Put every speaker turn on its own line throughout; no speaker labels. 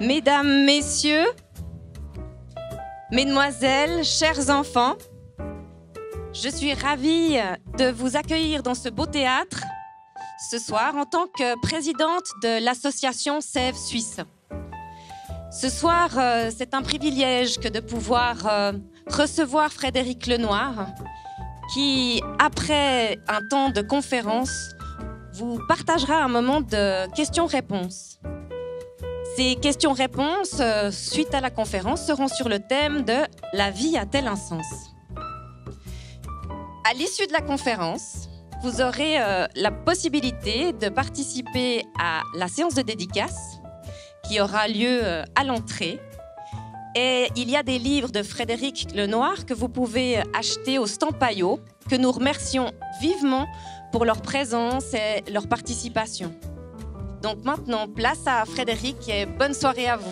Mesdames, Messieurs, Mesdemoiselles, chers enfants, je suis ravie de vous accueillir dans ce beau théâtre ce soir en tant que présidente de l'association Sève Suisse. Ce soir, euh, c'est un privilège que de pouvoir euh, recevoir Frédéric Lenoir, qui, après un temps de conférence, vous partagera un moment de questions-réponses. Les questions-réponses, euh, suite à la conférence, seront sur le thème de La vie a-t-elle un sens À l'issue de la conférence, vous aurez euh, la possibilité de participer à la séance de dédicace qui aura lieu euh, à l'entrée. Et il y a des livres de Frédéric Lenoir que vous pouvez acheter au Stampaio que nous remercions vivement pour leur présence et leur participation. Donc maintenant, place à Frédéric et bonne soirée à vous.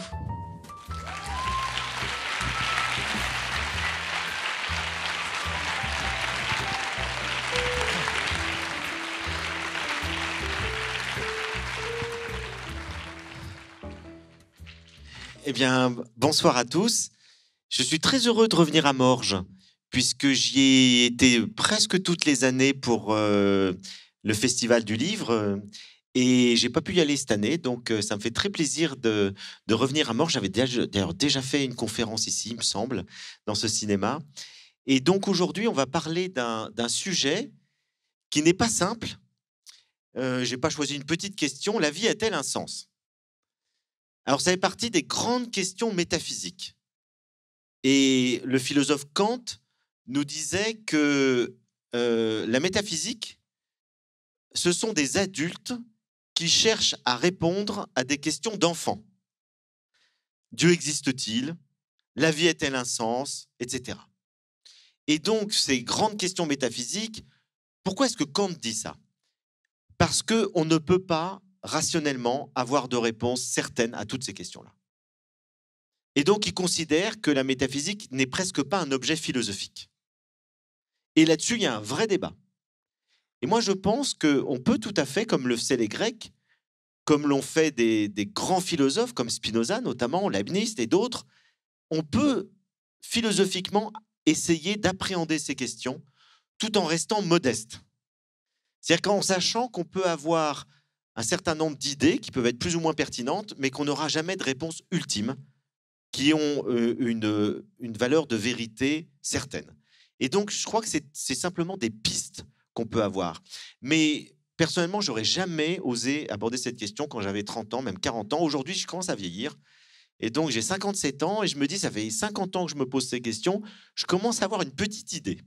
Eh bien, bonsoir à tous. Je suis très heureux de revenir à Morges, puisque j'y ai été presque toutes les années pour euh, le Festival du Livre et j'ai pas pu y aller cette année, donc ça me fait très plaisir de, de revenir à mort. J'avais d'ailleurs déjà fait une conférence ici, il me semble, dans ce cinéma. Et donc aujourd'hui, on va parler d'un sujet qui n'est pas simple. Euh, j'ai pas choisi une petite question. La vie a-t-elle un sens Alors ça fait partie des grandes questions métaphysiques. Et le philosophe Kant nous disait que euh, la métaphysique, ce sont des adultes qui cherche à répondre à des questions d'enfants. Dieu existe-t-il La vie est-elle un sens Etc. Et donc, ces grandes questions métaphysiques, pourquoi est-ce que Kant dit ça Parce qu'on ne peut pas rationnellement avoir de réponse certaine à toutes ces questions-là. Et donc, il considère que la métaphysique n'est presque pas un objet philosophique. Et là-dessus, il y a un vrai débat. Et moi, je pense qu'on peut tout à fait, comme le faisaient les Grecs, comme l'ont fait des, grands philosophes comme Spinoza, notamment Leibniz et d'autres, on peut philosophiquement essayer d'appréhender ces questions tout en restant modeste. C'est-à-dire qu'en sachant qu'on peut avoir un certain nombre d'idées qui peuvent être plus ou moins pertinentes, mais qu'on n'aura jamais de réponse ultime, qui ont euh, une valeur de vérité certaine. Et donc, je crois que c'est simplement des pistes qu'on peut avoir. Mais personnellement, j'aurais jamais osé aborder cette question quand j'avais 30 ans, même 40 ans. Aujourd'hui, je commence à vieillir. Et donc, j'ai 57 ans et je me dis, ça fait 50 ans que je me pose ces questions. Je commence à avoir une petite idée.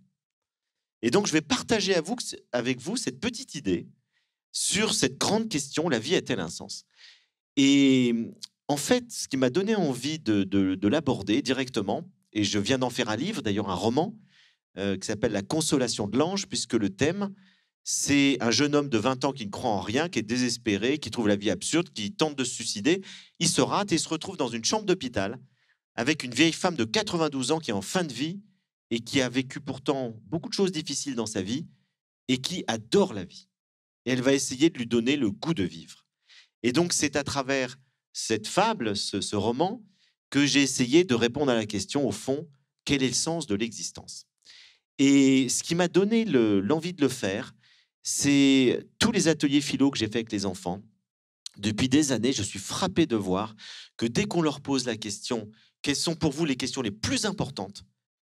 Et donc, je vais partager à vous, avec vous cette petite idée sur cette grande question, la vie a-t-elle un sens Et en fait, ce qui m'a donné envie de l'aborder directement, et je viens d'en faire un livre, d'ailleurs un roman, euh, qui s'appelle La consolation de l'ange, puisque le thème, c'est un jeune homme de 20 ans qui ne croit en rien, qui est désespéré, qui trouve la vie absurde, qui tente de se suicider. Il se rate et se retrouve dans une chambre d'hôpital avec une vieille femme de 92 ans qui est en fin de vie et qui a vécu pourtant beaucoup de choses difficiles dans sa vie et qui adore la vie. Et elle va essayer de lui donner le goût de vivre. Et donc c'est à travers cette fable, ce roman, que j'ai essayé de répondre à la question, au fond, quel est le sens de l'existence et ce qui m'a donné l'envie de le faire, c'est tous les ateliers philo que j'ai fait avec les enfants. Depuis des années, je suis frappé de voir que dès qu'on leur pose la question quelles sont pour vous les questions les plus importantes,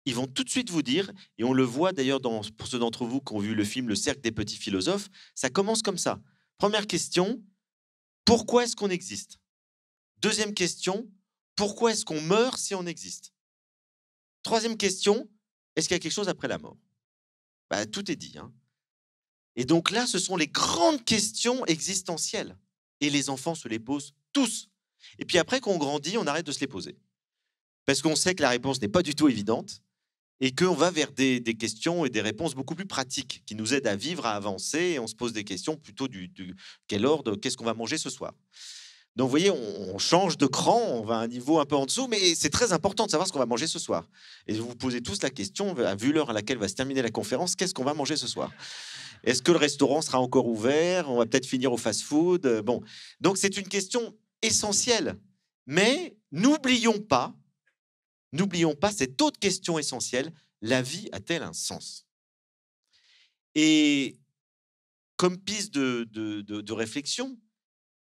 ils vont tout de suite vous dire, et on le voit d'ailleurs pour ceux d'entre vous qui ont vu le film Le Cercle des Petits Philosophes, ça commence comme ça. Première question, pourquoi est-ce qu'on existe Deuxième question, pourquoi est-ce qu'on meurt si on existe Troisième question, est-ce qu'il y a quelque chose après la mort bah, Tout est dit. Hein. Et donc là, ce sont les grandes questions existentielles. Et les enfants se les posent tous. Et puis après, qu'on grandit, on arrête de se les poser. Parce qu'on sait que la réponse n'est pas du tout évidente et qu'on va vers des, questions et des réponses beaucoup plus pratiques qui nous aident à vivre, à avancer. Et on se pose des questions plutôt du, du quel ordre, qu'est-ce qu'on va manger ce soir. Donc vous voyez, on, change de cran, on va à un niveau un peu en dessous, mais c'est très important de savoir ce qu'on va manger ce soir. Et vous vous posez tous la question, vu l'heure à laquelle va se terminer la conférence, qu'est-ce qu'on va manger ce soir Est-ce que le restaurant sera encore ouvert On va peut-être finir au fast-food euh, Bon, donc c'est une question essentielle. Mais n'oublions pas, n'oublions pas cette autre question essentielle, la vie a-t-elle un sens Et comme piste de réflexion,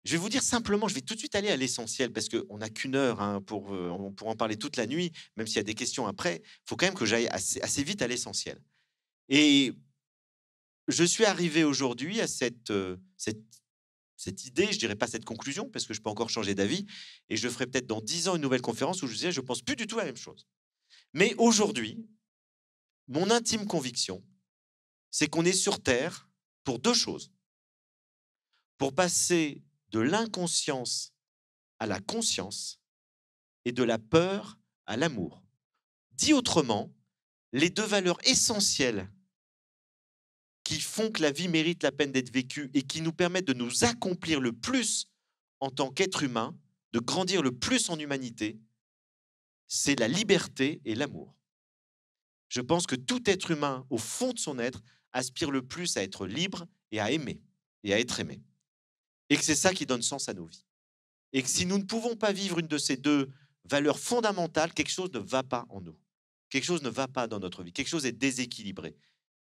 je vais vous dire simplement, je vais tout de suite aller à l'essentiel parce qu'on n'a qu'une heure hein, pour, euh, pour en parler toute la nuit, même s'il y a des questions après. Il faut quand même que j'aille assez, vite à l'essentiel. Et je suis arrivé aujourd'hui à cette, euh, cette, cette, idée, je dirais pas cette conclusion parce que je peux encore changer d'avis et je ferai peut-être dans dix ans une nouvelle conférence où je disais dirai je pense plus du tout à la même chose. Mais aujourd'hui, mon intime conviction, c'est qu'on est sur Terre pour deux choses. Pour passer de l'inconscience à la conscience et de la peur à l'amour. Dit autrement, les deux valeurs essentielles qui font que la vie mérite la peine d'être vécue et qui nous permettent de nous accomplir le plus en tant qu'être humain, de grandir le plus en humanité, c'est la liberté et l'amour. Je pense que tout être humain, au fond de son être, aspire le plus à être libre et à aimer, et à être aimé et que c'est ça qui donne sens à nos vies. Et que si nous ne pouvons pas vivre une de ces deux valeurs fondamentales, quelque chose ne va pas en nous. Quelque chose ne va pas dans notre vie. Quelque chose est déséquilibré.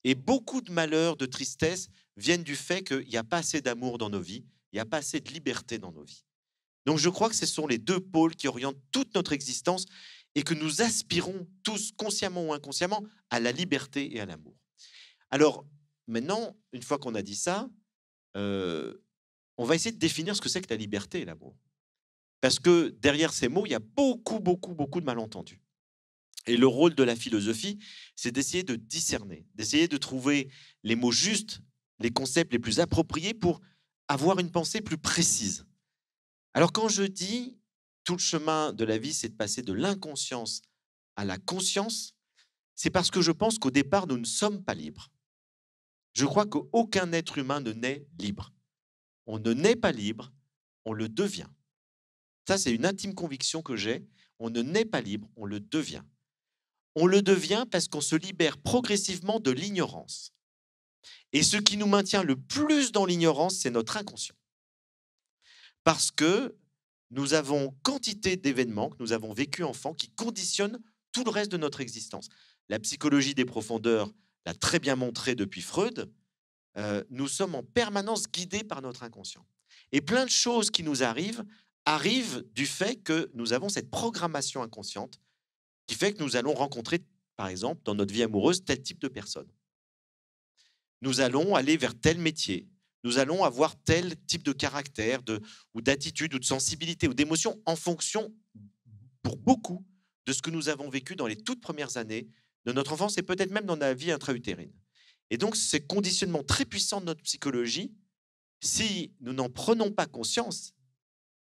Et beaucoup de malheurs, de tristesse viennent du fait qu'il n'y a pas assez d'amour dans nos vies, il n'y a pas assez de liberté dans nos vies. Donc je crois que ce sont les deux pôles qui orientent toute notre existence et que nous aspirons tous, consciemment ou inconsciemment, à la liberté et à l'amour. Alors maintenant, une fois qu'on a dit ça, euh, on va essayer de définir ce que c'est que la liberté et l'amour. Parce que derrière ces mots, il y a beaucoup, beaucoup, beaucoup de malentendus. Et le rôle de la philosophie, c'est d'essayer de discerner, d'essayer de trouver les mots justes, les concepts les plus appropriés pour avoir une pensée plus précise. Alors quand je dis tout le chemin de la vie, c'est de passer de l'inconscience à la conscience, c'est parce que je pense qu'au départ, nous ne sommes pas libres. Je crois qu'aucun être humain ne naît libre. On ne naît pas libre, on le devient. Ça, c'est une intime conviction que j'ai. On ne naît pas libre, on le devient. On le devient parce qu'on se libère progressivement de l'ignorance. Et ce qui nous maintient le plus dans l'ignorance, c'est notre inconscient. Parce que nous avons quantité d'événements que nous avons vécu enfants qui conditionnent tout le reste de notre existence. La psychologie des profondeurs l'a très bien montré depuis Freud. Euh, nous sommes en permanence guidés par notre inconscient. Et plein de choses qui nous arrivent arrivent du fait que nous avons cette programmation inconsciente qui fait que nous allons rencontrer, par exemple, dans notre vie amoureuse, tel type de personne. Nous allons aller vers tel métier. Nous allons avoir tel type de caractère, ou d'attitude, ou de sensibilité, ou d'émotion, en fonction, pour beaucoup, de ce que nous avons vécu dans les toutes premières années de notre enfance et peut-être même dans la vie intra-utérine. Et donc, ces conditionnements très puissants de notre psychologie, si nous n'en prenons pas conscience,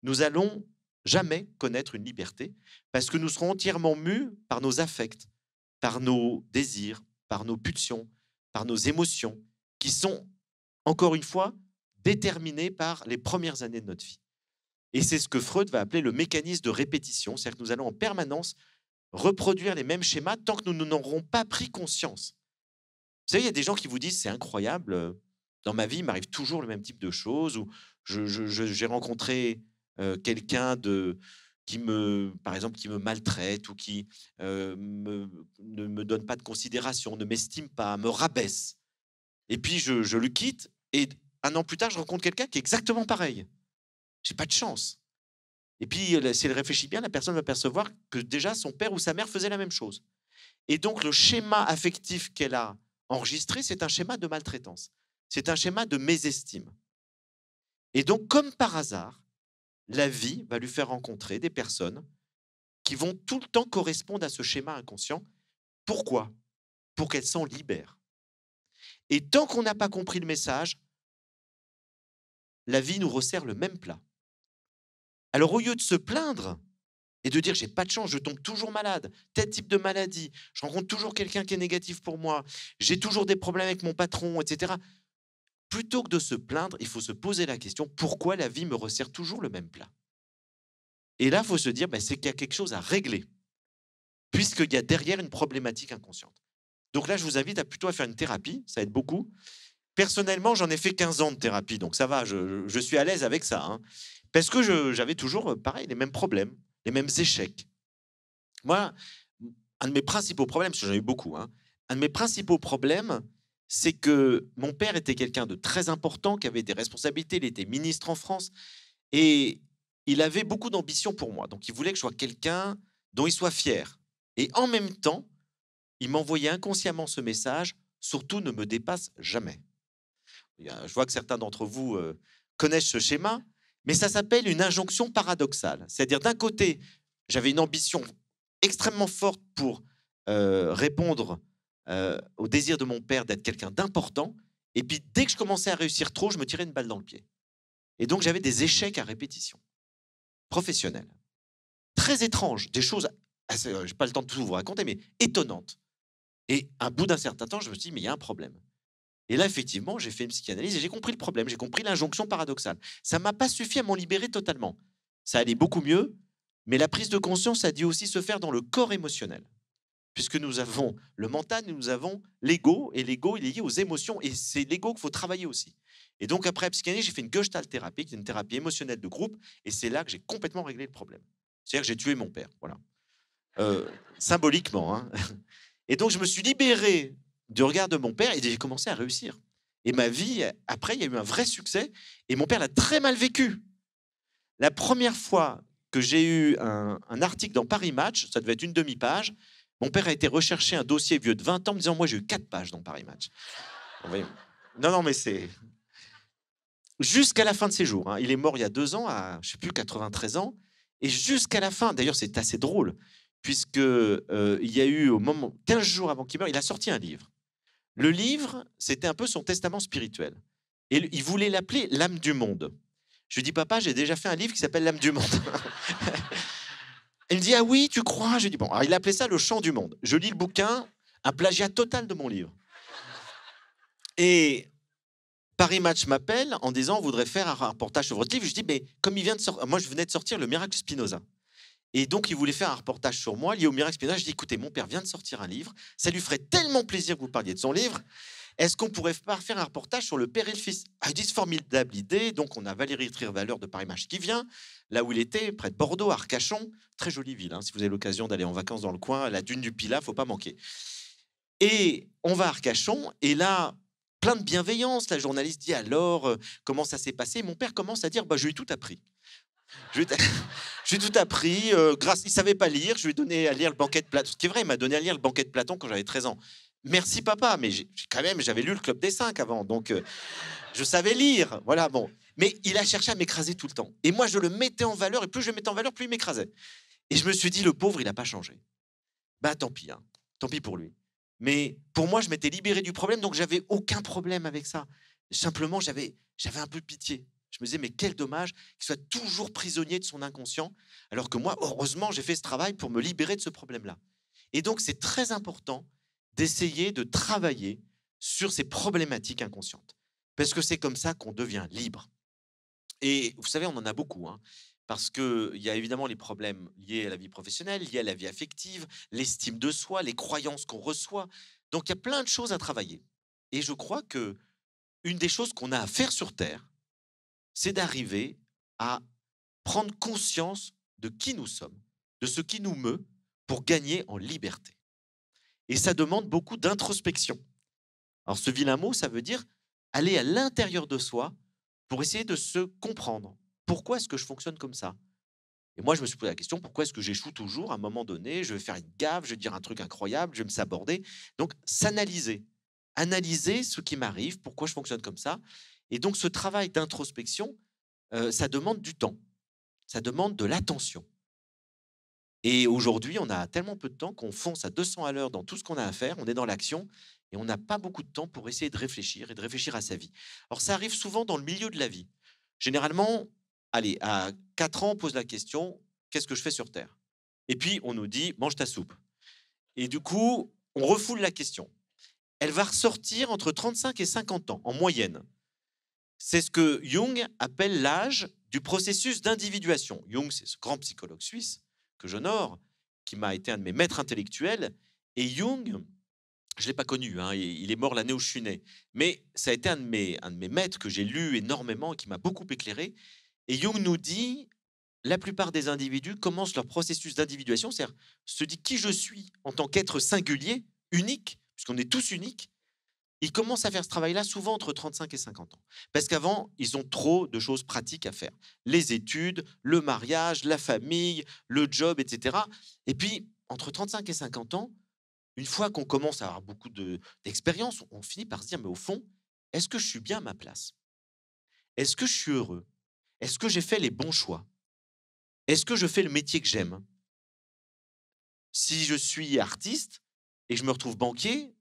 nous allons jamais connaître une liberté parce que nous serons entièrement mus par nos affects, par nos désirs, par nos pulsions, par nos émotions qui sont, encore une fois, déterminées par les premières années de notre vie. Et c'est ce que Freud va appeler le mécanisme de répétition, c'est-à-dire que nous allons en permanence reproduire les mêmes schémas tant que nous n'en aurons pas pris conscience. Vous savez, il y a des gens qui vous disent c'est incroyable, dans ma vie, il m'arrive toujours le même type de choses, ou j'ai je, rencontré quelqu'un de qui me, par exemple, qui me maltraite ou qui ne me donne pas de considération, ne m'estime pas, me rabaisse. Et puis je, le quitte et un an plus tard, je rencontre quelqu'un qui est exactement pareil. J'ai pas de chance. Et puis, si elle réfléchit bien, la personne va percevoir que déjà son père ou sa mère faisait la même chose. Et donc, le schéma affectif qu'elle a enregistré, c'est un schéma de maltraitance. C'est un schéma de mésestime. Et donc, comme par hasard, la vie va lui faire rencontrer des personnes qui vont tout le temps correspondre à ce schéma inconscient. Pourquoi Pour qu'elles s'en libèrent. Et tant qu'on n'a pas compris le message, la vie nous resserre le même plat. Alors au lieu de se plaindre, et de dire j'ai pas de chance, je tombe toujours malade, tel type de maladie, je rencontre toujours quelqu'un qui est négatif pour moi, j'ai toujours des problèmes avec mon patron, etc. Plutôt que de se plaindre, il faut se poser la question pourquoi la vie me resserre toujours le même plat Et là, il faut se dire ben, c'est qu'il y a quelque chose à régler, puisqu'il y a derrière une problématique inconsciente. Donc là, je vous invite à plutôt à faire une thérapie, ça aide beaucoup. Personnellement, j'en ai fait 15 ans de thérapie, donc ça va, je, suis à l'aise avec ça. Hein. parce que j'avais toujours, euh, pareil, les mêmes problèmes les mêmes échecs. Moi, un de mes principaux problèmes, parce que j'en ai eu beaucoup, hein, un de mes principaux problèmes, c'est que mon père était quelqu'un de très important, qui avait des responsabilités, il était ministre en France, et il avait beaucoup d'ambition pour moi. Donc il voulait que je sois quelqu'un dont il soit fier. Et en même temps, il m'envoyait inconsciemment ce message, surtout ne me dépasse jamais. Je vois que certains d'entre vous euh, connaissent ce schéma. Mais ça s'appelle une injonction paradoxale. C'est-à-dire, d'un côté, j'avais une ambition extrêmement forte pour euh, répondre euh, au désir de mon père d'être quelqu'un d'important. Et puis, dès que je commençais à réussir trop, je me tirais une balle dans le pied. Et donc, j'avais des échecs à répétition, professionnels. Très étranges, des choses, euh, je n'ai pas le temps de tout vous raconter, mais étonnantes. Et à bout d'un certain temps, je me suis dit, mais il y a un problème. Et là, effectivement, j'ai fait une psychanalyse et j'ai compris le problème, j'ai compris l'injonction paradoxale. Ça m'a pas suffi à m'en libérer totalement. Ça allait beaucoup mieux, mais la prise de conscience a dû aussi se faire dans le corps émotionnel. Puisque nous avons le mental, nous avons l'ego, et l'ego il est lié aux émotions, et c'est l'ego qu'il faut travailler aussi. Et donc, après la psychanalyse, j'ai fait une gestalt thérapie, qui est une thérapie émotionnelle de groupe, et c'est là que j'ai complètement réglé le problème. C'est-à-dire que j'ai tué mon père, voilà. Euh, symboliquement. Hein. Et donc, je me suis libéré du regard de mon père il j'ai commencé à réussir. Et ma vie, après, il y a eu un vrai succès et mon père l'a très mal vécu. La première fois que j'ai eu un, article dans Paris Match, ça devait être une demi-page, mon père a été rechercher un dossier vieux de 20 ans me disant Moi, j'ai eu 4 pages dans Paris Match. Non, non, mais c'est. Jusqu'à la fin de ses jours. Hein. Il est mort il y a deux ans, à, je sais plus, 93 ans. Et jusqu'à la fin, d'ailleurs, c'est assez drôle, puisqu'il euh, y a eu, au moment, 15 jours avant qu'il meure, il a sorti un livre le livre, c'était un peu son testament spirituel. Et il voulait l'appeler L'âme du monde. Je lui dis, papa, j'ai déjà fait un livre qui s'appelle L'âme du monde. il me dit, ah oui, tu crois Je lui dis, bon, alors il appelait ça Le chant du monde. Je lis le bouquin, un plagiat total de mon livre. Et Paris Match m'appelle en disant, on voudrait faire un reportage sur votre livre. Je dis, mais comme il vient de sortir, moi je venais de sortir Le miracle Spinoza. Et donc, il voulait faire un reportage sur moi lié au miracle Spécial. Je écoutez, mon père vient de sortir un livre. Ça lui ferait tellement plaisir que vous parliez de son livre. Est-ce qu'on pourrait pas faire un reportage sur le père et le fils ah, Ils formidable idée. Donc, on a Valérie Trier-Valeur de Paris Match qui vient, là où il était, près de Bordeaux, Arcachon. Très jolie ville. Hein, si vous avez l'occasion d'aller en vacances dans le coin, la dune du Pilat, faut pas manquer. Et on va à Arcachon. Et là, plein de bienveillance. La journaliste dit alors, euh, comment ça s'est passé Mon père commence à dire bah, je lui ai tout appris. Je lui, tout appris. Euh, grâce, il savait pas lire. Je lui ai donné à lire le banquet de Platon. Ce qui est vrai, il m'a donné à lire le banquet de Platon quand j'avais 13 ans. Merci papa, mais quand même, j'avais lu le Club des Cinq avant, donc euh, je savais lire. Voilà, bon. Mais il a cherché à m'écraser tout le temps. Et moi, je le mettais en valeur, et plus je le mettais en valeur, plus il m'écrasait. Et je me suis dit, le pauvre, il n'a pas changé. Bah tant pis, hein. tant pis pour lui. Mais pour moi, je m'étais libéré du problème, donc j'avais aucun problème avec ça. Simplement, j'avais, j'avais un peu de pitié. Je me disais, mais quel dommage qu'il soit toujours prisonnier de son inconscient, alors que moi, heureusement, j'ai fait ce travail pour me libérer de ce problème-là. Et donc, c'est très important d'essayer de travailler sur ces problématiques inconscientes, parce que c'est comme ça qu'on devient libre. Et vous savez, on en a beaucoup, hein, parce qu'il y a évidemment les problèmes liés à la vie professionnelle, liés à la vie affective, l'estime de soi, les croyances qu'on reçoit. Donc, il y a plein de choses à travailler. Et je crois que une des choses qu'on a à faire sur Terre, c'est d'arriver à prendre conscience de qui nous sommes, de ce qui nous meut, pour gagner en liberté. Et ça demande beaucoup d'introspection. Alors ce vilain mot, ça veut dire aller à l'intérieur de soi pour essayer de se comprendre. Pourquoi est-ce que je fonctionne comme ça Et moi, je me suis posé la question, pourquoi est-ce que j'échoue toujours à un moment donné Je vais faire une gaffe, je vais dire un truc incroyable, je vais me saborder. Donc, s'analyser. Analyser ce qui m'arrive, pourquoi je fonctionne comme ça. Et donc ce travail d'introspection, euh, ça demande du temps, ça demande de l'attention. Et aujourd'hui, on a tellement peu de temps qu'on fonce à 200 à l'heure dans tout ce qu'on a à faire, on est dans l'action et on n'a pas beaucoup de temps pour essayer de réfléchir et de réfléchir à sa vie. Alors ça arrive souvent dans le milieu de la vie. Généralement, allez, à 4 ans, on pose la question, qu'est-ce que je fais sur Terre Et puis on nous dit, mange ta soupe. Et du coup, on refoule la question. Elle va ressortir entre 35 et 50 ans en moyenne. C'est ce que Jung appelle l'âge du processus d'individuation. Jung, c'est ce grand psychologue suisse que j'honore, qui m'a été un de mes maîtres intellectuels. Et Jung, je ne l'ai pas connu, hein, il est mort l'année où je suis né. Mais ça a été un de mes, un de mes maîtres que j'ai lu énormément qui m'a beaucoup éclairé. Et Jung nous dit, la plupart des individus commencent leur processus d'individuation, c'est-à-dire se dit qui je suis en tant qu'être singulier, unique, puisqu'on est tous uniques, ils commencent à faire ce travail-là souvent entre 35 et 50 ans. Parce qu'avant, ils ont trop de choses pratiques à faire. Les études, le mariage, la famille, le job, etc. Et puis, entre 35 et 50 ans, une fois qu'on commence à avoir beaucoup d'expérience, on finit par se dire, mais au fond, est-ce que je suis bien à ma place Est-ce que je suis heureux Est-ce que j'ai fait les bons choix Est-ce que je fais le métier que j'aime Si je suis artiste et je me retrouve banquier,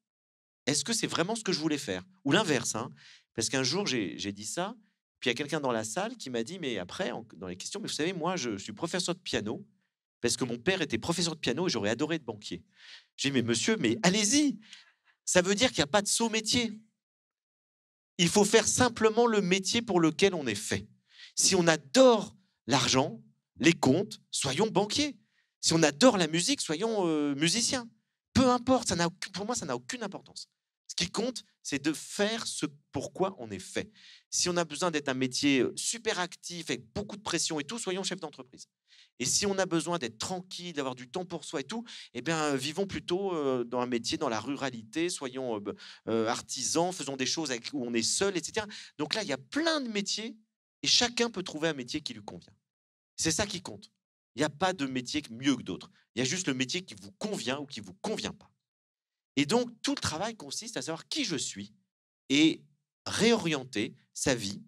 est-ce que c'est vraiment ce que je voulais faire Ou l'inverse, hein. parce qu'un jour j'ai dit ça, puis il y a quelqu'un dans la salle qui m'a dit, mais après, dans les questions, mais vous savez, moi je, suis professeur de piano, parce que mon père était professeur de piano et j'aurais adoré être banquier. J'ai dit, mais monsieur, mais allez-y Ça veut dire qu'il n'y a pas de saut métier. Il faut faire simplement le métier pour lequel on est fait. Si on adore l'argent, les comptes, soyons banquiers. Si on adore la musique, soyons euh, musiciens. Peu importe, pour moi, ça n'a aucune importance. Ce qui compte, c'est de faire ce pourquoi on est fait. Si on a besoin d'être un métier super actif, avec beaucoup de pression et tout, soyons chef d'entreprise. Et si on a besoin d'être tranquille, d'avoir du temps pour soi et tout, eh bien, vivons plutôt dans un métier dans la ruralité, soyons artisans, faisons des choses avec, où on est seul, etc. Donc là, il y a plein de métiers et chacun peut trouver un métier qui lui convient. C'est ça qui compte. Il n'y a pas de métier mieux que d'autres. Il y a juste le métier qui vous convient ou qui vous convient pas. Et donc, tout le travail consiste à savoir qui je suis et réorienter sa vie,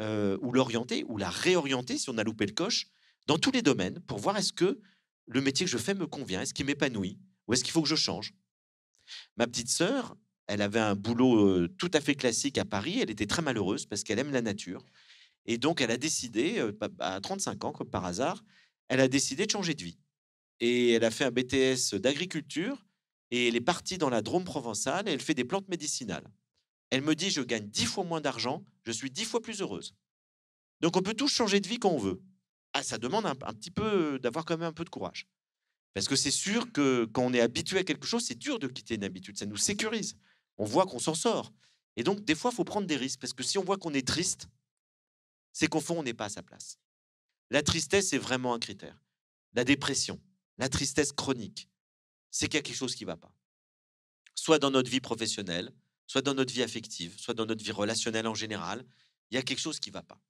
euh, ou l'orienter, ou la réorienter si on a loupé le coche, dans tous les domaines, pour voir est-ce que le métier que je fais me convient, est-ce qu'il m'épanouit, ou est-ce qu'il faut que je change. Ma petite sœur, elle avait un boulot euh, tout à fait classique à Paris, elle était très malheureuse parce qu'elle aime la nature. Et donc, elle a décidé, euh, à 35 ans, comme par hasard, elle a décidé de changer de vie. Et elle a fait un BTS d'agriculture et elle est partie dans la Drôme provençale et elle fait des plantes médicinales. Elle me dit, je gagne dix fois moins d'argent, je suis dix fois plus heureuse. Donc on peut tous changer de vie quand on veut. Ah, ça demande un, petit peu euh, d'avoir quand même un peu de courage. Parce que c'est sûr que quand on est habitué à quelque chose, c'est dur de quitter une habitude, ça nous sécurise. On voit qu'on s'en sort. Et donc, des fois, il faut prendre des risques, parce que si on voit qu'on est triste, c'est qu'au fond, on n'est pas à sa place. La tristesse est vraiment un critère. La dépression, la tristesse chronique, c'est qu'il y a quelque chose qui ne va pas. Soit dans notre vie professionnelle, soit dans notre vie affective, soit dans notre vie relationnelle en général, il y a quelque chose qui ne va pas.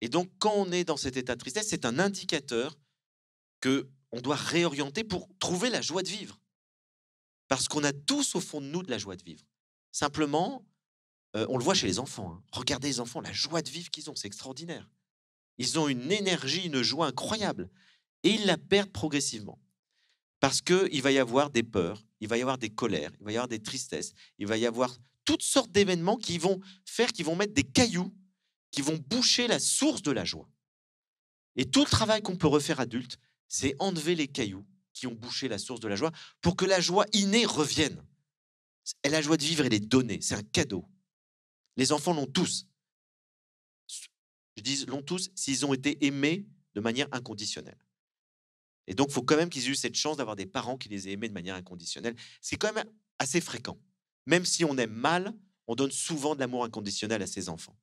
Et donc, quand on est dans cet état de tristesse, c'est un indicateur que on doit réorienter pour trouver la joie de vivre. Parce qu'on a tous au fond de nous de la joie de vivre. Simplement, euh, on le voit chez les enfants. Hein. Regardez les enfants, la joie de vivre qu'ils ont, c'est extraordinaire. Ils ont une énergie, une joie incroyable. Et ils la perdent progressivement. Parce qu'il va y avoir des peurs, il va y avoir des colères, il va y avoir des tristesses, il va y avoir toutes sortes d'événements qui vont faire, qui vont mettre des cailloux, qui vont boucher la source de la joie. Et tout le travail qu'on peut refaire adulte, c'est enlever les cailloux qui ont bouché la source de la joie pour que la joie innée revienne. la joie de vivre, elle est donnée, c'est un cadeau. Les enfants l'ont tous. Je dis l'ont tous s'ils ont été aimés de manière inconditionnelle. Et donc, il faut quand même qu'ils aient eu cette chance d'avoir des parents qui les aient aimés de manière inconditionnelle. C'est quand même assez fréquent. Même si on aime mal, on donne souvent de l'amour inconditionnel à ses enfants.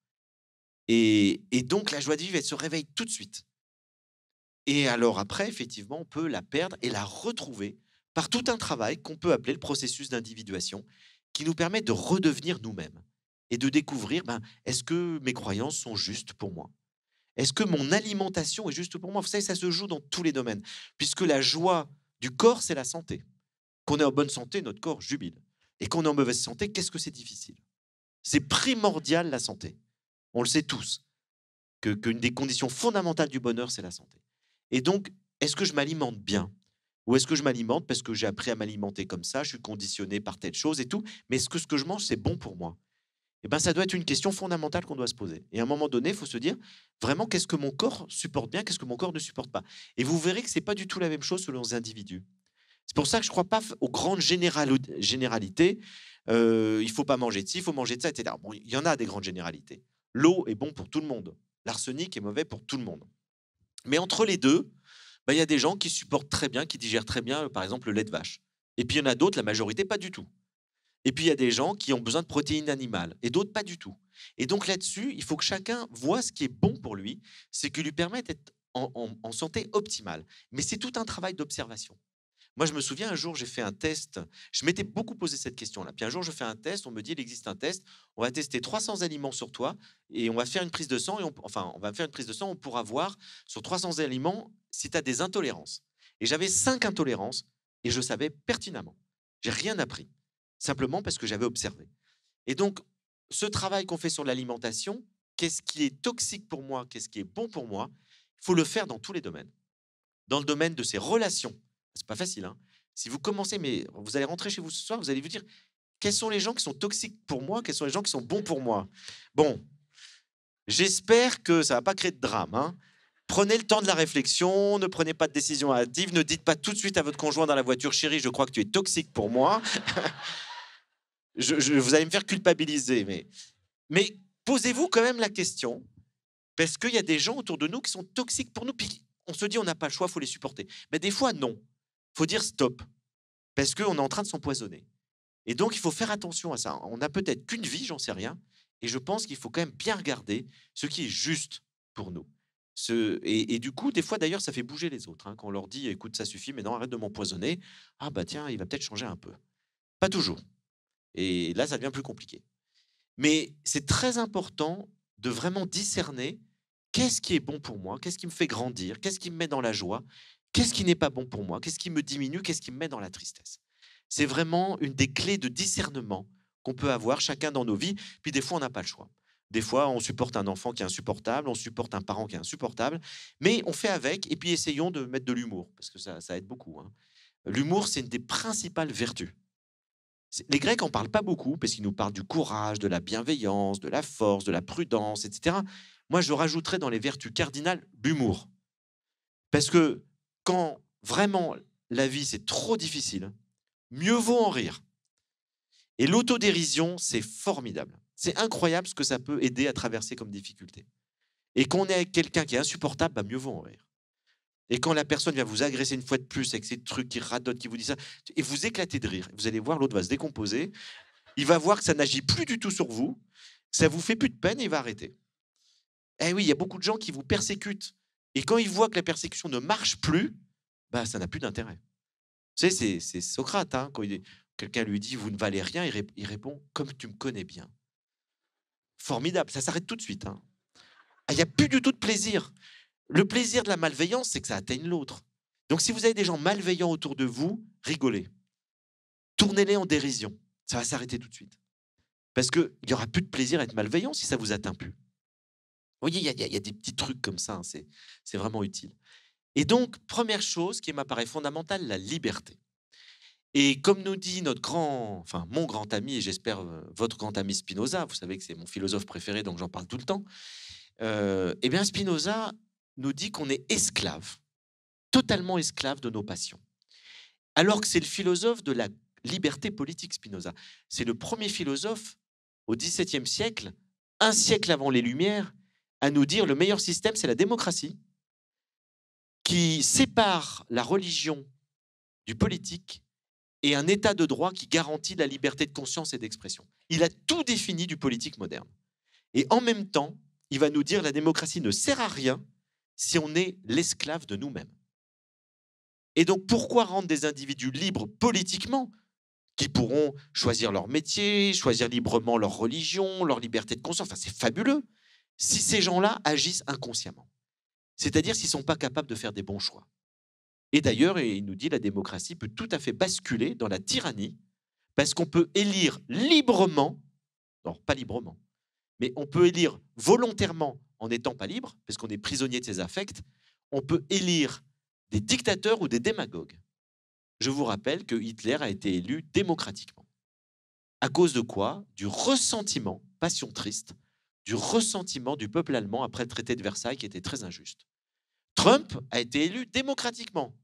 Et, donc, la joie de vivre, elle se réveille tout de suite. Et alors, après, effectivement, on peut la perdre et la retrouver par tout un travail qu'on peut appeler le processus d'individuation, qui nous permet de redevenir nous-mêmes et de découvrir ben, est-ce que mes croyances sont justes pour moi est-ce que mon alimentation est juste pour moi Vous savez, ça se joue dans tous les domaines, puisque la joie du corps, c'est la santé. Qu'on est en bonne santé, notre corps jubile. Et qu'on est en mauvaise santé, qu'est-ce que c'est difficile C'est primordial la santé. On le sait tous, qu'une que des conditions fondamentales du bonheur, c'est la santé. Et donc, est-ce que je m'alimente bien Ou est-ce que je m'alimente parce que j'ai appris à m'alimenter comme ça, je suis conditionné par telle chose et tout Mais est-ce que ce que je mange, c'est bon pour moi eh ben, ça doit être une question fondamentale qu'on doit se poser. Et à un moment donné, il faut se dire vraiment qu'est-ce que mon corps supporte bien, qu'est-ce que mon corps ne supporte pas. Et vous verrez que c'est pas du tout la même chose selon les individus. C'est pour ça que je ne crois pas aux grandes généralités. Euh, il faut pas manger de ci, il faut manger de ça, etc. Bon, il y en a des grandes généralités. L'eau est bon pour tout le monde. L'arsenic est mauvais pour tout le monde. Mais entre les deux, ben, il y a des gens qui supportent très bien, qui digèrent très bien, par exemple, le lait de vache. Et puis il y en a d'autres, la majorité, pas du tout. Et puis, il y a des gens qui ont besoin de protéines animales et d'autres pas du tout. Et donc là-dessus, il faut que chacun voit ce qui est bon pour lui, ce qui lui permet d'être en, santé optimale. Mais c'est tout un travail d'observation. Moi, je me souviens, un jour, j'ai fait un test. Je m'étais beaucoup posé cette question-là. Puis un jour, je fais un test. On me dit, il existe un test. On va tester 300 aliments sur toi et on va faire une prise de sang. Et enfin, on va faire une prise de sang. On pourra voir sur 300 aliments si tu as des intolérances. Et j'avais cinq intolérances et je savais pertinemment. J'ai rien appris simplement parce que j'avais observé. Et donc, ce travail qu'on fait sur l'alimentation, qu'est-ce qui est toxique pour moi, qu'est-ce qui est bon pour moi, il faut le faire dans tous les domaines. Dans le domaine de ses relations, c'est pas facile. Hein. si vous commencez, mais vous allez rentrer chez vous ce soir, vous allez vous dire quels sont les gens qui sont toxiques pour moi, quels sont les gens qui sont bons pour moi. Bon, j'espère que ça va pas créer de drame. Hein. Prenez le temps de la réflexion, ne prenez pas de décision hâtive, ne dites pas tout de suite à votre conjoint dans la voiture, chérie, je crois que tu es toxique pour moi je, vous allez me faire culpabiliser, mais, posez-vous quand même la question, parce qu'il y a des gens autour de nous qui sont toxiques pour nous, puis on se dit on n'a pas le choix, faut les supporter. Mais des fois, non. faut dire stop, parce qu'on est en train de s'empoisonner. Et donc, il faut faire attention à ça. On n'a peut-être qu'une vie, j'en sais rien, et je pense qu'il faut quand même bien regarder ce qui est juste pour nous. et, du coup, des fois d'ailleurs, ça fait bouger les autres. Hein. quand on leur dit, écoute, ça suffit, mais non, arrête de m'empoisonner. Ah bah tiens, il va peut-être changer un peu. Pas toujours. Et là, ça devient plus compliqué. Mais c'est très important de vraiment discerner qu'est-ce qui est bon pour moi, qu'est-ce qui me fait grandir, qu'est-ce qui me met dans la joie, qu'est-ce qui n'est pas bon pour moi, qu'est-ce qui me diminue, qu'est-ce qui me met dans la tristesse. C'est vraiment une des clés de discernement qu'on peut avoir chacun dans nos vies. Puis des fois, on n'a pas le choix. Des fois, on supporte un enfant qui est insupportable, on supporte un parent qui est insupportable, mais on fait avec et puis essayons de mettre de l'humour, parce que ça, aide beaucoup. Hein. L'humour, c'est une des principales vertus. Les Grecs en parlent pas beaucoup parce qu'ils nous parlent du courage, de la bienveillance, de la force, de la prudence, etc. Moi, je rajouterais dans les vertus cardinales l'humour. Parce que quand vraiment la vie, c'est trop difficile, mieux vaut en rire. Et l'autodérision, c'est formidable. C'est incroyable ce que ça peut aider à traverser comme difficulté. Et qu'on est quelqu'un qui est insupportable, bah, mieux vaut en rire. Et quand la personne vient vous agresser une fois de plus avec ces trucs qui radotent, qui vous disent ça, et vous éclatez de rire, vous allez voir, l'autre va se décomposer, il va voir que ça n'agit plus du tout sur vous, ça vous fait plus de peine il va arrêter. Eh oui, il y a beaucoup de gens qui vous persécutent. Et quand ils voient que la persécution ne marche plus, bah, ça n'a plus d'intérêt. Vous savez, c'est Socrate, hein, quand quelqu'un lui dit Vous ne valez rien, il, répond Comme tu me connais bien. Formidable, ça s'arrête tout de suite. Hein. Ah, il n'y a plus du tout de plaisir. Le plaisir de la malveillance, c'est que ça atteigne l'autre. Donc si vous avez des gens malveillants autour de vous, rigolez. Tournez-les en dérision. Ça va s'arrêter tout de suite. Parce qu'il n'y aura plus de plaisir à être malveillant si ça vous atteint plus. Vous voyez, il y, a des petits trucs comme ça, hein, c'est vraiment utile. Et donc, première chose qui m'apparaît fondamentale, la liberté. Et comme nous dit notre grand, enfin mon grand ami, et j'espère euh, votre grand ami Spinoza, vous savez que c'est mon philosophe préféré, donc j'en parle tout le temps, euh, eh bien Spinoza nous dit qu'on est esclave, totalement esclave de nos passions. Alors que c'est le philosophe de la liberté politique, Spinoza. C'est le premier philosophe au XVIIe siècle, un siècle avant les Lumières, à nous dire le meilleur système, c'est la démocratie, qui sépare la religion du politique et un état de droit qui garantit la liberté de conscience et d'expression. Il a tout défini du politique moderne. Et en même temps, il va nous dire la démocratie ne sert à rien si on est l'esclave de nous-mêmes Et donc pourquoi rendre des individus libres politiquement qui pourront choisir leur métier, choisir librement leur religion, leur liberté de conscience, enfin c'est fabuleux, si ces gens-là agissent inconsciemment, c'est-à-dire s'ils ne sont pas capables de faire des bons choix. Et d'ailleurs, il nous dit, la démocratie peut tout à fait basculer dans la tyrannie, parce qu'on peut élire librement, non pas librement, mais on peut élire volontairement, en n'étant pas libre, parce qu'on est prisonnier de ses affects, on peut élire des dictateurs ou des démagogues. Je vous rappelle que Hitler a été élu démocratiquement. À cause de quoi Du ressentiment, passion triste, du ressentiment du peuple allemand après le traité de Versailles qui était très injuste. Trump a été élu démocratiquement.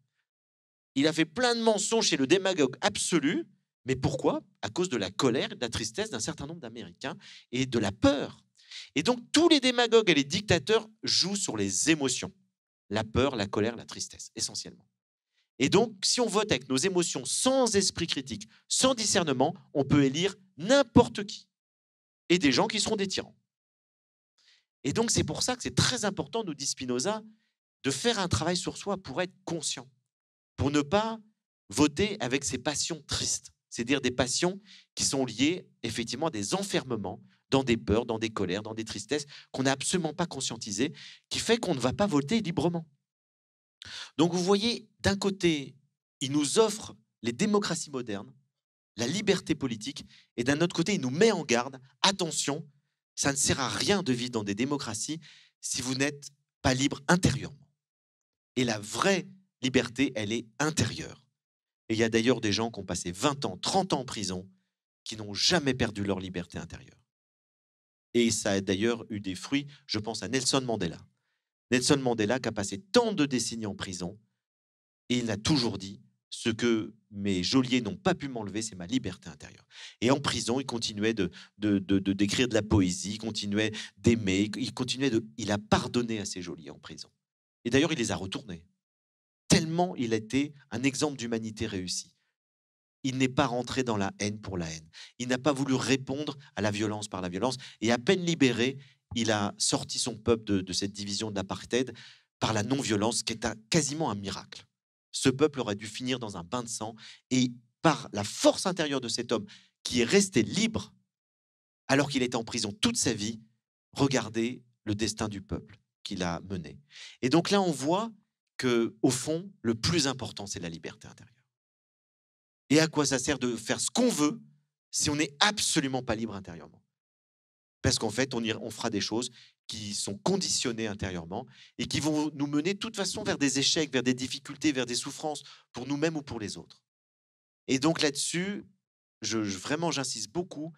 Il a fait plein de mensonges chez le démagogue absolu, mais pourquoi À cause de la colère et de la tristesse d'un certain nombre d'Américains et de la peur et donc tous les démagogues et les dictateurs jouent sur les émotions, la peur, la colère, la tristesse, essentiellement. Et donc si on vote avec nos émotions sans esprit critique, sans discernement, on peut élire n'importe qui et des gens qui seront des tyrans. Et donc c'est pour ça que c'est très important, nous dit Spinoza, de faire un travail sur soi pour être conscient, pour ne pas voter avec ses passions tristes, c'est-à-dire des passions qui sont liées effectivement à des enfermements dans des peurs, dans des colères, dans des tristesses qu'on n'a absolument pas conscientisées, qui fait qu'on ne va pas voter librement. Donc vous voyez, d'un côté, il nous offre les démocraties modernes, la liberté politique, et d'un autre côté, il nous met en garde, attention, ça ne sert à rien de vivre dans des démocraties si vous n'êtes pas libre intérieurement. Et la vraie liberté, elle est intérieure. Et il y a d'ailleurs des gens qui ont passé 20 ans, 30 ans en prison, qui n'ont jamais perdu leur liberté intérieure. Et ça a d'ailleurs eu des fruits. Je pense à Nelson Mandela. Nelson Mandela qui a passé tant de décennies en prison et il a toujours dit ce que mes geôliers n'ont pas pu m'enlever, c'est ma liberté intérieure. Et en prison, il continuait de, d'écrire de la poésie, il continuait d'aimer, il continuait il a pardonné à ses geôliers en prison. Et d'ailleurs, il les a retournés. Tellement il a été un exemple d'humanité réussie il n'est pas rentré dans la haine pour la haine. Il n'a pas voulu répondre à la violence par la violence. Et à peine libéré, il a sorti son peuple de, cette division d'apartheid par la non-violence, qui est quasiment un miracle. Ce peuple aurait dû finir dans un bain de sang. Et par la force intérieure de cet homme, qui est resté libre, alors qu'il était en prison toute sa vie, regardez le destin du peuple qu'il a mené. Et donc là, on voit que, au fond, le plus important, c'est la liberté intérieure. Et à quoi ça sert de faire ce qu'on veut si on n'est absolument pas libre intérieurement Parce qu'en fait, on, fera des choses qui sont conditionnées intérieurement et qui vont nous mener de toute façon vers des échecs, vers des difficultés, vers des souffrances pour nous-mêmes ou pour les autres. Et donc là-dessus, je, vraiment, j'insiste beaucoup,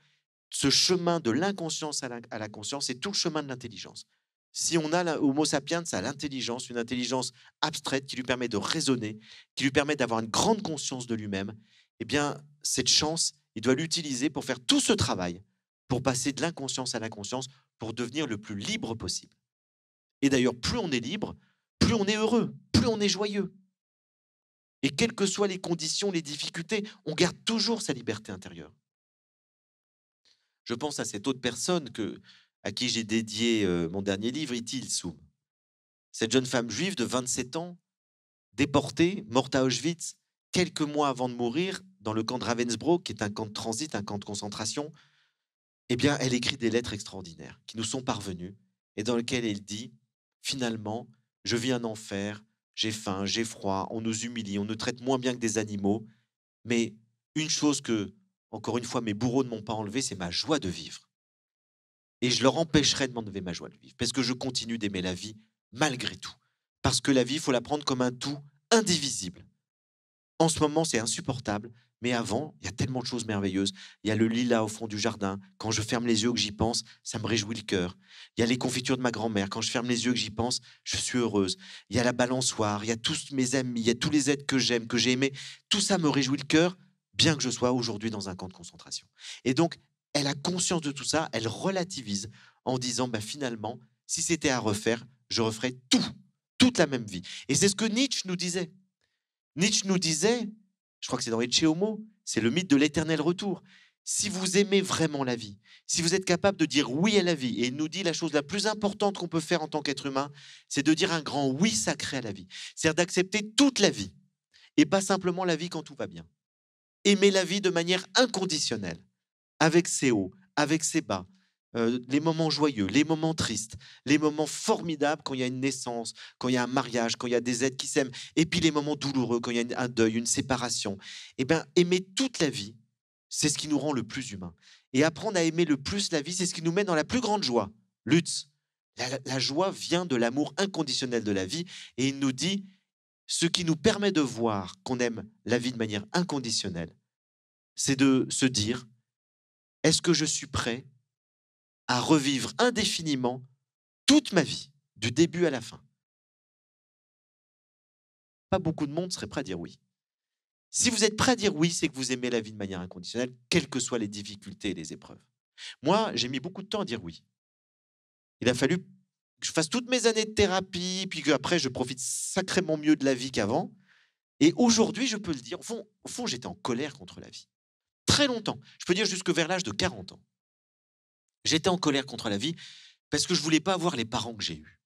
ce chemin de l'inconscience à, la, conscience, c'est tout le chemin de l'intelligence. Si on a l'Homo Homo sapiens ça l'intelligence, une intelligence abstraite qui lui permet de raisonner, qui lui permet d'avoir une grande conscience de lui-même, eh bien, cette chance, il doit l'utiliser pour faire tout ce travail, pour passer de l'inconscience à l'inconscience, pour devenir le plus libre possible. Et d'ailleurs, plus on est libre, plus on est heureux, plus on est joyeux. Et quelles que soient les conditions, les difficultés, on garde toujours sa liberté intérieure. Je pense à cette autre personne que, à qui j'ai dédié euh, mon dernier livre, Itil Soum. Cette jeune femme juive de 27 ans, déportée, morte à Auschwitz, quelques mois avant de mourir, dans le camp de Ravensbrück, qui est un camp de transit, un camp de concentration, eh bien, elle écrit des lettres extraordinaires qui nous sont parvenues et dans lesquelles elle dit finalement, je vis un enfer, j'ai faim, j'ai froid, on nous humilie, on nous traite moins bien que des animaux, mais une chose que, encore une fois, mes bourreaux ne m'ont pas enlevé, c'est ma joie de vivre. Et je leur empêcherai de m'enlever ma joie de vivre, parce que je continue d'aimer la vie malgré tout. Parce que la vie, il faut la prendre comme un tout indivisible. En ce moment, c'est insupportable, mais mmh. avant, il y a tellement de choses merveilleuses. Il y a le lilas au fond du jardin. Quand je ferme les yeux et que j'y pense, ça me réjouit le cœur. Il y a les confitures de ma grand-mère. Quand je ferme les yeux et que j'y pense, je suis heureuse. Il y a la balançoire. Il y a tous mes amis. Il y a tous les êtres que j'aime, que j'ai aimés. Tout ça me réjouit le cœur, bien que je sois aujourd'hui dans un camp de concentration. Et donc, elle a conscience de tout ça. Elle relativise en disant, bah, finalement, si c'était à refaire, je referais tout, toute la même vie. Et c'est ce que Nietzsche nous disait. Nietzsche nous disait, je crois que c'est dans Ecce Homo, c'est le mythe de l'éternel retour. Si vous aimez vraiment la vie, si vous êtes capable de dire oui à la vie, et il nous dit la chose la plus importante qu'on peut faire en tant qu'être humain, c'est de dire un grand oui sacré à la vie. C'est-à-dire d'accepter toute la vie, et pas simplement la vie quand tout va bien. Aimer la vie de manière inconditionnelle, avec ses hauts, avec ses bas, euh, les moments joyeux, les moments tristes, les moments formidables quand il y a une naissance, quand il y a un mariage, quand il y a des êtres qui s'aiment, et puis les moments douloureux quand il y a un deuil, une séparation. Eh bien, aimer toute la vie, c'est ce qui nous rend le plus humain. Et apprendre à aimer le plus la vie, c'est ce qui nous met dans la plus grande joie. Lutz, la joie vient de l'amour inconditionnel de la vie, et il nous dit, ce qui nous permet de voir qu'on aime la vie de manière inconditionnelle, c'est de se dire, est-ce que je suis prêt à revivre indéfiniment toute ma vie, du début à la fin Pas beaucoup de monde serait prêt à dire oui. Si vous êtes prêt à dire oui, c'est que vous aimez la vie de manière inconditionnelle, quelles que soient les difficultés et les épreuves. Moi, j'ai mis beaucoup de temps à dire oui. Il a fallu que je fasse toutes mes années de thérapie, puis qu'après, je profite sacrément mieux de la vie qu'avant. Et aujourd'hui, je peux le dire, au fond, au fond j'étais en colère contre la vie. Très longtemps. Je peux dire jusque vers l'âge de 40 ans. J'étais en colère contre la vie parce que je voulais pas avoir les parents que j'ai eus.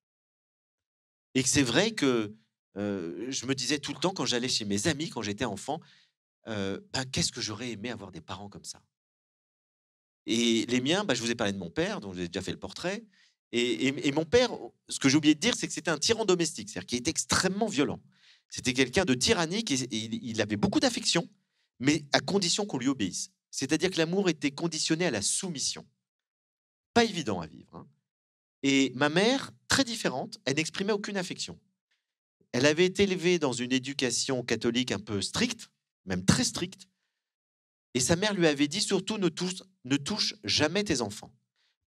Et que c'est vrai que euh, je me disais tout le temps quand j'allais chez mes amis, quand j'étais enfant, euh, ben, qu'est-ce que j'aurais aimé avoir des parents comme ça Et les miens, ben, je vous ai parlé de mon père, dont j'ai déjà fait le portrait. Et, mon père, oh, ce que j'ai oublié de dire, c'est que c'était un tyran domestique, c'est-à-dire qu'il était extrêmement violent. C'était quelqu'un de tyrannique et il avait beaucoup d'affection, mais à condition qu'on lui obéisse. C'est-à-dire que l'amour était conditionné à la soumission pas évident à vivre. Hein. Et ma mère, très différente, elle n'exprimait aucune affection. Elle avait été élevée dans une éducation catholique un peu stricte, même très stricte, et sa mère lui avait dit surtout ne touche, ne touche jamais tes enfants,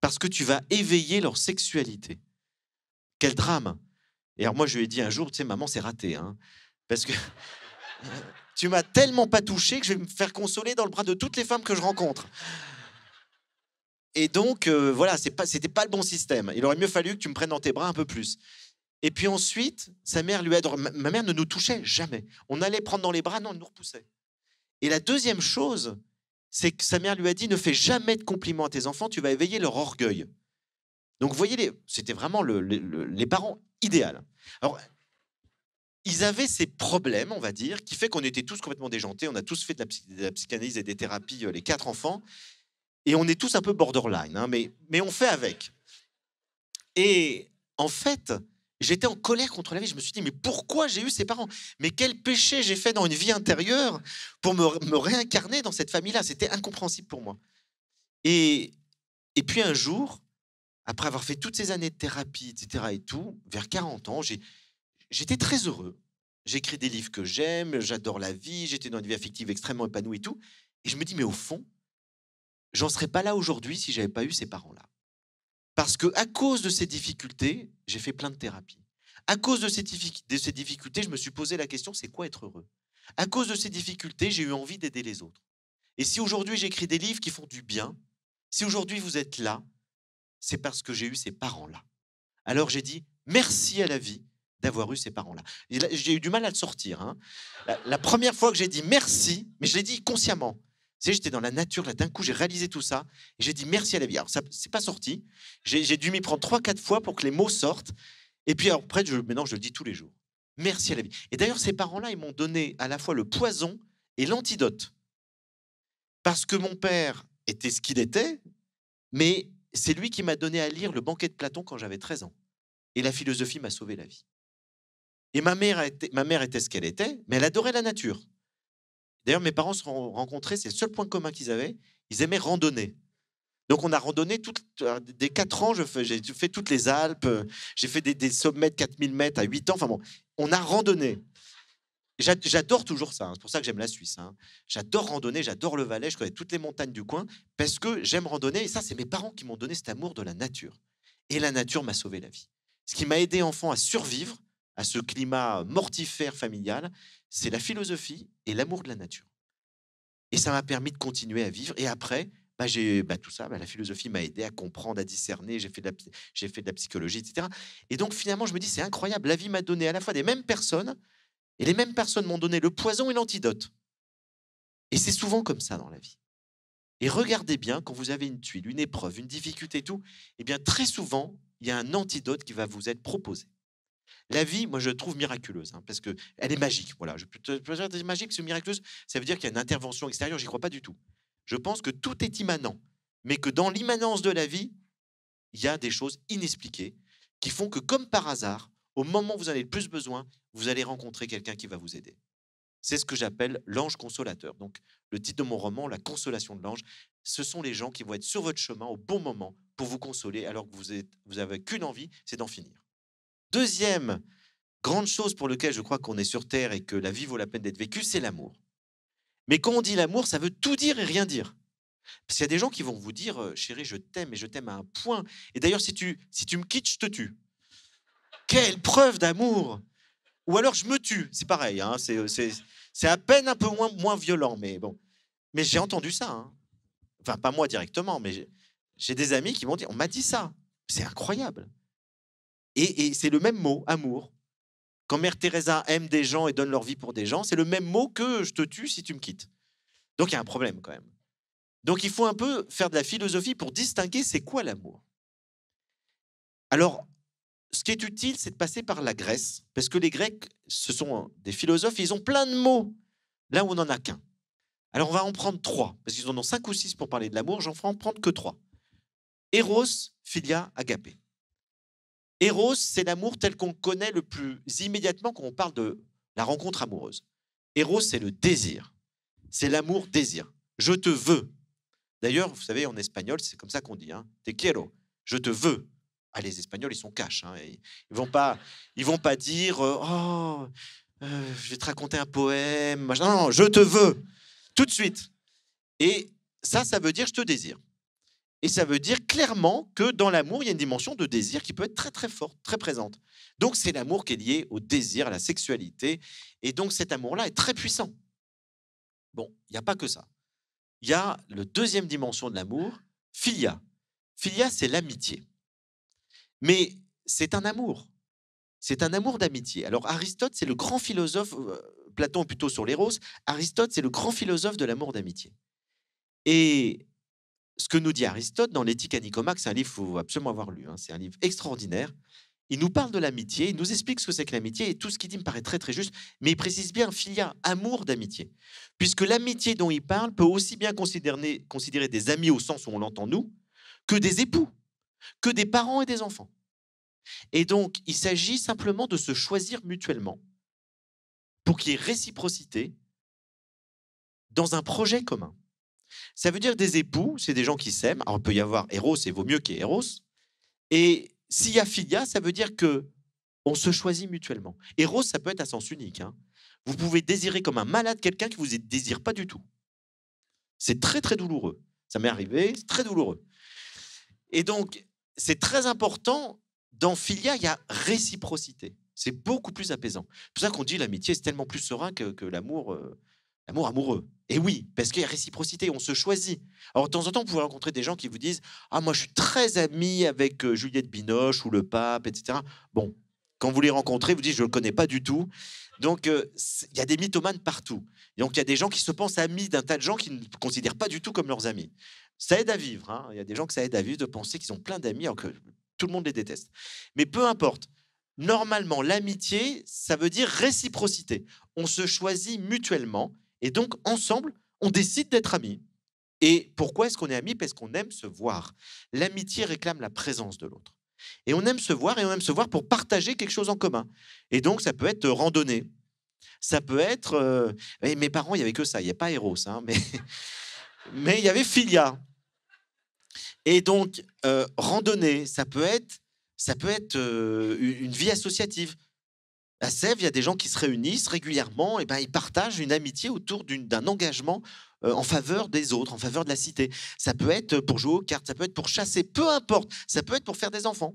parce que tu vas éveiller leur sexualité. Quel drame Et alors moi je lui ai dit un jour, tu sais maman c'est raté, hein, parce que tu m'as tellement pas touché que je vais me faire consoler dans le bras de toutes les femmes que je rencontre. Et donc, euh, voilà, c'est pas, c'était pas le bon système. Il aurait mieux fallu que tu me prennes dans tes bras un peu plus. Et puis ensuite, sa mère lui a. Ma, mère ne nous touchait jamais. On allait prendre dans les bras, non, elle nous repoussait. Et la deuxième chose, c'est que sa mère lui a dit ne fais jamais de compliments à tes enfants, tu vas éveiller leur orgueil. Donc, vous voyez, c'était vraiment les parents idéal. Alors, ils avaient ces problèmes, on va dire, qui fait qu'on était tous complètement déjantés. On a tous fait de la, psychanalyse et des thérapies, euh, les quatre enfants. Et on est tous un peu borderline, hein, mais, mais on fait avec. Et en fait, j'étais en colère contre la vie. Je me suis dit, mais pourquoi j'ai eu ces parents Mais quel péché j'ai fait dans une vie intérieure pour me, réincarner dans cette famille-là C'était incompréhensible pour moi. Et, et puis un jour, après avoir fait toutes ces années de thérapie, etc., et tout, vers 40 ans, j'étais très heureux. J'écris des livres que j'aime, j'adore la vie, j'étais dans une vie affective extrêmement épanouie et tout. Et je me dis, mais au fond, j'en serais pas là aujourd'hui si j'avais pas eu ces parents-là. Parce que à cause de ces difficultés, j'ai fait plein de thérapies. À cause de ces, difficultés, je me suis posé la question c'est quoi être heureux À cause de ces difficultés, j'ai eu envie d'aider les autres. Et si aujourd'hui j'écris des livres qui font du bien, si aujourd'hui vous êtes là, c'est parce que j'ai eu ces parents-là. Alors j'ai dit merci à la vie d'avoir eu ces parents-là. J'ai eu du mal à le sortir. Hein. la, première fois que j'ai dit merci, mais je l'ai dit consciemment, j'étais dans la nature, là, d'un coup, j'ai réalisé tout ça. Et j'ai dit merci à la vie. Alors, ça, c'est pas sorti. J'ai, dû m'y prendre trois, quatre fois pour que les mots sortent. Et puis, après, je, maintenant, je le dis tous les jours. Merci à la vie. Et d'ailleurs, ces parents-là, ils m'ont donné à la fois le poison et l'antidote. Parce que mon père était ce qu'il était, mais c'est lui qui m'a donné à lire le banquet de Platon quand j'avais 13 ans. Et la philosophie m'a sauvé la vie. Et ma mère, ma mère était ce qu'elle était, mais elle adorait la nature. D'ailleurs, mes parents se sont rencontrés, c'est le seul point commun qu'ils avaient, ils aimaient randonner. Donc on a randonné toutes, euh, dès 4 ans, j'ai fait toutes les Alpes, euh, j'ai fait des, sommets de 4000 mètres à 8 ans, enfin bon, on a randonné. J'adore toujours ça, hein, c'est pour ça que j'aime la Suisse. Hein. J'adore randonner, j'adore le Valais, je connais toutes les montagnes du coin, parce que j'aime randonner, et ça c'est mes parents qui m'ont donné cet amour de la nature. Et la nature m'a sauvé la vie. Ce qui m'a aidé enfant à survivre à ce climat mortifère familial, c'est la philosophie et l'amour de la nature. Et ça m'a permis de continuer à vivre. Et après, bah, j'ai bah, tout ça, bah, la philosophie m'a aidé à comprendre, à discerner, j'ai fait, de la, psychologie, etc. Et donc finalement, je me dis, c'est incroyable, la vie m'a donné à la fois des mêmes personnes, et les mêmes personnes m'ont donné le poison et l'antidote. Et c'est souvent comme ça dans la vie. Et regardez bien, quand vous avez une tuile, une épreuve, une difficulté et tout, eh bien très souvent, il y a un antidote qui va vous être proposé. La vie, moi, je trouve miraculeuse, hein, parce que elle est magique. Voilà, je peux te dire magique, c'est miraculeuse. Ça veut dire qu'il y a une intervention extérieure. J'y crois pas du tout. Je pense que tout est immanent, mais que dans l'immanence de la vie, il y a des choses inexpliquées qui font que, comme par hasard, au moment où vous en avez le plus besoin, vous allez rencontrer quelqu'un qui va vous aider. C'est ce que j'appelle l'ange consolateur. Donc, le titre de mon roman, La consolation de l'ange, ce sont les gens qui vont être sur votre chemin au bon moment pour vous consoler, alors que vous n'avez qu'une envie, c'est d'en finir. Deuxième grande chose pour laquelle je crois qu'on est sur Terre et que la vie vaut la peine d'être vécue, c'est l'amour. Mais quand on dit l'amour, ça veut tout dire et rien dire. Parce qu'il y a des gens qui vont vous dire, euh, chérie, je t'aime et je t'aime à un point. Et d'ailleurs, si tu, si tu me quittes, je te tue. Quelle preuve d'amour Ou alors, je me tue. C'est pareil, hein, euh, c'est à peine un peu moins, moins violent, mais bon. Mais j'ai entendu ça. Hein. Enfin, pas moi directement, mais j'ai des amis qui m'ont dit, on m'a dit ça. C'est incroyable. Et, c'est le même mot, amour. Quand Mère Teresa aime des gens et donne leur vie pour des gens, c'est le même mot que je te tue si tu me quittes. Donc il y a un problème quand même. Donc il faut un peu faire de la philosophie pour distinguer c'est quoi l'amour. Alors, ce qui est utile, c'est de passer par la Grèce, parce que les Grecs, ce sont des philosophes, ils ont plein de mots, là où on n'en a qu'un. Alors on va en prendre trois, parce qu'ils en ont cinq ou six pour parler de l'amour, j'en ferai en prendre que trois. Eros, Philia, Agapé. Eros, c'est l'amour tel qu'on connaît le plus immédiatement quand on parle de la rencontre amoureuse. Eros, c'est le désir. C'est l'amour désir. Je te veux. D'ailleurs, vous savez, en espagnol, c'est comme ça qu'on dit. Hein. Te quiero. Je te veux. Ah, les Espagnols, ils sont cash. Hein. Ils vont pas, ils vont pas dire euh, oh, euh, je vais te raconter un poème. Non, non, je te veux tout de suite. Et ça, ça veut dire je te désire. Et ça veut dire clairement que dans l'amour, il y a une dimension de désir qui peut être très très forte, très présente. Donc c'est l'amour qui est lié au désir, à la sexualité. Et donc cet amour-là est très puissant. Bon, il n'y a pas que ça. Il y a le deuxième dimension de l'amour, filia. Filia, c'est l'amitié. Mais c'est un amour. C'est un amour d'amitié. Alors Aristote, c'est le grand philosophe, euh, Platon plutôt sur l'éros, Aristote, c'est le grand philosophe de l'amour d'amitié. Et ce que nous dit Aristote dans l'Éthique à Nicomaque, c'est un livre qu'il faut absolument avoir lu, hein, c'est un livre extraordinaire. Il nous parle de l'amitié, il nous explique ce que c'est que l'amitié, et tout ce qu'il dit me paraît très très juste, mais il précise bien filia, amour d'amitié. Puisque l'amitié dont il parle peut aussi bien considérer, considérer des amis au sens où on l'entend nous, que des époux, que des parents et des enfants. Et donc, il s'agit simplement de se choisir mutuellement pour qu'il y ait réciprocité dans un projet commun. Ça veut dire des époux, c'est des gens qui s'aiment. Alors, il peut y avoir Eros, et vaut mieux qu'il y Et s'il y a Philia, ça veut dire que on se choisit mutuellement. Eros, ça peut être à sens unique. Hein. Vous pouvez désirer comme un malade quelqu'un qui vous désire pas du tout. C'est très, très douloureux. Ça m'est arrivé, c'est très douloureux. Et donc, c'est très important. Dans Philia, il y a réciprocité. C'est beaucoup plus apaisant. C'est pour ça qu'on dit l'amitié, c'est tellement plus serein que, l'amour. Euh, amour amoureux. Et oui, parce qu'il y a réciprocité, on se choisit. Alors, de temps en temps, vous pouvez rencontrer des gens qui vous disent Ah, moi, je suis très ami avec euh, Juliette Binoche ou le pape, etc. Bon, quand vous les rencontrez, vous dites Je ne le connais pas du tout. Donc, euh, il y a des mythomanes partout. donc, il y a des gens qui se pensent amis d'un tas de gens qui ne considèrent pas du tout comme leurs amis. Ça aide à vivre. Hein. Il y a des gens que ça aide à vivre de penser qu'ils ont plein d'amis alors que tout le monde les déteste. Mais peu importe. Normalement, l'amitié, ça veut dire réciprocité. On se choisit mutuellement et donc, ensemble, on décide d'être amis. Et pourquoi est-ce qu'on est amis Parce qu'on aime se voir. L'amitié réclame la présence de l'autre. Et on aime se voir, et on aime se voir pour partager quelque chose en commun. Et donc, ça peut être euh, randonnée. Ça peut être... Euh, mes parents, il n'y avait que ça. Il n'y a pas Eros, hein, mais... mais il y avait Filia. Et donc, euh, randonnée, ça peut être, ça peut être une vie associative. À Sèvres, il y a des gens qui se réunissent régulièrement et ben ils partagent une amitié autour d'un engagement euh, en faveur des autres, en faveur de la cité. Ça peut être pour jouer aux cartes, ça peut être pour chasser, peu importe. Ça peut être pour faire des enfants.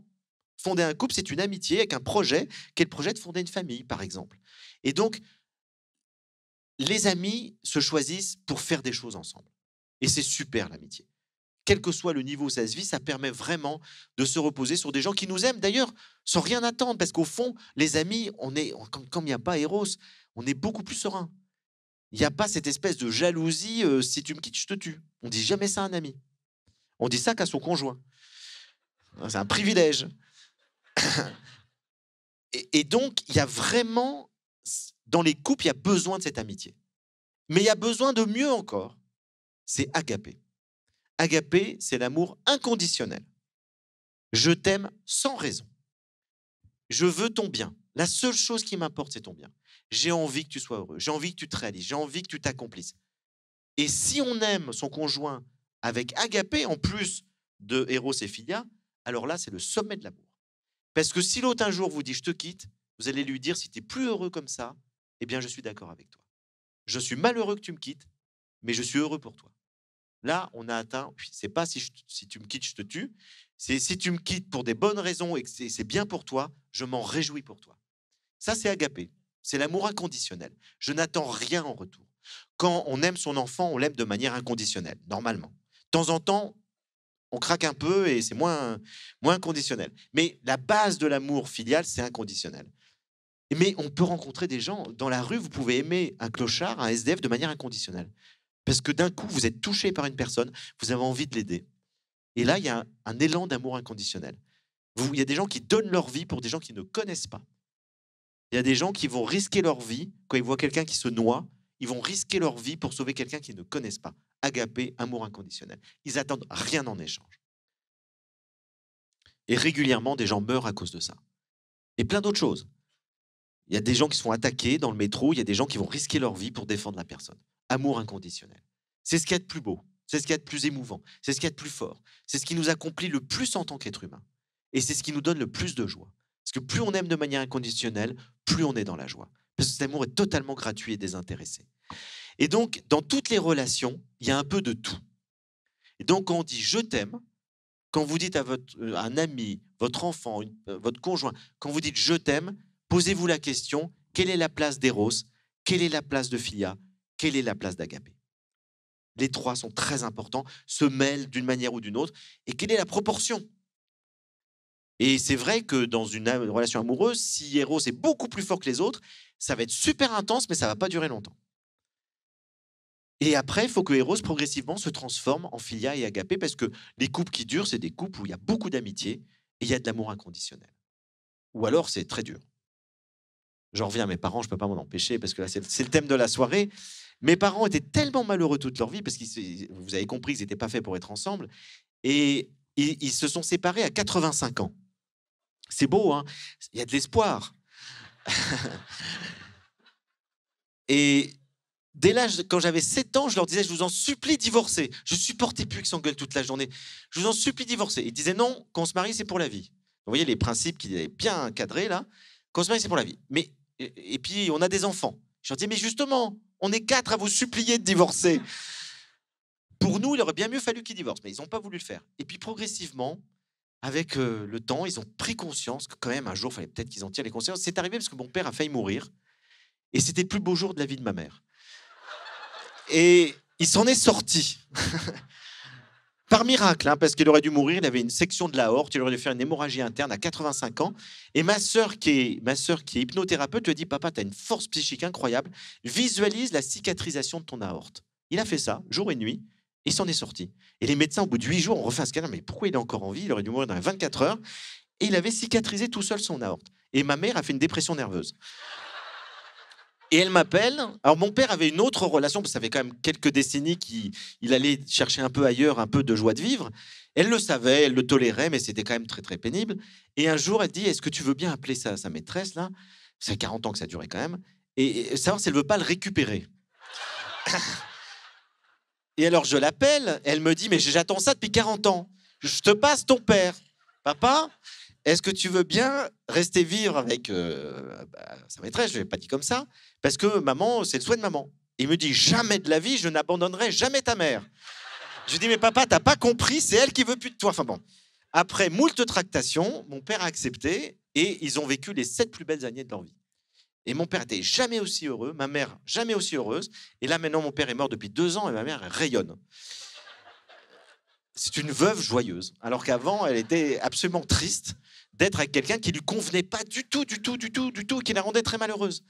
Fonder un couple, c'est une amitié avec un projet, qui est le projet de fonder une famille, par exemple. Et donc, les amis se choisissent pour faire des choses ensemble. Et c'est super l'amitié quel que soit le niveau où ça se vit, ça permet vraiment de se reposer sur des gens qui nous aiment d'ailleurs sans rien attendre. Parce qu'au fond, les amis, on est, il n'y a pas Eros, on est beaucoup plus serein. Il n'y a pas cette espèce de jalousie euh, si tu me quittes, je te tue. On dit jamais ça à un ami. On dit ça qu'à son conjoint. Ah, c'est un privilège. et, et donc, il y a vraiment, dans les couples, il y a besoin de cette amitié. Mais il y a besoin de mieux encore. C'est agapé. Agapé, c'est l'amour inconditionnel. Je t'aime sans raison. Je veux ton bien. La seule chose qui m'importe, c'est ton bien. J'ai envie que tu sois heureux. J'ai envie que tu te réalises. J'ai envie que tu t'accomplisses. Et si on aime son conjoint avec agapé, en plus de Héros et Philia, alors là, c'est le sommet de l'amour. Parce que si l'autre un jour vous dit je te quitte, vous allez lui dire si tu es plus heureux comme ça, eh bien, je suis d'accord avec toi. Je suis malheureux que tu me quittes, mais je suis heureux pour toi. Là, on a atteint, c'est pas si, tu me quittes, je te tue, c'est si tu me quittes pour des bonnes raisons et que c'est bien pour toi, je m'en réjouis pour toi. Ça, c'est agapé. C'est l'amour inconditionnel. Je n'attends rien en retour. Quand on aime son enfant, on l'aime de manière inconditionnelle, normalement. De temps en temps, on craque un peu et c'est moins, moins conditionnel. Mais la base de l'amour filial, c'est inconditionnel. Mais on peut rencontrer des gens. Dans la rue, vous pouvez aimer un clochard, un SDF de manière inconditionnelle. Parce que d'un coup, vous êtes touché par une personne, vous avez envie de l'aider. Et là, il y a un, élan d'amour inconditionnel. Vous, il y a des gens qui donnent leur vie pour des gens qui ne connaissent pas. Il y a des gens qui vont risquer leur vie quand ils voient quelqu'un qui se noie. Ils vont risquer leur vie pour sauver quelqu'un qu'ils ne connaissent pas. Agapé, amour inconditionnel. Ils attendent rien en échange. Et régulièrement, des gens meurent à cause de ça. Et plein d'autres choses. Il y a des gens qui sont attaqués dans le métro, il y a des gens qui vont risquer leur vie pour défendre la personne amour inconditionnel. C'est ce qui est a plus beau, c'est ce qui est a plus émouvant, c'est ce qui est a plus fort, c'est ce qui nous accomplit le plus en tant qu'être humain. Et c'est ce qui nous donne le plus de joie. Parce que plus on aime de manière inconditionnelle, plus on est dans la joie. Parce que cet amour est totalement gratuit et désintéressé. Et donc, dans toutes les relations, il y a un peu de tout. Et donc, quand on dit je t'aime, quand vous dites à, votre, euh, un ami, votre enfant, euh, votre conjoint, quand vous dites je t'aime, posez-vous la question quelle est la place d'Eros Quelle est la place de Philia quelle est la place d'Agapé Les trois sont très importants, se mêlent d'une manière ou d'une autre. Et quelle est la proportion Et c'est vrai que dans une relation amoureuse, si Héros est beaucoup plus fort que les autres, ça va être super intense, mais ça va pas durer longtemps. Et après, il faut que Héros progressivement se transforme en Philia et Agapé, parce que les couples qui durent, c'est des couples où il y a beaucoup d'amitié et il y a de l'amour inconditionnel. Ou alors, c'est très dur. J'en reviens à mes parents, je ne peux pas m'en empêcher, parce que là, c'est le thème de la soirée. Mes parents étaient tellement malheureux toute leur vie parce qu'ils, vous avez compris, qu'ils n'étaient pas faits pour être ensemble. Et ils, se sont séparés à 85 ans. C'est beau, hein Il y a de l'espoir. et dès l'âge, quand j'avais 7 ans, je leur disais, je vous en supplie, divorcez. Je supportais plus qu'ils s'engueulent toute la journée. Je vous en supplie, divorcez. Ils disaient, non, qu'on se marie, c'est pour la vie. Vous voyez les principes qu'il avait bien cadrés là. Qu'on se marie, c'est pour la vie. Mais, et, et puis, on a des enfants. Je leur disais, mais justement, on est quatre à vous supplier de divorcer. Pour nous, il aurait bien mieux fallu qu'ils divorcent, mais ils n'ont pas voulu le faire. Et puis progressivement, avec euh, le temps, ils ont pris conscience que quand même un jour, il fallait peut-être qu'ils en tirent les conséquences. C'est arrivé parce que mon père a failli mourir, et c'était le plus beau jour de la vie de ma mère. Et il s'en est sorti. par miracle, hein, parce qu'il aurait dû mourir, il avait une section de l'aorte. il aurait dû faire une hémorragie interne à 85 ans. Et ma sœur, qui est, ma sœur qui est hypnothérapeute, lui a dit Papa, tu as une force psychique incroyable, visualise la cicatrisation de ton aorte. Il a fait ça, jour et nuit, il s'en est sorti. Et les médecins, au bout de huit jours, ont refait un scanner Mais pourquoi il est encore en vie Il aurait dû mourir dans les 24 heures. Et il avait cicatrisé tout seul son aorte. Et ma mère a fait une dépression nerveuse. Et elle m'appelle. Alors, mon père avait une autre relation, parce que ça fait quand même quelques décennies qu'il allait chercher un peu ailleurs, un peu de joie de vivre. Elle le savait, elle le tolérait, mais c'était quand même très, très pénible. Et un jour, elle dit Est-ce que tu veux bien appeler sa, sa maîtresse, là Ça fait 40 ans que ça durait quand même. Et, savoir si elle veut pas le récupérer. et alors, je l'appelle. Elle me dit Mais j'attends ça depuis 40 ans. Je te passe ton père. Papa est-ce que tu veux bien rester vivre avec euh, bah, sa maîtresse Je ne l'ai pas dit comme ça, parce que maman, c'est le souhait de maman. Il me dit Jamais de la vie, je n'abandonnerai jamais ta mère. Je dis Mais papa, t'as pas compris, c'est elle qui veut plus de toi. Enfin bon. Après moult tractations, mon père a accepté et ils ont vécu les sept plus belles années de leur vie. Et mon père était jamais aussi heureux, ma mère jamais aussi heureuse. Et là maintenant, mon père est mort depuis deux ans et ma mère rayonne. C'est une veuve joyeuse, alors qu'avant, elle était absolument triste d'être avec quelqu'un qui lui convenait pas du tout, du tout, du tout, du tout, qui la rendait très malheureuse.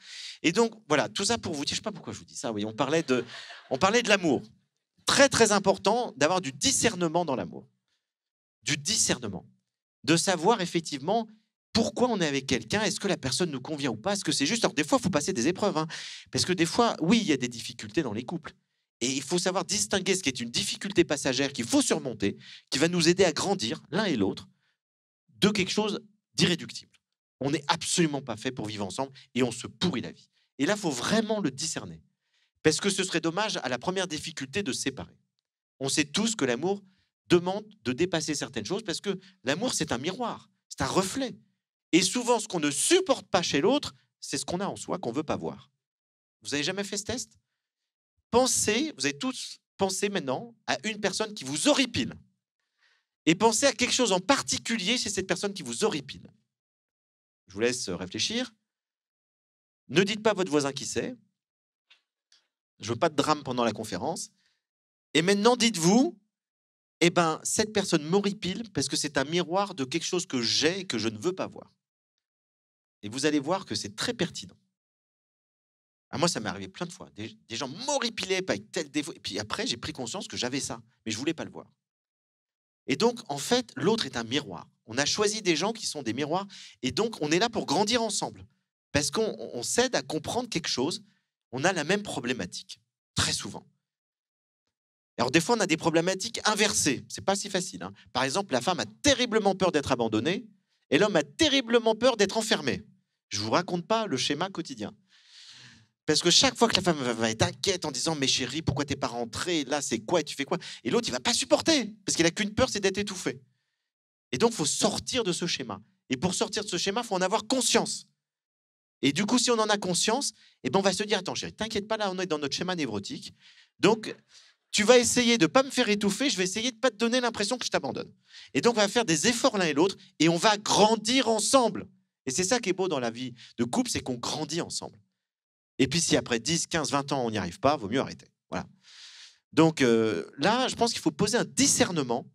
Et donc, voilà, tout ça pour vous dire, je sais pas pourquoi je vous dis ça, oui, on parlait de, on parlait de l'amour. Très, très important d'avoir du discernement dans l'amour. Du discernement. De savoir effectivement pourquoi on est avec quelqu'un, est-ce que la personne nous convient ou pas, est-ce que c'est juste. Alors, des fois, il faut passer des épreuves, hein. parce que des fois, oui, il y a des difficultés dans les couples. Et il faut savoir distinguer ce qui est une difficulté passagère qu'il faut surmonter, qui va nous aider à grandir l'un et l'autre, de quelque chose d'irréductible. On n'est absolument pas fait pour vivre ensemble et on se pourrit la vie. Et là, faut vraiment le discerner. Parce que ce serait dommage à la première difficulté de séparer. On sait tous que l'amour demande de dépasser certaines choses parce que l'amour, c'est un miroir, c'est un reflet. Et souvent, ce qu'on ne supporte pas chez l'autre, c'est ce qu'on a en soi qu'on ne veut pas voir. Vous avez jamais fait ce test Pensez, vous avez tous pensé maintenant à une personne qui vous horripile et pensez à quelque chose en particulier chez cette personne qui vous horripile. Je vous laisse euh, réfléchir. Ne dites pas à votre voisin qui sait. Je veux pas de drame pendant la conférence. Et maintenant, dites-vous, eh ben, cette personne m'horripile parce que c'est un miroir de quelque chose que j'ai et que je ne veux pas voir. Et vous allez voir que c'est très pertinent. à ah, moi, ça m'est arrivé plein de fois. Des, gens m'horripilaient avec tel défaut. Et puis après, j'ai pris conscience que j'avais ça, mais je voulais pas le voir. Et donc, en fait, l'autre est un miroir. On a choisi des gens qui sont des miroirs. Et donc, on est là pour grandir ensemble. Parce qu'on s'aide à comprendre quelque chose. On a la même problématique, très souvent. Alors, des fois, on a des problématiques inversées. C'est pas si facile. Hein. Par exemple, la femme a terriblement peur d'être abandonnée et l'homme a terriblement peur d'être enfermé. Je vous raconte pas le schéma quotidien. Parce que chaque fois que la femme va être inquiète en disant Mais chérie, pourquoi t'es pas rentrée Là, c'est quoi Et tu fais quoi Et l'autre, il va pas supporter. Parce qu'il a qu'une peur, c'est d'être étouffé. Et donc, faut sortir de ce schéma. Et pour sortir de ce schéma, faut en avoir conscience. Et du coup, si on en a conscience, eh ben, on va se dire Attends, chérie, t'inquiète pas, là, on est dans notre schéma névrotique. Donc, tu vas essayer de ne pas me faire étouffer, je vais essayer de ne pas te donner l'impression que je t'abandonne. Et donc, on va faire des efforts l'un et l'autre et on va grandir ensemble. Et c'est ça qui est beau dans la vie de couple, c'est qu'on grandit ensemble. Et puis si après 10, 15, 20 ans, on n'y arrive pas, vaut mieux arrêter. Voilà. Donc euh, là, je pense qu'il faut poser un discernement.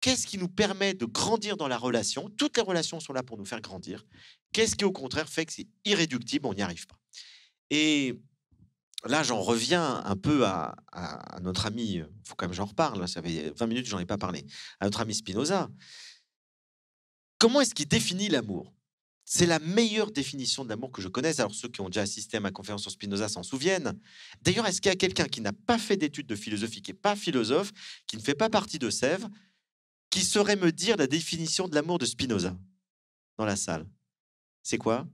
Qu'est-ce qui nous permet de grandir dans la relation Toutes les relations sont là pour nous faire grandir. Qu'est-ce qui, au contraire, fait que c'est irréductible, on n'y arrive pas Et là, j'en reviens un peu à, notre ami, il euh, faut quand même j'en reparle, hein, ça fait 20 minutes que j'en ai pas parlé, à notre ami Spinoza. Comment est-ce qu'il définit l'amour c'est la meilleure définition de l'amour que je connaisse. Alors ceux qui ont déjà assisté à ma conférence sur Spinoza s'en souviennent. D'ailleurs, est-ce qu'il y a quelqu'un qui n'a pas fait d'études de philosophie, qui n'est pas philosophe, qui ne fait pas partie de Sèvres, qui saurait me dire la définition de l'amour de Spinoza dans la salle C'est quoi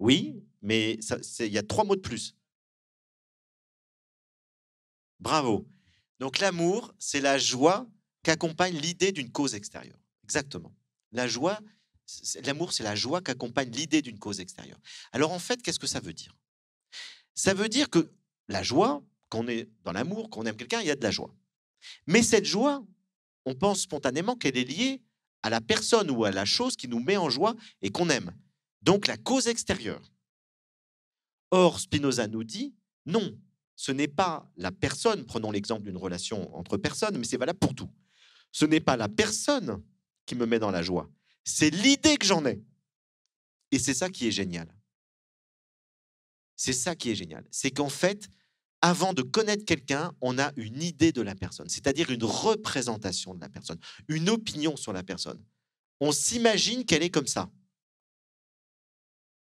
Oui, mais il y a trois mots de plus. Bravo. Donc l'amour, c'est la joie qu'accompagne l'idée d'une cause extérieure. Exactement. La joie L'amour, c'est la joie qu'accompagne l'idée d'une cause extérieure. Alors en fait, qu'est-ce que ça veut dire Ça veut dire que la joie, qu'on est dans l'amour, qu'on aime quelqu'un, il y a de la joie. Mais cette joie, on pense spontanément qu'elle est liée à la personne ou à la chose qui nous met en joie et qu'on aime. Donc la cause extérieure. Or, Spinoza nous dit, non, ce n'est pas la personne, prenons l'exemple d'une relation entre personnes, mais c'est valable pour tout. Ce n'est pas la personne qui me met dans la joie, c'est l'idée que j'en ai. Et c'est ça qui est génial. C'est ça qui est génial. C'est qu'en fait, avant de connaître quelqu'un, on a une idée de la personne, c'est-à-dire une représentation de la personne, une opinion sur la personne. On s'imagine qu'elle est comme ça.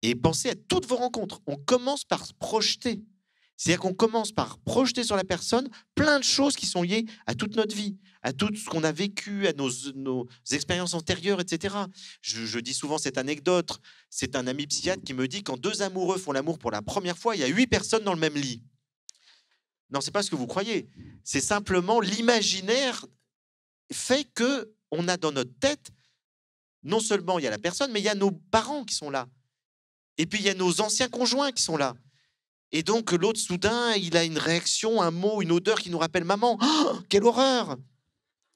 Et pensez à toutes vos rencontres. On commence par se projeter. C'est-à-dire qu'on commence par projeter sur la personne plein de choses qui sont liées à toute notre vie, à tout ce qu'on a vécu, à nos, expériences antérieures, etc. Je, dis souvent cette anecdote. C'est un ami psychiatre qui me dit quand deux amoureux font l'amour pour la première fois, il y a huit personnes dans le même lit. Non, c'est pas ce que vous croyez. C'est simplement l'imaginaire fait que on a dans notre tête non seulement il y a la personne, mais il y a nos parents qui sont là. Et puis il y a nos anciens conjoints qui sont là. Et donc l'autre, soudain, il a une réaction, un mot, une odeur qui nous rappelle maman. Oh, quelle horreur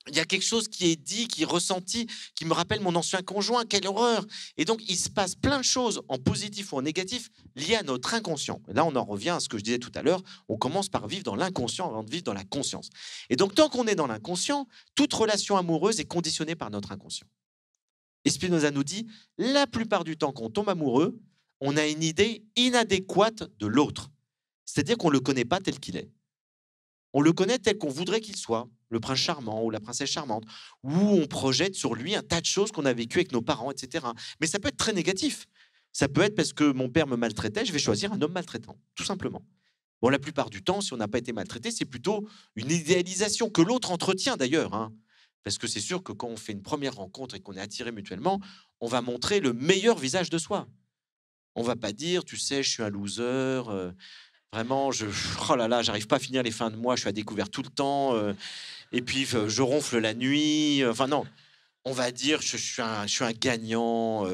Il y a quelque chose qui est dit, qui est ressenti, qui me rappelle mon ancien conjoint. Quelle horreur Et donc il se passe plein de choses, en positif ou en négatif, liées à notre inconscient. là, on en revient à ce que je disais tout à l'heure. On commence par vivre dans l'inconscient avant de vivre dans la conscience. Et donc tant qu'on est dans l'inconscient, toute relation amoureuse est conditionnée par notre inconscient. Et Spinoza nous dit, la plupart du temps, qu'on tombe amoureux, on a une idée inadéquate de l'autre. C'est-à-dire qu'on ne le connaît pas tel qu'il est. On le connaît tel qu'on voudrait qu'il soit, le prince charmant ou la princesse charmante, où on projette sur lui un tas de choses qu'on a vécues avec nos parents, etc. Mais ça peut être très négatif. Ça peut être parce que mon père me maltraitait, je vais choisir un homme maltraitant, tout simplement. Bon, la plupart du temps, si on n'a pas été maltraité, c'est plutôt une idéalisation que l'autre entretient d'ailleurs. Hein. Parce que c'est sûr que quand on fait une première rencontre et qu'on est attiré mutuellement, on va montrer le meilleur visage de soi. On va pas dire, tu sais, je suis un loser. Euh, vraiment, je, oh là là, j'arrive pas à finir les fins de mois. Je suis à découvert tout le temps. Euh, et puis, je ronfle la nuit. Euh, enfin non, on va dire, je, suis, un, je suis un gagnant.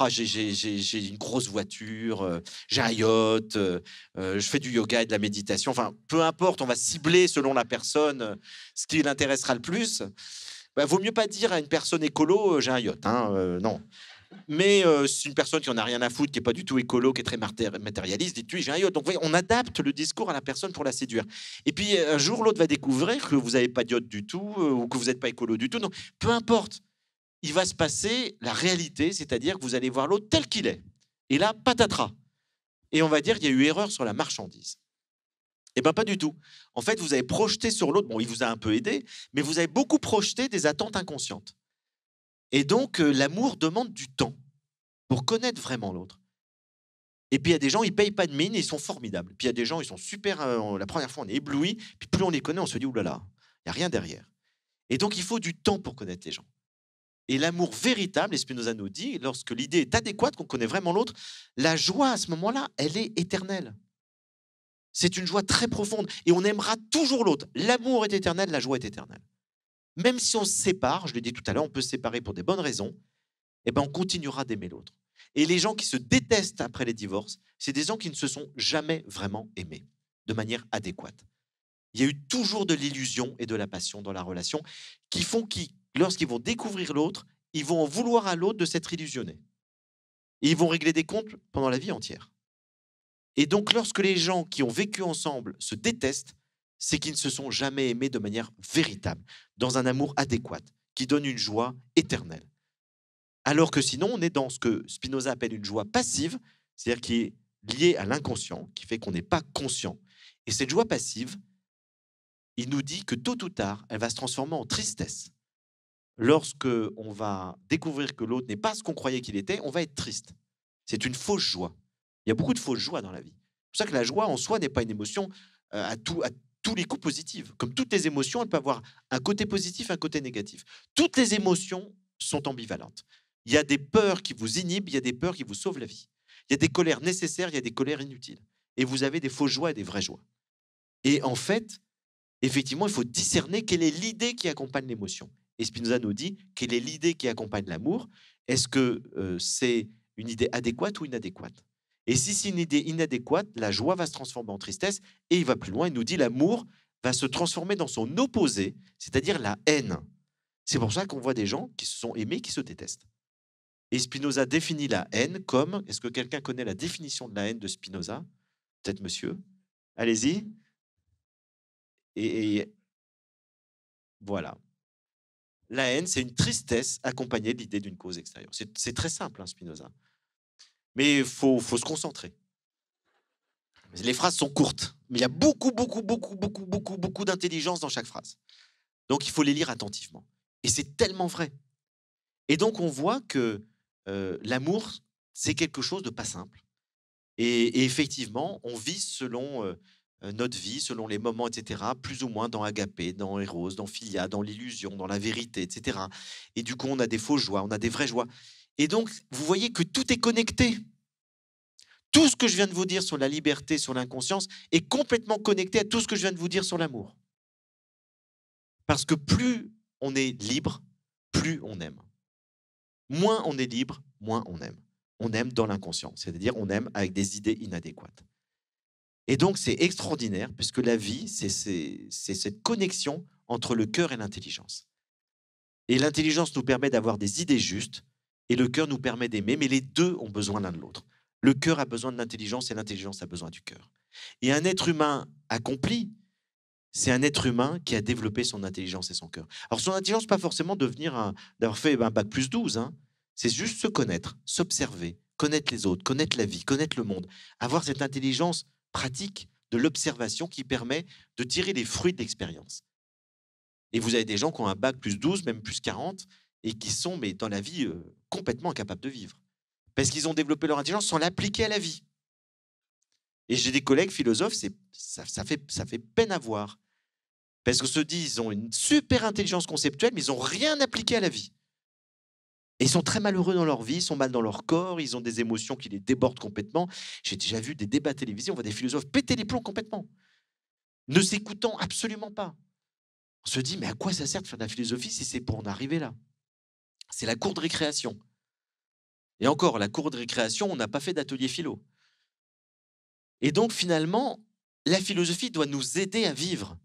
Oh, j'ai une grosse voiture. j'ai un yacht. je fais du yoga et de la méditation. Enfin, peu importe. On va cibler selon la personne ce qui l'intéressera le plus. Bah, vaut mieux pas dire à une personne écolo, j'ai un yacht. Hein, non mais euh, c'est une personne qui en a rien à foutre, qui est pas du tout écolo, qui est très matérialiste, dit tu j'ai un yacht. Donc on adapte le discours à la personne pour la séduire. Et puis un jour l'autre va découvrir que vous n'avez pas de du tout euh, ou que vous n'êtes pas écolo du tout. Donc peu importe, il va se passer la réalité, c'est-à-dire que vous allez voir l'autre tel qu'il est. Et là, patatras. Et on va dire qu'il y a eu erreur sur la marchandise. Eh bien, pas du tout. En fait, vous avez projeté sur l'autre, bon, il vous a un peu aidé, mais vous avez beaucoup projeté des attentes inconscientes. Et donc, euh, l'amour demande du temps pour connaître vraiment l'autre. Et puis, il y a des gens, ils ne payent pas de mine, ils sont formidables. Puis, il y a des gens, ils sont super. Euh, la première fois, on est ébloui. Puis, plus on les connaît, on se dit, là il n'y a rien derrière. Et donc, il faut du temps pour connaître les gens. Et l'amour véritable, Espinoza nous dit, lorsque l'idée est adéquate, qu'on connaît vraiment l'autre, la joie à ce moment-là, elle est éternelle. C'est une joie très profonde. Et on aimera toujours l'autre. L'amour est éternel, la joie est éternelle même si on se sépare, je l'ai dit tout à l'heure, on peut se séparer pour des bonnes raisons, eh ben, on continuera d'aimer l'autre. Et les gens qui se détestent après les divorces, c'est des gens qui ne se sont jamais vraiment aimés de manière adéquate. Il y a eu toujours de l'illusion et de la passion dans la relation qui font qu'ils, lorsqu'ils vont découvrir l'autre, ils vont en vouloir à l'autre de s'être illusionné. Et ils vont régler des comptes pendant la vie entière. Et donc, lorsque les gens qui ont vécu ensemble se détestent, c'est qu'ils ne se sont jamais aimés de manière véritable, dans un amour adéquat, qui donne une joie éternelle. Alors que sinon, on est dans ce que Spinoza appelle une joie passive, c'est-à-dire qui est liée à l'inconscient, qui fait qu'on n'est pas conscient. Et cette joie passive, il nous dit que tôt ou tard, elle va se transformer en tristesse. Lorsque on va découvrir que l'autre n'est pas ce qu'on croyait qu'il était, on va être triste. C'est une fausse joie. Il y a beaucoup de fausses joies dans la vie. C'est pour ça que la joie en soi n'est pas une émotion euh, à, tout, tous les coups positifs, Comme toutes les émotions, elle peut avoir un côté positif, un côté négatif. Toutes les émotions sont ambivalentes. Il y a des peurs qui vous inhibent, il y a des peurs qui vous sauvent la vie. Il y a des colères nécessaires, il y a des colères inutiles. Et vous avez des faux joies et des vraies joies. Et en fait, effectivement, il faut discerner quelle est l'idée qui accompagne l'émotion. Et Spinoza nous dit quelle est l'idée qui accompagne l'amour. Est-ce que euh, c'est une idée adéquate ou inadéquate et si c'est une idée inadéquate, la joie va se transformer en tristesse et il va plus loin. Il nous dit l'amour va se transformer dans son opposé, c'est-à-dire la haine. C'est pour ça qu'on voit des gens qui se sont aimés, qui se détestent. Et Spinoza définit la haine comme, est-ce que quelqu'un connaît la définition de la haine de Spinoza Peut-être monsieur. Allez-y. Et, voilà. La haine, c'est une tristesse accompagnée de l'idée d'une cause extérieure. C'est très simple, hein, Spinoza mais il faut, se concentrer. Les phrases sont courtes, mais il y a beaucoup, beaucoup, beaucoup, beaucoup, beaucoup, beaucoup d'intelligence dans chaque phrase. Donc il faut les lire attentivement. Et c'est tellement vrai. Et donc on voit que euh, l'amour, c'est quelque chose de pas simple. Et, effectivement, on vit selon euh, notre vie, selon les moments, etc., plus ou moins dans Agapé, dans Eros, dans Philia, dans l'illusion, dans la vérité, etc. Et du coup, on a des fausses joies, on a des vraies joies. Et donc, vous voyez que tout est connecté. Tout ce que je viens de vous dire sur la liberté, sur l'inconscience, est complètement connecté à tout ce que je viens de vous dire sur l'amour. Parce que plus on est libre, plus on aime. Moins on est libre, moins on aime. On aime dans l'inconscient, c'est-à-dire on aime avec des idées inadéquates. Et donc c'est extraordinaire, puisque la vie, c'est cette connexion entre le cœur et l'intelligence. Et l'intelligence nous permet d'avoir des idées justes, et le cœur nous permet d'aimer, mais les deux ont besoin l'un de l'autre. Le cœur a besoin de l'intelligence et l'intelligence a besoin du cœur. Et un être humain accompli, c'est un être humain qui a développé son intelligence et son cœur. Alors son intelligence, pas forcément devenir d'avoir fait un bac plus 12, hein. c'est juste se connaître, s'observer, connaître les autres, connaître la vie, connaître le monde, avoir cette intelligence pratique de l'observation qui permet de tirer les fruits de l'expérience. Et vous avez des gens qui ont un bac plus 12, même plus 40, et qui sont, mais dans la vie, euh, complètement incapables de vivre. Parce qu'ils ont développé leur intelligence sans l'appliquer à la vie. Et j'ai des collègues philosophes, ça, ça, fait, ça fait peine à voir. Parce qu'on se dit, ils ont une super intelligence conceptuelle, mais ils n'ont rien appliqué à la vie. Et ils sont très malheureux dans leur vie, ils sont mal dans leur corps, ils ont des émotions qui les débordent complètement. J'ai déjà vu des débats télévisés, on voit des philosophes péter les plombs complètement, ne s'écoutant absolument pas. On se dit, mais à quoi ça sert de faire de la philosophie si c'est pour en arriver là c'est la cour de récréation. Et encore, la cour de récréation, on n'a pas fait d'atelier philo. Et donc finalement, la philosophie doit nous aider à vivre.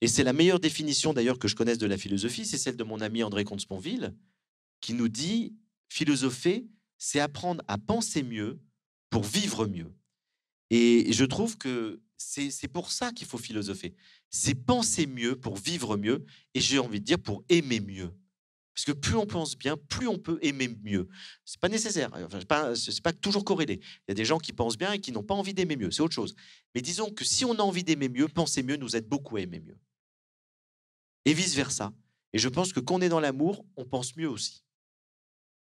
Et c'est la meilleure définition d'ailleurs que je connaisse de la philosophie, c'est celle de mon ami André Comte-Sponville, qui nous dit philosopher, c'est apprendre à penser mieux pour vivre mieux. Et je trouve que c'est pour ça qu'il faut philosopher. C'est penser mieux pour vivre mieux et j'ai envie de dire pour aimer mieux. Parce que plus on pense bien, plus on peut aimer mieux. Ce n'est pas nécessaire. Hein, enfin, n'est pas toujours corrélé. Il y a des gens qui pensent bien et qui n'ont pas envie d'aimer mieux. C'est autre chose. Mais disons que si on a envie d'aimer mieux, penser mieux nous aide beaucoup à aimer mieux. Et vice versa. Et je pense que quand on est dans l'amour, on pense mieux aussi.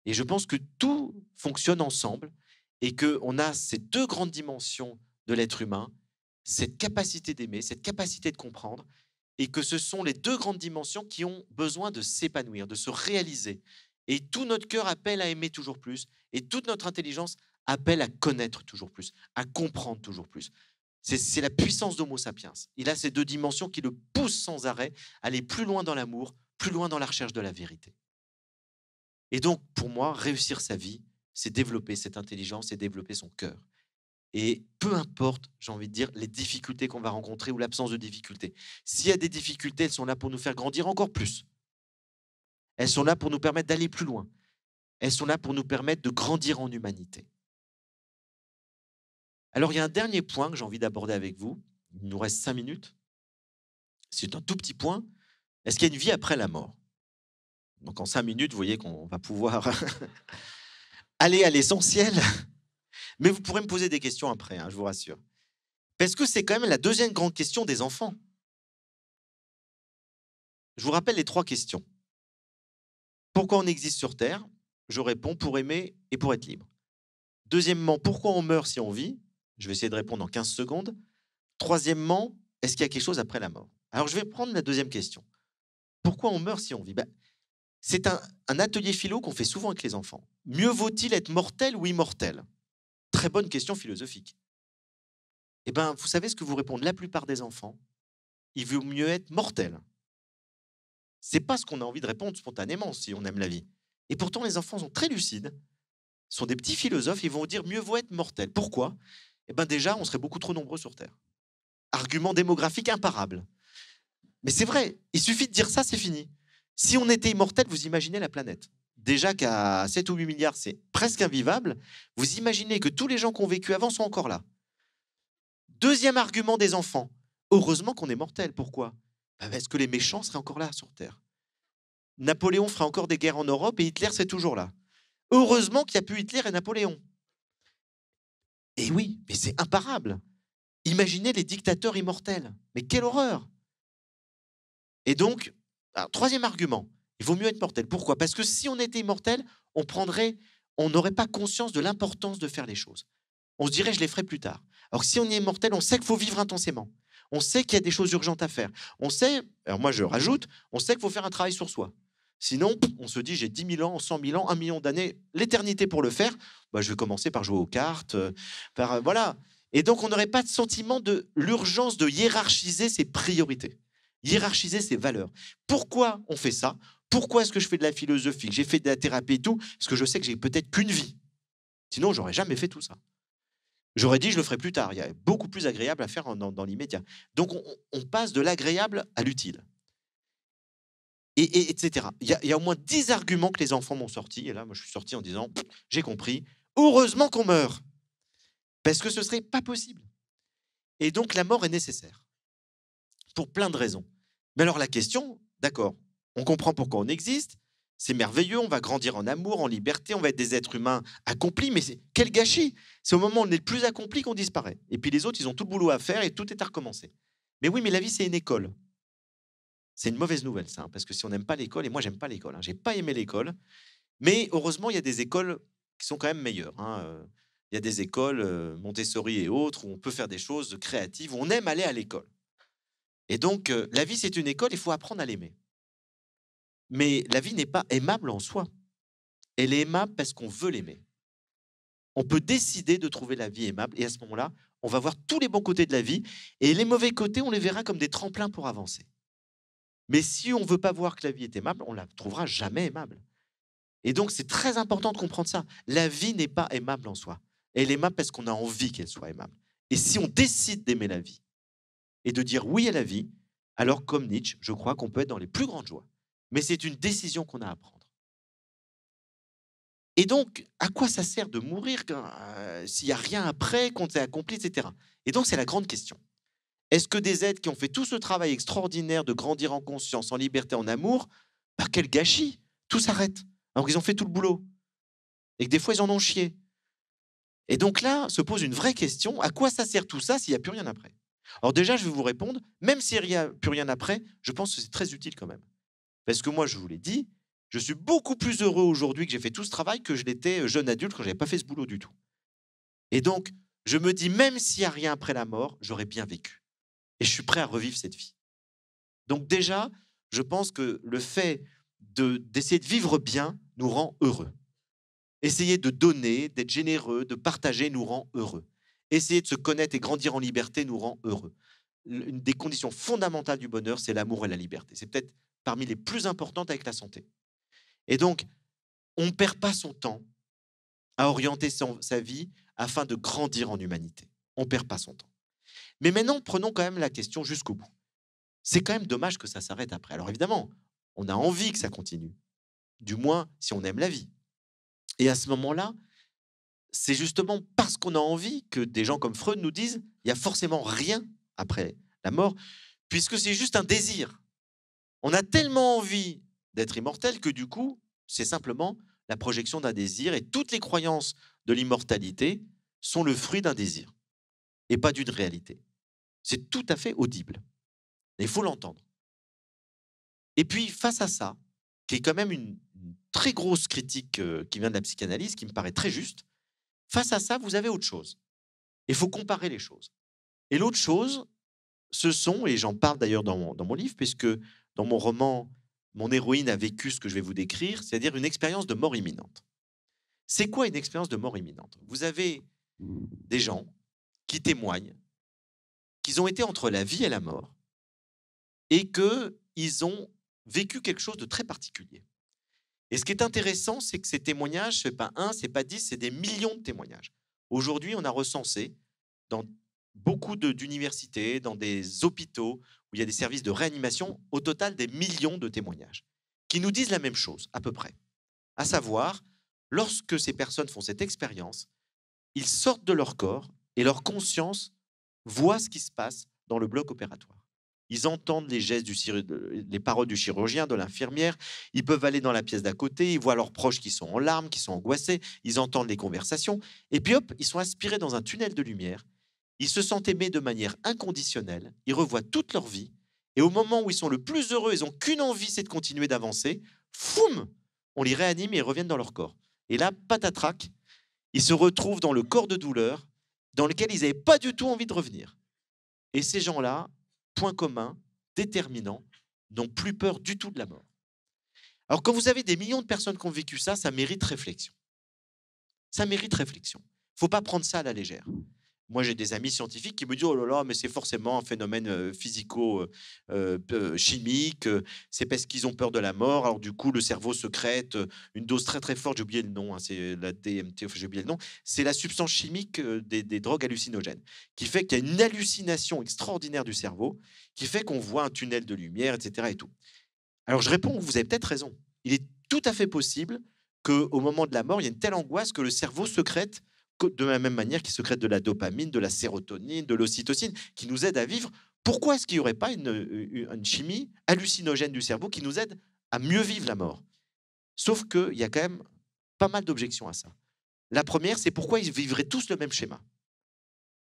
Et je pense que tout fonctionne ensemble et qu'on a ces deux grandes dimensions de l'être humain, cette capacité d'aimer, cette capacité de comprendre et que ce sont les deux grandes dimensions qui ont besoin de s'épanouir, de se réaliser. Et tout notre cœur appelle à aimer toujours plus, et toute notre intelligence appelle à connaître toujours plus, à comprendre toujours plus. C'est la puissance d'Homo sapiens. Il a ces deux dimensions qui le poussent sans arrêt à aller plus loin dans l'amour, plus loin dans la recherche de la vérité. Et donc, pour moi, réussir sa vie, c'est développer cette intelligence et développer son cœur. Et peu importe, j'ai envie de dire, les difficultés qu'on va rencontrer ou l'absence de difficultés. S'il y a des difficultés, elles sont là pour nous faire grandir encore plus. Elles sont là pour nous permettre d'aller plus loin. Elles sont là pour nous permettre de grandir en humanité. Alors il y a un dernier point que j'ai envie d'aborder avec vous. Il nous reste cinq minutes. C'est un tout petit point. Est-ce qu'il y a une vie après la mort Donc en cinq minutes, vous voyez qu'on va pouvoir aller à l'essentiel mais vous pourrez me poser des questions après, hein, je vous rassure. Parce que c'est quand même la deuxième grande question des enfants. Je vous rappelle les trois questions. Pourquoi on existe sur Terre Je réponds pour aimer et pour être libre. Deuxièmement, pourquoi on meurt si on vit Je vais essayer de répondre en 15 secondes. Troisièmement, est-ce qu'il y a quelque chose après la mort Alors je vais prendre la deuxième question. Pourquoi on meurt si on vit ben, C'est un atelier philo qu'on fait souvent avec les enfants. Mieux vaut-il être mortel ou immortel Très bonne question philosophique. Eh bien, vous savez ce que vous répondent la plupart des enfants Il vaut mieux être mortel. C'est pas ce qu'on a envie de répondre spontanément si on aime la vie. Et pourtant, les enfants sont très lucides, sont des petits philosophes, ils vont dire mieux vaut être mortel. Pourquoi Eh bien, déjà, on serait beaucoup trop nombreux sur Terre. Argument démographique imparable. Mais c'est vrai, il suffit de dire ça, c'est fini. Si on était immortel, vous imaginez la planète déjà qu'à 7 ou 8 milliards, c'est presque invivable, vous imaginez que tous les gens qui ont vécu avant sont encore là. Deuxième argument des enfants. Heureusement qu'on est mortel. Pourquoi bah, Parce que les méchants seraient encore là sur Terre. Napoléon ferait encore des guerres en Europe et Hitler c'est toujours là. Heureusement qu'il n'y a plus Hitler et Napoléon. Et eh oui, mais c'est imparable. Imaginez les dictateurs immortels. Mais quelle horreur Et donc, troisième argument, il vaut mieux être mortel. Pourquoi Parce que si on était immortel, on prendrait, on n'aurait pas conscience de l'importance de faire les choses. On se dirait, je les ferai plus tard. Alors si on est immortel, on sait qu'il faut vivre intensément. On sait qu'il y a des choses urgentes à faire. On sait, alors moi je rajoute, on sait qu'il faut faire un travail sur soi. Sinon, on se dit, j'ai 10 000 ans, 100 000 ans, 1 million d'années, l'éternité pour le faire. Bah, je vais commencer par jouer aux cartes, euh, par euh, voilà. Et donc, on n'aurait pas de sentiment de l'urgence de hiérarchiser ses priorités, hiérarchiser ses valeurs. Pourquoi on fait ça pourquoi est-ce que je fais de la philosophie, j'ai fait de la thérapie et tout Parce que je sais que j'ai peut-être qu'une vie. Sinon, j'aurais jamais fait tout ça. J'aurais dit, je le ferai plus tard. Il y a beaucoup plus agréable à faire dans, l'immédiat. Donc, on, passe de l'agréable à l'utile. Et, etc. Il y, a, au moins 10 arguments que les enfants m'ont sortis. Et là, moi, je suis sorti en disant, j'ai compris. Heureusement qu'on meurt. Parce que ce serait pas possible. Et donc, la mort est nécessaire. Pour plein de raisons. Mais alors, la question, d'accord, on comprend pourquoi on existe. C'est merveilleux, on va grandir en amour, en liberté, on va être des êtres humains accomplis, mais quel gâchis C'est au moment où on est le plus accompli qu'on disparaît. Et puis les autres, ils ont tout le boulot à faire et tout est à recommencer. Mais oui, mais la vie, c'est une école. C'est une mauvaise nouvelle, ça, hein, parce que si on n'aime pas l'école, et moi, j'aime pas l'école, hein, j'ai pas aimé l'école, mais heureusement, il y a des écoles qui sont quand même meilleures. Hein, euh. il y a des écoles, euh, Montessori et autres, où on peut faire des choses créatives, où on aime aller à l'école. Et donc, euh, la vie, c'est une école, il faut apprendre à l'aimer. Mais la vie n'est pas aimable en soi. Elle est aimable parce qu'on veut l'aimer. On peut décider de trouver la vie aimable et à ce moment-là, on va voir tous les bons côtés de la vie et les mauvais côtés, on les verra comme des tremplins pour avancer. Mais si on ne veut pas voir que la vie est aimable, on la trouvera jamais aimable. Et donc, c'est très important de comprendre ça. La vie n'est pas aimable en soi. Elle est aimable parce qu'on a envie qu'elle soit aimable. Et si on décide d'aimer la vie et de dire oui à la vie, alors comme Nietzsche, je crois qu'on peut être dans les plus grandes joies mais c'est une décision qu'on a à prendre. Et donc, à quoi ça sert de mourir euh, s'il n'y a rien après, quand c'est accompli, etc. Et donc, c'est la grande question. Est-ce que des êtres qui ont fait tout ce travail extraordinaire de grandir en conscience, en liberté, en amour, par bah, quel gâchis Tout s'arrête, alors qu'ils ont fait tout le boulot. Et que des fois, ils en ont chié. Et donc là, se pose une vraie question, à quoi ça sert tout ça s'il n'y a plus rien après Alors déjà, je vais vous répondre, même s'il n'y a plus rien après, je pense que c'est très utile quand même. Parce que moi, je vous l'ai dit, je suis beaucoup plus heureux aujourd'hui que j'ai fait tout ce travail que je l'étais euh, jeune adulte quand je n'avais pas fait ce boulot du tout. Et donc, je me dis, même s'il n'y a rien après la mort, j'aurais bien vécu. Et je suis prêt à revivre cette vie. Donc déjà, je pense que le fait d'essayer de, vivre bien nous rend heureux. Essayer de donner, d'être généreux, de partager nous rend heureux. Essayer de se connaître et grandir en liberté nous rend heureux. Une des conditions fondamentales du bonheur, c'est l'amour et la liberté. C'est peut-être parmi les plus importantes avec la santé. Et donc, on ne perd pas son temps à orienter sa vie afin de grandir en humanité. On ne perd pas son temps. Mais maintenant, prenons quand même la question jusqu'au bout. C'est quand même dommage que ça s'arrête après. Alors évidemment, on a envie que ça continue, du moins si on aime la vie. Et à ce moment-là, c'est justement parce qu'on a envie que des gens comme Freud nous disent il n'y a forcément rien après la mort, puisque c'est juste un désir. On a tellement envie d'être immortel que du coup, c'est simplement la projection d'un désir et toutes les croyances de l'immortalité sont le fruit d'un désir et pas d'une réalité. C'est tout à fait audible. Il faut l'entendre. Et puis, face à ça, qui est quand même une très grosse critique euh, qui vient de la psychanalyse, qui me paraît très juste, face à ça, vous avez autre chose. Il faut comparer les choses. Et l'autre chose, ce sont, et j'en parle d'ailleurs dans, dans, mon livre, puisque dans mon roman, mon héroïne a vécu ce que je vais vous décrire, c'est-à-dire une expérience de mort imminente. C'est quoi une expérience de mort imminente Vous avez des gens qui témoignent qu'ils ont été entre la vie et la mort et qu'ils ont vécu quelque chose de très particulier. Et ce qui est intéressant, c'est que ces témoignages, ce n'est pas un, c'est pas dix, c'est des millions de témoignages. Aujourd'hui, on a recensé dans beaucoup d'universités, dans des hôpitaux, il y a des services de réanimation, au total des millions de témoignages, qui nous disent la même chose, à peu près. À savoir, lorsque ces personnes font cette expérience, ils sortent de leur corps et leur conscience voit ce qui se passe dans le bloc opératoire. Ils entendent les gestes, les paroles du chirurgien, de l'infirmière. Ils peuvent aller dans la pièce d'à côté. Ils voient leurs proches qui sont en larmes, qui sont angoissés. Ils entendent les conversations. Et puis hop, ils sont aspirés dans un tunnel de lumière ils se sentent aimés de manière inconditionnelle, ils revoient toute leur vie, et au moment où ils sont le plus heureux, ils n'ont qu'une envie, c'est de continuer d'avancer, foum On les réanime et ils reviennent dans leur corps. Et là, patatrac, ils se retrouvent dans le corps de douleur dans lequel ils n'avaient pas du tout envie de revenir. Et ces gens-là, point commun, déterminant, n'ont plus peur du tout de la mort. Alors quand vous avez des millions de personnes qui ont vécu ça, ça mérite réflexion. Ça mérite réflexion. Il ne faut pas prendre ça à la légère. Moi, j'ai des amis scientifiques qui me disent, oh là là, mais c'est forcément un phénomène physico-chimique, c'est parce qu'ils ont peur de la mort, alors du coup, le cerveau secrète une dose très très forte, j'ai oublié le nom, hein, c'est la DMT, j'ai oublié le nom, c'est la substance chimique des, drogues hallucinogènes, qui fait qu'il y a une hallucination extraordinaire du cerveau, qui fait qu'on voit un tunnel de lumière, etc. Et tout. Alors je réponds, vous avez peut-être raison. Il est tout à fait possible qu'au moment de la mort, il y ait une telle angoisse que le cerveau secrète de la même manière qu'ils secrètent de la dopamine, de la sérotonine, de l'ocytocine, qui nous aident à vivre. Pourquoi est-ce qu'il n'y aurait pas une, chimie hallucinogène du cerveau qui nous aide à mieux vivre la mort Sauf qu'il y a quand même pas mal d'objections à ça. La première, c'est pourquoi ils vivraient tous le même schéma.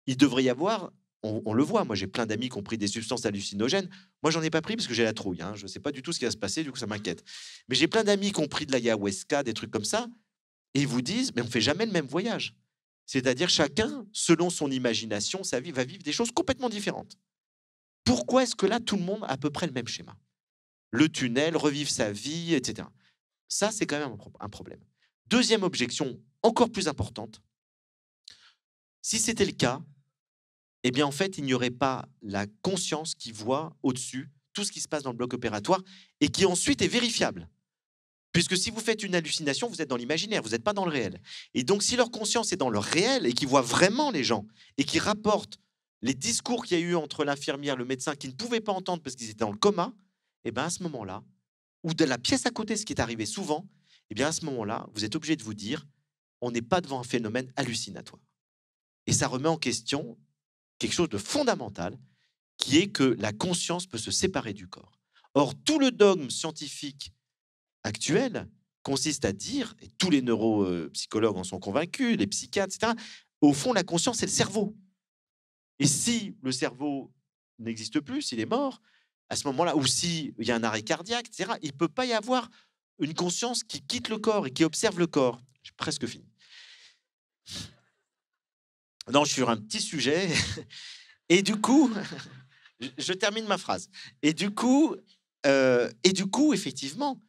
Il devrait y avoir, on, le voit, moi j'ai plein d'amis qui ont pris des substances hallucinogènes. Moi j'en ai pas pris parce que j'ai la trouille, hein, je ne sais pas du tout ce qui va se passer, du coup ça m'inquiète. Mais j'ai plein d'amis qui ont pris de la ayahuasca, des trucs comme ça, et ils vous disent, mais on fait jamais le même voyage. C'est-à-dire chacun, selon son imagination, sa vie va vivre des choses complètement différentes. Pourquoi est-ce que là, tout le monde a à peu près le même schéma Le tunnel, revivre sa vie, etc. Ça, c'est quand même un problème. Deuxième objection, encore plus importante. Si c'était le cas, eh bien, en fait, il n'y aurait pas la conscience qui voit au-dessus tout ce qui se passe dans le bloc opératoire et qui ensuite est vérifiable. Puisque si vous faites une hallucination, vous êtes dans l'imaginaire, vous n'êtes pas dans le réel. Et donc, si leur conscience est dans le réel et qu'ils voient vraiment les gens et qu'ils rapportent les discours qu'il y a eu entre l'infirmière, le médecin, qu'ils ne pouvaient pas entendre parce qu'ils étaient dans le coma, et eh bien à ce moment-là, ou de la pièce à côté, ce qui est arrivé souvent, et eh bien à ce moment-là, vous êtes obligé de vous dire, on n'est pas devant un phénomène hallucinatoire. Et ça remet en question quelque chose de fondamental, qui est que la conscience peut se séparer du corps. Or, tout le dogme scientifique actuelle consiste à dire, et tous les neuropsychologues euh, en sont convaincus, les psychiatres, etc., au fond, la conscience, c'est le cerveau. Et si le cerveau n'existe plus, s'il est mort, à ce moment-là, ou s'il y a un arrêt cardiaque, etc., il ne peut pas y avoir une conscience qui quitte le corps et qui observe le corps. J'ai presque fini. Non, je suis sur un petit sujet. Et du coup, je termine ma phrase. Et du coup, euh, et du coup effectivement,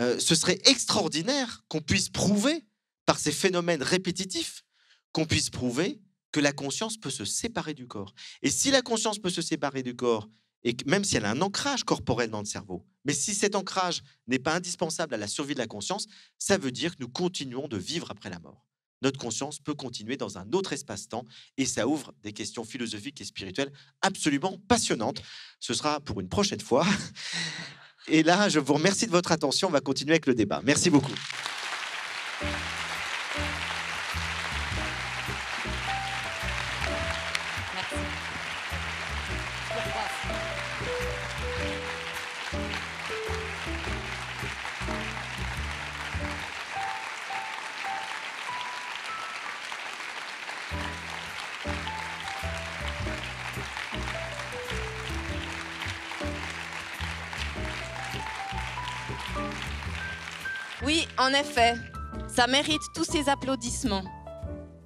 euh, ce serait extraordinaire qu'on puisse prouver, par ces phénomènes répétitifs, qu'on puisse prouver que la conscience peut se séparer du corps. Et si la conscience peut se séparer du corps, et même si elle a un ancrage corporel dans le cerveau, mais si cet ancrage n'est pas indispensable à la survie de la conscience, ça veut dire que nous continuons de vivre après la mort. Notre conscience peut continuer dans un autre espace-temps et ça ouvre des questions philosophiques et spirituelles absolument passionnantes. Ce sera pour une prochaine fois. Et là, je vous remercie de votre attention. On va continuer avec le débat. Merci beaucoup.
Ça mérite tous ces applaudissements.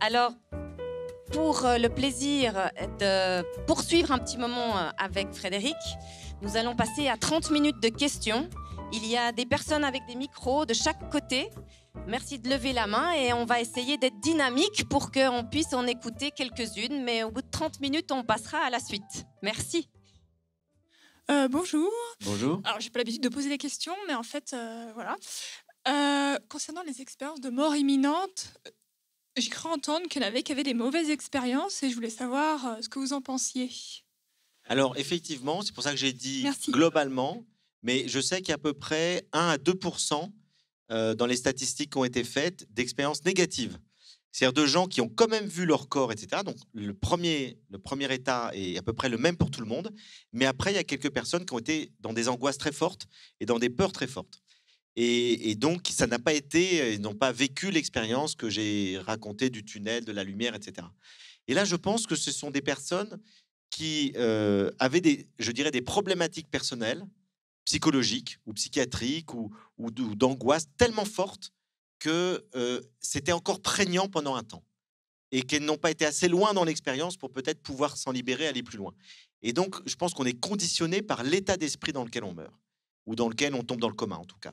Alors, pour euh, le plaisir de poursuivre un petit moment euh, avec Frédéric, nous allons passer à 30 minutes de questions. Il y a des personnes avec des micros de chaque côté. Merci de lever la main et on va essayer d'être dynamique pour qu'on puisse en écouter quelques-unes. Mais au bout de 30 minutes, on passera à la suite. Merci.
Euh, bonjour. Bonjour.
Alors, j'ai pas l'habitude de poser des questions, mais en
fait, voilà. Euh, concernant les expériences de mort imminente, euh, j'ai cru entendre qu'il y avait des mauvaises expériences et je voulais savoir euh, ce que vous en pensiez.
Alors, effectivement, c'est pour ça que j'ai dit globalement, mais je sais qu'il y a à peu près 1 à 2 dans les statistiques qui ont été faites d'expériences négatives. C'est-à-dire de gens qui ont quand même vu leur corps, etc. Donc, le premier, le premier état est à peu près le même pour tout le monde. Mais après, il y a quelques personnes qui ont été dans des angoisses très fortes et dans des peurs très fortes. Et, donc, ça mmh. n'a pas été, et n'ont pas vécu l'expérience que j'ai racontée du tunnel, de la lumière, etc. Et là, je pense que ce sont des personnes qui euh, avaient des, je dirais, des problématiques personnelles, psychologiques ou psychiatriques ou, d'angoisse tellement fortes que euh, c'était encore prégnant pendant un temps et qu'elles n'ont pas été assez loin dans l'expérience pour peut-être pouvoir s'en libérer, aller plus loin. Et donc, je pense qu'on est conditionné par l'état d'esprit dans lequel on meurt ou dans lequel on tombe dans le coma, en tout cas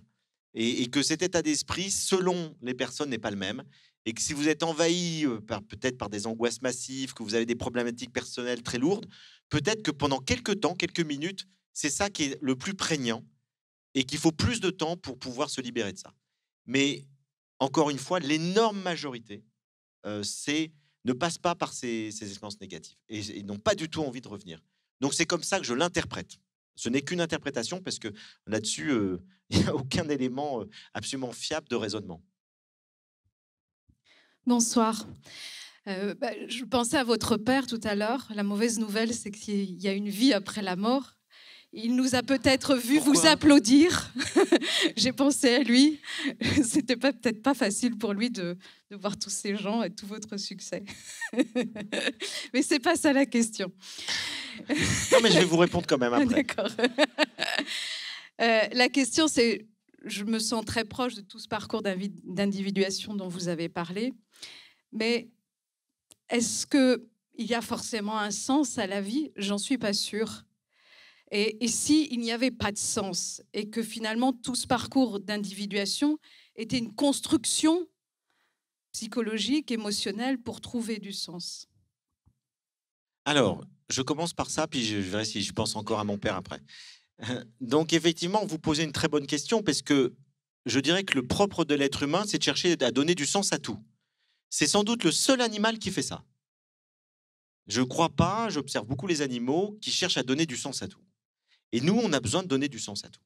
et, que cet état d'esprit, selon les personnes, n'est pas le même. Et que si vous êtes envahi euh, par peut-être par des angoisses massives, que vous avez des problématiques personnelles très lourdes, peut-être que pendant quelques temps, quelques minutes, c'est ça qui est le plus prégnant et qu'il faut plus de temps pour pouvoir se libérer de ça. Mais encore une fois, l'énorme majorité euh, c'est ne passe pas par ces, expériences négatives et, n'ont pas du tout envie de revenir. Donc c'est comme ça que je l'interprète. Ce n'est qu'une interprétation parce que là-dessus, euh, il n'y a aucun élément absolument fiable de raisonnement.
Bonsoir. Bah, je pensais à votre père tout à l'heure. La mauvaise nouvelle, c'est qu'il y a une vie après la mort. Il nous a peut-être vu vous applaudir. J'ai pensé à lui. C'était pas peut-être pas facile pour lui de, de, voir tous ces gens et tout votre succès. mais c'est pas ça la question.
non, mais je vais vous répondre quand même ah, après. D'accord.
Euh, la question, c'est, je me sens très proche de tout ce parcours d'individuation dont vous avez parlé, mais est-ce que il y a forcément un sens à la vie J'en suis pas sûre. Et, et si il n'y avait pas de sens et que finalement tout ce parcours d'individuation était une construction psychologique, émotionnelle pour trouver du sens
Alors, je commence par ça, puis je verrai si je pense encore à mon père après. Donc effectivement, vous posez une très bonne question parce que je dirais que le propre de l'être humain, c'est de chercher à donner du sens à tout. C'est sans doute le seul animal qui fait ça. Je ne crois pas, j'observe beaucoup les animaux qui cherchent à donner du sens à tout. Et nous, on a besoin de donner du sens à tout.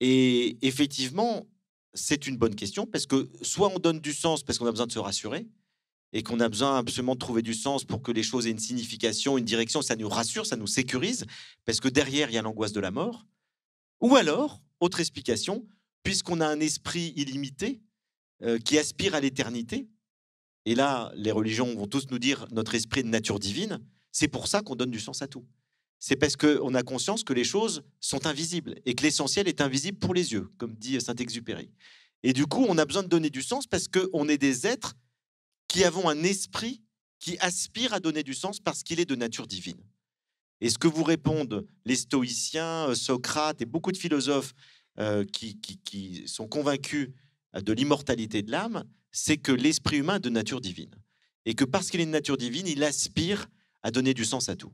Et effectivement, c'est une bonne question parce que soit on donne du sens parce qu'on a besoin de se rassurer, et qu'on a besoin absolument de trouver du sens pour que les choses aient une signification, une direction, ça nous rassure, ça nous sécurise, parce que derrière, il y a l'angoisse de la mort. Ou alors, autre explication, puisqu'on a un esprit illimité euh, qui aspire à l'éternité, et là, les religions vont tous nous dire notre esprit est de nature divine, c'est pour ça qu'on donne du sens à tout. C'est parce qu'on a conscience que les choses sont invisibles et que l'essentiel est invisible pour les yeux, comme dit Saint-Exupéry. Et du coup, on a besoin de donner du sens parce qu'on est des êtres qui avons un esprit qui aspire à donner du sens parce qu'il est de nature divine. Et ce que vous répondent les stoïciens, euh, Socrate et beaucoup de philosophes euh, qui, sont convaincus euh, de l'immortalité de l'âme, c'est que l'esprit humain est de nature divine. Et que parce qu'il est de nature divine, il aspire à donner du sens à tout.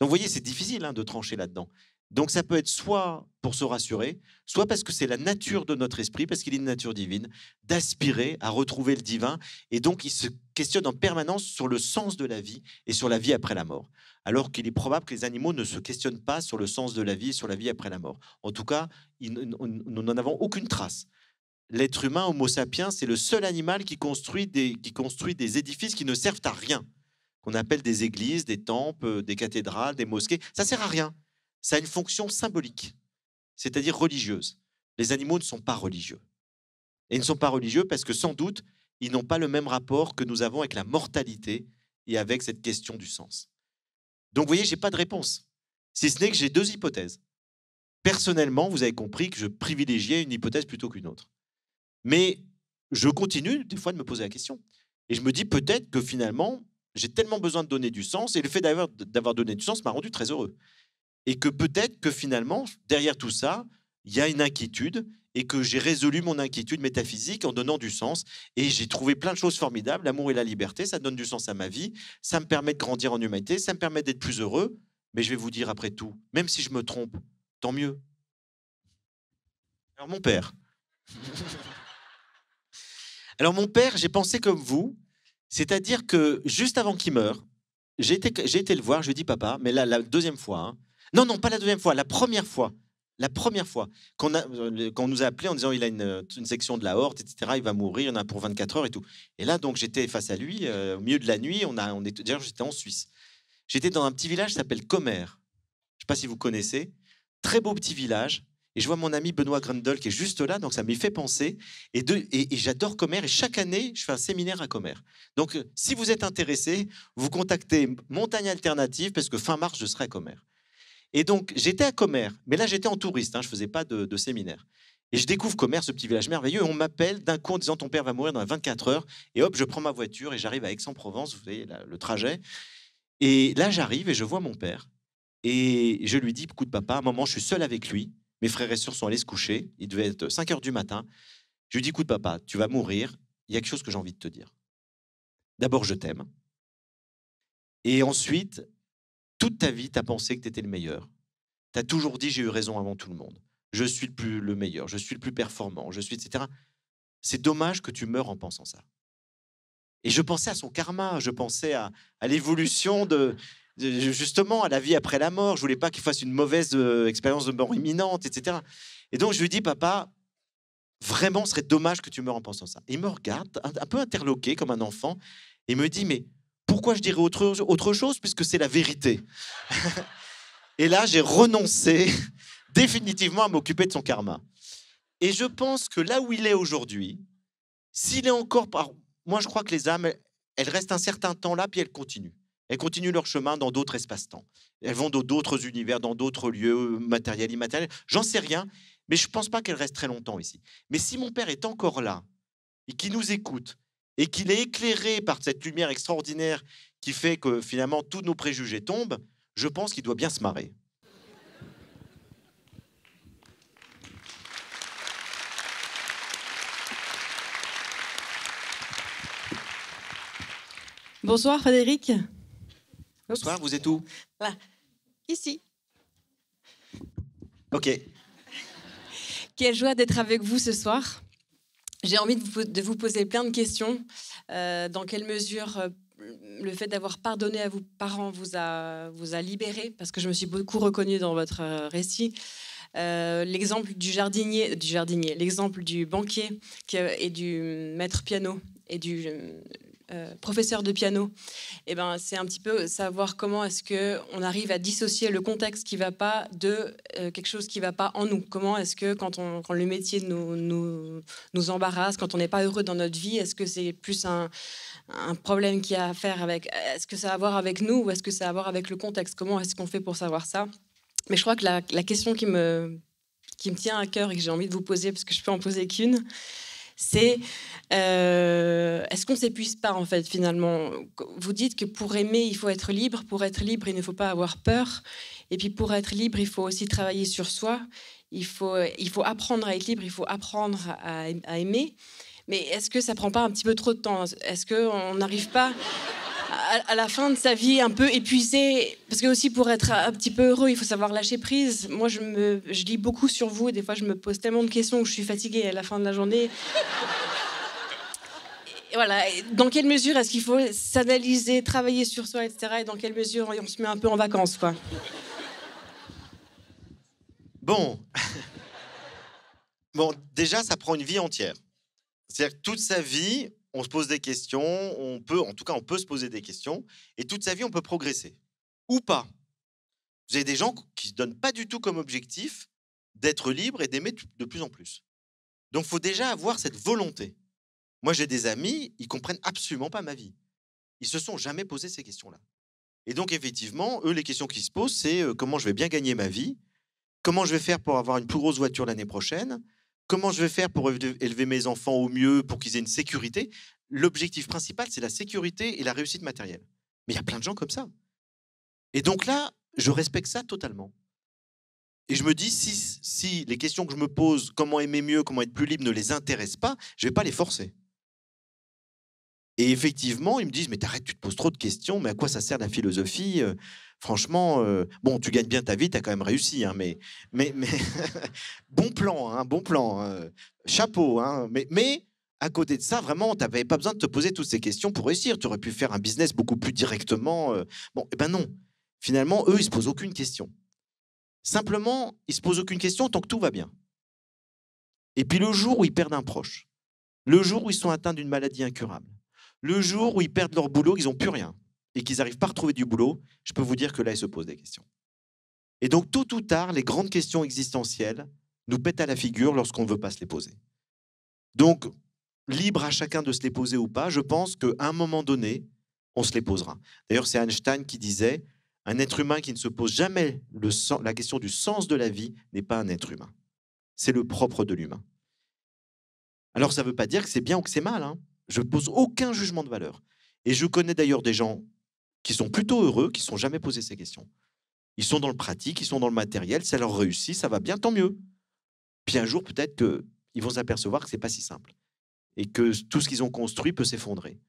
Donc vous voyez, c'est difficile hein, de trancher là-dedans. Donc ça peut être soit pour se rassurer, soit parce que c'est la nature de notre esprit, parce qu'il est une nature divine, d'aspirer à retrouver le divin. Et donc il se questionne en permanence sur le sens de la vie et sur la vie après la mort. Alors qu'il est probable que les animaux ne se questionnent pas sur le sens de la vie et sur la vie après la mort. En tout cas, nous n'en avons aucune trace. L'être humain, Homo sapiens, c'est le seul animal qui construit, des, qui construit des édifices qui ne servent à rien, qu'on appelle des églises, des temples, des cathédrales, des mosquées. Ça sert à rien ça a une fonction symbolique, c'est-à-dire religieuse. Les animaux ne sont pas religieux. Et ils ne sont pas religieux parce que sans doute, ils n'ont pas le même rapport que nous avons avec la mortalité et avec cette question du sens. Donc vous voyez, je n'ai pas de réponse, si ce n'est que j'ai deux hypothèses. Personnellement, vous avez compris que je privilégiais une hypothèse plutôt qu'une autre. Mais je continue des fois de me poser la question. Et je me dis peut-être que finalement, j'ai tellement besoin de donner du sens, et le fait d'avoir donné du sens m'a rendu très heureux et que peut-être que finalement, derrière tout ça, il y a une inquiétude et que j'ai résolu mon inquiétude métaphysique en donnant du sens. Et j'ai trouvé plein de choses formidables. L'amour et la liberté, ça donne du sens à ma vie, ça me permet de grandir en humanité, ça me permet d'être plus heureux. Mais je vais vous dire après tout, même si je me trompe, tant mieux. Alors mon père. Alors mon père, j'ai pensé comme vous, c'est-à-dire que juste avant qu'il meure, j'ai été, le voir, je lui ai dit papa, mais là la deuxième fois, hein, non, non, pas la deuxième fois, la première fois. La première fois qu'on euh, nous a appelé en disant il a une, euh, section de la horte, etc., il va mourir, il y en a pour 24 heures et tout. Et là, donc, j'étais face à lui, euh, au milieu de la nuit, on a, on j'étais en Suisse. J'étais dans un petit village qui s'appelle Commer. Je ne sais pas si vous connaissez. Très beau petit village. Et je vois mon ami Benoît Grendel qui est juste là, donc ça m'y fait penser. Et, j'adore Commer. Et chaque année, je fais un séminaire à Commer. Donc, si vous êtes intéressé, vous contactez Montagne Alternative parce que fin mars, je serai à Comer. Et donc, j'étais à Commer. mais là, j'étais en touriste, hein, je ne faisais pas de, séminaire. Et je découvre Commer, ce petit village merveilleux, on m'appelle d'un coup en disant Ton père va mourir dans 24 heures. Et hop, je prends ma voiture et j'arrive à Aix-en-Provence, vous voyez le trajet. Et là, j'arrive et je vois mon père. Et je lui dis de papa, à un moment, je suis seul avec lui. Mes frères et sœurs sont allés se coucher. Il devait être 5 heures du matin. Je lui dis de papa, tu vas mourir. Il y a quelque chose que j'ai envie de te dire. D'abord, je t'aime. Et ensuite, toute ta vie, tu as pensé que tu étais le meilleur. Tu as toujours dit j'ai eu raison avant tout le monde. Je suis le, plus, le meilleur, je suis le plus performant, je suis, etc. C'est dommage que tu meurs en pensant ça. Et je pensais à son karma, je pensais à, l'évolution de, justement, à la vie après la mort. Je voulais pas qu'il fasse une mauvaise euh, expérience de mort imminente, etc. Et donc je lui dis, papa, vraiment, ce serait dommage que tu meurs en pensant ça. il me regarde, un peu interloqué comme un enfant, et me dit, mais pourquoi je dirais autre, autre chose Puisque c'est la vérité. Et là, j'ai renoncé définitivement à m'occuper de son karma. Et je pense que là où il est aujourd'hui, s'il est encore par... Moi, je crois que les âmes, elles restent un certain temps là, puis elles continuent. Elles continuent leur chemin dans d'autres espaces-temps. Elles vont dans d'autres univers, dans d'autres lieux matériels, immatériels. J'en sais rien, mais je ne pense pas qu'elles restent très longtemps ici. Mais si mon père est encore là et qu'il nous écoute et qu'il est éclairé par cette lumière extraordinaire qui fait que finalement tous nos préjugés tombent, je pense qu'il doit bien se marrer.
Bonsoir Frédéric.
Bonsoir, vous êtes où
Là, ici. Ok. Quelle joie d'être avec vous ce soir. J'ai envie de vous, poser plein de questions. Euh, dans quelle mesure euh, le fait d'avoir pardonné à vos parents vous a, vous a libéré Parce que je me suis beaucoup reconnue dans votre euh, récit. l'exemple du jardinier, du jardinier, l'exemple du banquier qui, et du mm, maître piano et du mm, euh, professeur de piano, eh ben, c'est un petit peu savoir comment est-ce que on arrive à dissocier le contexte qui va pas de euh, quelque chose qui va pas en nous. Comment est-ce que quand, quand le métier nous, embarrasse, quand on n'est pas heureux dans notre vie, est-ce que c'est plus un, problème qui a à faire avec, est-ce que ça a à voir avec nous ou est-ce que ça a à voir avec le contexte Comment est-ce qu'on fait pour savoir ça Mais je crois que la, question qui me qui me tient à cœur et que j'ai envie de vous poser, parce que je peux en poser qu'une, c'est euh, est-ce qu'on s'épuise pas en fait finalement Vous dites que pour aimer, il faut être libre, pour être libre, il ne faut pas avoir peur, et puis pour être libre, il faut aussi travailler sur soi, il faut, il faut apprendre à être libre, il faut apprendre à, aimer. Mais est-ce que ça prend pas un petit peu trop de temps Est-ce qu'on n'arrive pas à, la fin de sa vie un peu épuisé, parce que aussi pour être un petit peu heureux, il faut savoir lâcher prise. Moi, je, lis beaucoup sur vous, et des fois, je me pose tellement de questions que je suis fatiguée à la fin de la journée. voilà, dans quelle mesure est-ce qu'il faut s'analyser, travailler sur soi, etc. Et dans quelle mesure on se met un peu en vacances, quoi.
Bon. Bon, déjà, ça prend une vie entière. C'est-à-dire que toute sa vie, on se pose des questions, on peut, en tout cas, on peut se poser des questions, et toute sa vie, on peut progresser. Ou pas. Vous avez des gens qui ne se donnent pas du tout comme objectif d'être libre et d'aimer de plus en plus. Donc, faut déjà avoir cette volonté. Moi, j'ai des amis, ils comprennent absolument pas ma vie. Ils se sont jamais posé ces questions-là. Et donc, effectivement, eux, les questions qu'ils se posent, c'est euh, comment je vais bien gagner ma vie, comment je vais faire pour avoir une plus grosse voiture l'année prochaine, comment je vais faire pour élever mes enfants au mieux, pour qu'ils aient une sécurité L'objectif principal, c'est la sécurité et la réussite matérielle. Mais il y a plein de gens comme ça. Et donc là, je respecte ça totalement. Et je me dis, si, les questions que je me pose, comment aimer mieux, comment être plus libre, ne les intéressent pas, je ne vais pas les forcer. Et effectivement, ils me disent, mais t'arrêtes, tu te poses trop de questions, mais à quoi ça sert la philosophie euh? franchement, euh, bon, tu gagnes bien ta vie, tu as quand même réussi, hein, mais, mais, bon plan, hein, bon plan, hein, chapeau. mais, à côté de ça, vraiment, tu n'avais pas besoin de te poser toutes ces questions pour réussir. Tu aurais pu faire un business beaucoup plus directement. Euh. bon, eh ben non. Finalement, eux, ils se posent aucune question. Simplement, ils se posent aucune question tant que tout va bien. Et puis le jour où ils perdent un proche, le jour où ils sont atteints d'une maladie incurable, le jour où ils perdent leur boulot, ils n'ont plus rien et qu'ils n'arrivent pas à retrouver du boulot, je peux vous dire que là, ils se posent des questions. Et donc, tôt ou tard, les grandes questions existentielles nous pètent à la figure lorsqu'on ne veut pas se les poser. Donc, libre à chacun de se les poser ou pas, je pense qu'à un moment donné, on se les posera. D'ailleurs, c'est Einstein qui disait, un être humain qui ne se pose jamais la question du sens de la vie n'est pas un être humain. C'est le propre de l'humain. Alors ça ne veut pas dire que c'est bien ou que c'est mal. Hein. Je ne pose aucun jugement de valeur. Et je connais d'ailleurs des gens qui sont plutôt heureux, qui ne sont jamais posés ces questions. Ils sont dans le pratique, ils sont dans le matériel, ça leur réussit, ça va bien, tant mieux. Puis un jour, peut-être qu'ils vont s'apercevoir que ce n'est pas si simple et que tout ce qu'ils ont construit peut s'effondrer.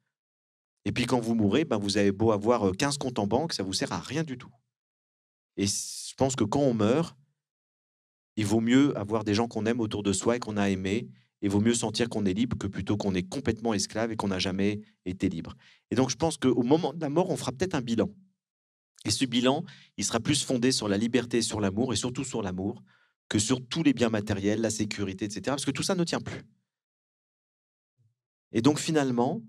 Et puis quand vous mourrez, ben vous avez beau avoir 15 euh, comptes en banque, ça vous sert à rien du tout. Et je pense que quand on meurt, il vaut mieux avoir des gens qu'on aime autour de soi et qu'on a aimés et vaut mieux sentir qu'on est libre que plutôt qu'on est complètement esclave et qu'on n'a jamais été libre. Et donc, je pense qu'au moment de la mort, on fera peut-être un bilan. Et ce bilan, il sera plus fondé sur la liberté, sur l'amour, et surtout sur l'amour, que sur tous les biens matériels, la sécurité, etc. Parce que tout ça ne tient plus. Et donc, finalement,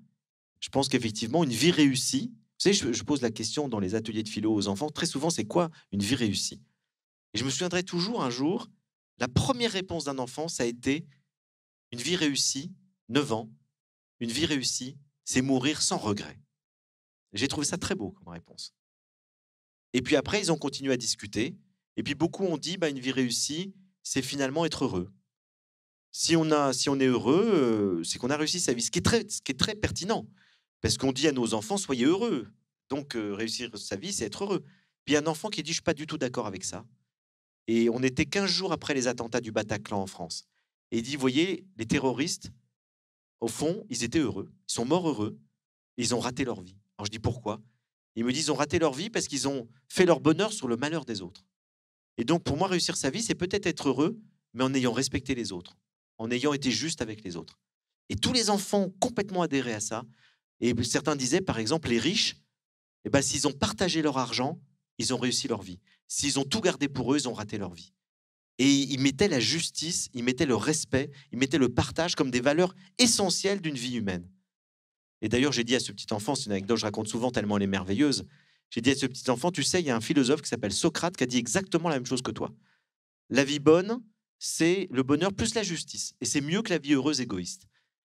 je pense qu'effectivement, une vie réussie, vous savez, je, je, pose la question dans les ateliers de philo aux enfants, très souvent, c'est quoi une vie réussie Et je me souviendrai toujours un jour, la première réponse d'un enfant, ça a été une vie réussie, 9 ans, une vie réussie, c'est mourir sans regret. J'ai trouvé ça très beau comme réponse. Et puis après, ils ont continué à discuter. Et puis beaucoup ont dit, bah, une vie réussie, c'est finalement être heureux. Si on, a, si on est heureux, euh, c'est qu'on a réussi sa vie, ce qui est très, ce qui est très pertinent. Parce qu'on dit à nos enfants, soyez heureux. Donc euh, réussir sa vie, c'est être heureux. Puis un enfant qui dit, je suis pas du tout d'accord avec ça. Et on était 15 jours après les attentats du Bataclan en France. Et il dit, voyez, les terroristes, au fond, ils étaient heureux. Ils sont morts heureux. ils ont raté leur vie. Alors je dis pourquoi Ils me disent, ils ont raté leur vie parce qu'ils ont fait leur bonheur sur le malheur des autres. Et donc, pour moi, réussir sa vie, c'est peut-être être heureux, mais en ayant respecté les autres, en ayant été juste avec les autres. Et tous les enfants ont complètement adhéré à ça. Et certains disaient, par exemple, les riches, eh ben, s'ils ont partagé leur argent, ils ont réussi leur vie. S'ils ont tout gardé pour eux, ils ont raté leur vie. Et il mettait la justice, il mettait le respect, il mettait le partage comme des valeurs essentielles d'une vie humaine. Et d'ailleurs, j'ai dit à ce petit enfant, c'est une anecdote que je raconte souvent tellement elle est merveilleuse, j'ai dit à ce petit enfant, tu sais, il y a un philosophe qui s'appelle Socrate qui a dit exactement la même chose que toi. La vie bonne, c'est le bonheur plus la justice. Et c'est mieux que la vie heureuse égoïste.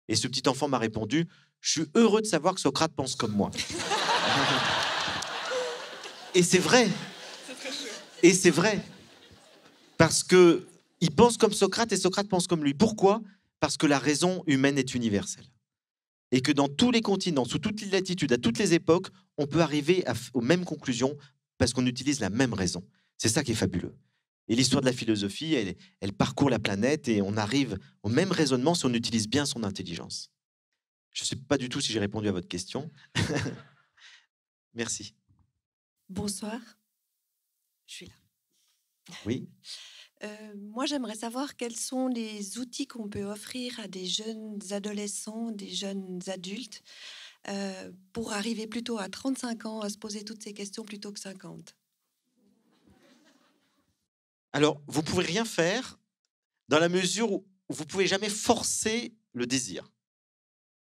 Et ce petit enfant m'a répondu, je suis heureux de savoir que Socrate pense comme moi. Et c'est vrai. Et c'est vrai. Parce que il pense comme Socrate et Socrate pense comme lui. Pourquoi Parce que la raison humaine est universelle. Et que dans tous les continents, sous toutes les latitudes, à toutes les époques, on peut arriver aux mêmes conclusions parce qu'on utilise la même raison. C'est ça qui est fabuleux. Et l'histoire de la philosophie, elle, elle parcourt la planète et on arrive au même raisonnement si on utilise bien son intelligence. Je ne sais pas du tout si j'ai répondu à votre question. Merci. Bonsoir. Je suis là. Oui.
Euh, moi, j'aimerais savoir quels sont les outils qu'on peut offrir à des jeunes adolescents, des jeunes adultes, euh, pour arriver plutôt à 35 ans à se poser toutes ces questions plutôt que 50.
Alors, vous ne pouvez rien faire dans la mesure où vous pouvez jamais forcer le désir.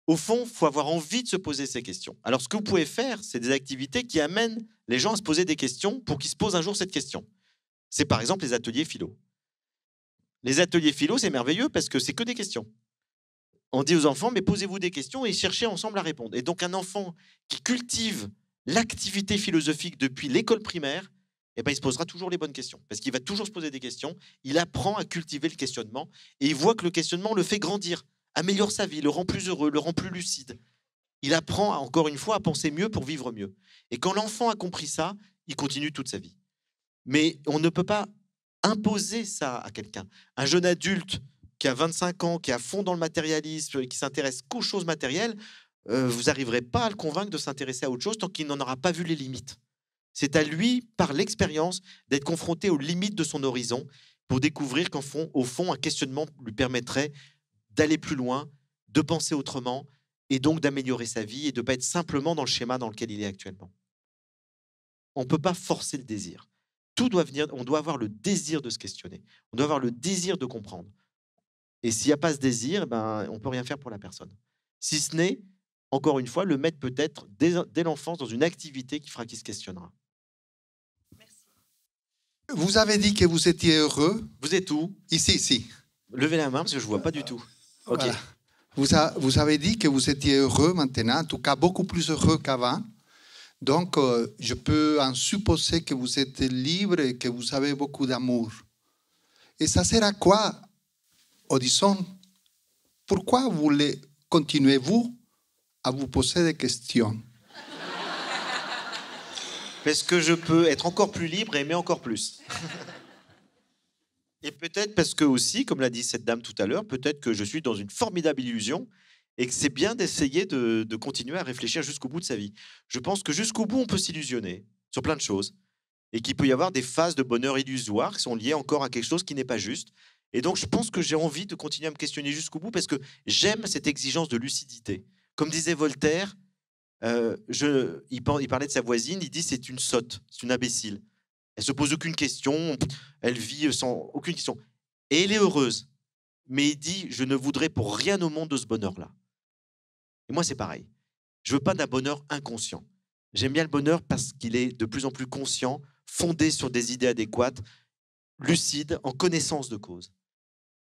Au fond, il faut avoir envie de se poser ces questions. Alors, ce que vous pouvez faire, c'est des activités qui amènent les gens à se poser des questions pour qu'ils se posent un jour cette question. C'est par exemple les ateliers philo. Les ateliers philo, c'est merveilleux parce que c'est que des questions. On dit aux enfants, mais posez-vous des questions et cherchez ensemble à répondre. Et donc un enfant qui cultive l'activité philosophique depuis l'école primaire, eh ben, il se posera toujours les bonnes questions, parce qu'il va toujours se poser des questions, il apprend à cultiver le questionnement, et il voit que le questionnement le fait grandir, améliore sa vie, le rend plus heureux, le rend plus lucide. Il apprend, encore une fois, à penser mieux pour vivre mieux. Et quand l'enfant a compris ça, il continue toute sa vie. Mais on ne peut pas imposer ça à quelqu'un. Un jeune adulte qui a 25 ans, qui est à fond dans le matérialisme, qui s'intéresse qu'aux choses matérielles, euh, vous n'arriverez pas à le convaincre de s'intéresser à autre chose tant qu'il n'en aura pas vu les limites. C'est à lui, par l'expérience, d'être confronté aux limites de son horizon pour découvrir qu'au fond, un questionnement lui permettrait d'aller plus loin, de penser autrement et donc d'améliorer sa vie et de ne pas être simplement dans le schéma dans lequel il est actuellement. On ne peut pas forcer le désir tout doit venir, on doit avoir le désir de se questionner, on doit avoir le désir de comprendre. Et s'il n'y a pas ce désir, ben, on peut rien faire pour la personne. Si ce n'est, encore une fois, le mettre peut-être dès, l'enfance dans une activité qui fera qu'il se questionnera. Vous avez dit que vous étiez heureux. Vous êtes où Ici, ici. Levez la main parce que je ne vois pas du tout. Vous, vous avez dit que vous étiez heureux maintenant, en tout cas beaucoup plus heureux qu'avant. Donc, euh, je peux en supposer que vous êtes libre et que vous avez beaucoup d'amour. Et ça sert à quoi, Odisson Pourquoi voulez continuez-vous à vous poser des questions Parce que je peux être encore plus libre et aimer encore plus. et peut-être parce que aussi, comme l'a dit cette dame tout à l'heure, peut-être que je suis dans une formidable illusion et que c'est bien d'essayer de, continuer à réfléchir jusqu'au bout de sa vie. Je pense que jusqu'au bout, on peut s'illusionner sur plein de choses et qu'il peut y avoir des phases de bonheur illusoire qui sont liées encore à quelque chose qui n'est pas juste. Et donc, je pense que j'ai envie de continuer à me questionner jusqu'au bout parce que j'aime cette exigence de lucidité. Comme disait Voltaire, euh, je, il, parlait de sa voisine, il dit c'est une sotte, c'est une imbécile. Elle se pose aucune question, elle vit sans aucune question. Et elle est heureuse. Mais il dit, je ne voudrais pour rien au monde de ce bonheur-là. Et moi, c'est pareil. Je veux pas d'un bonheur inconscient. J'aime bien le bonheur parce qu'il est de plus en plus conscient, fondé sur des idées adéquates, lucide, en connaissance de cause.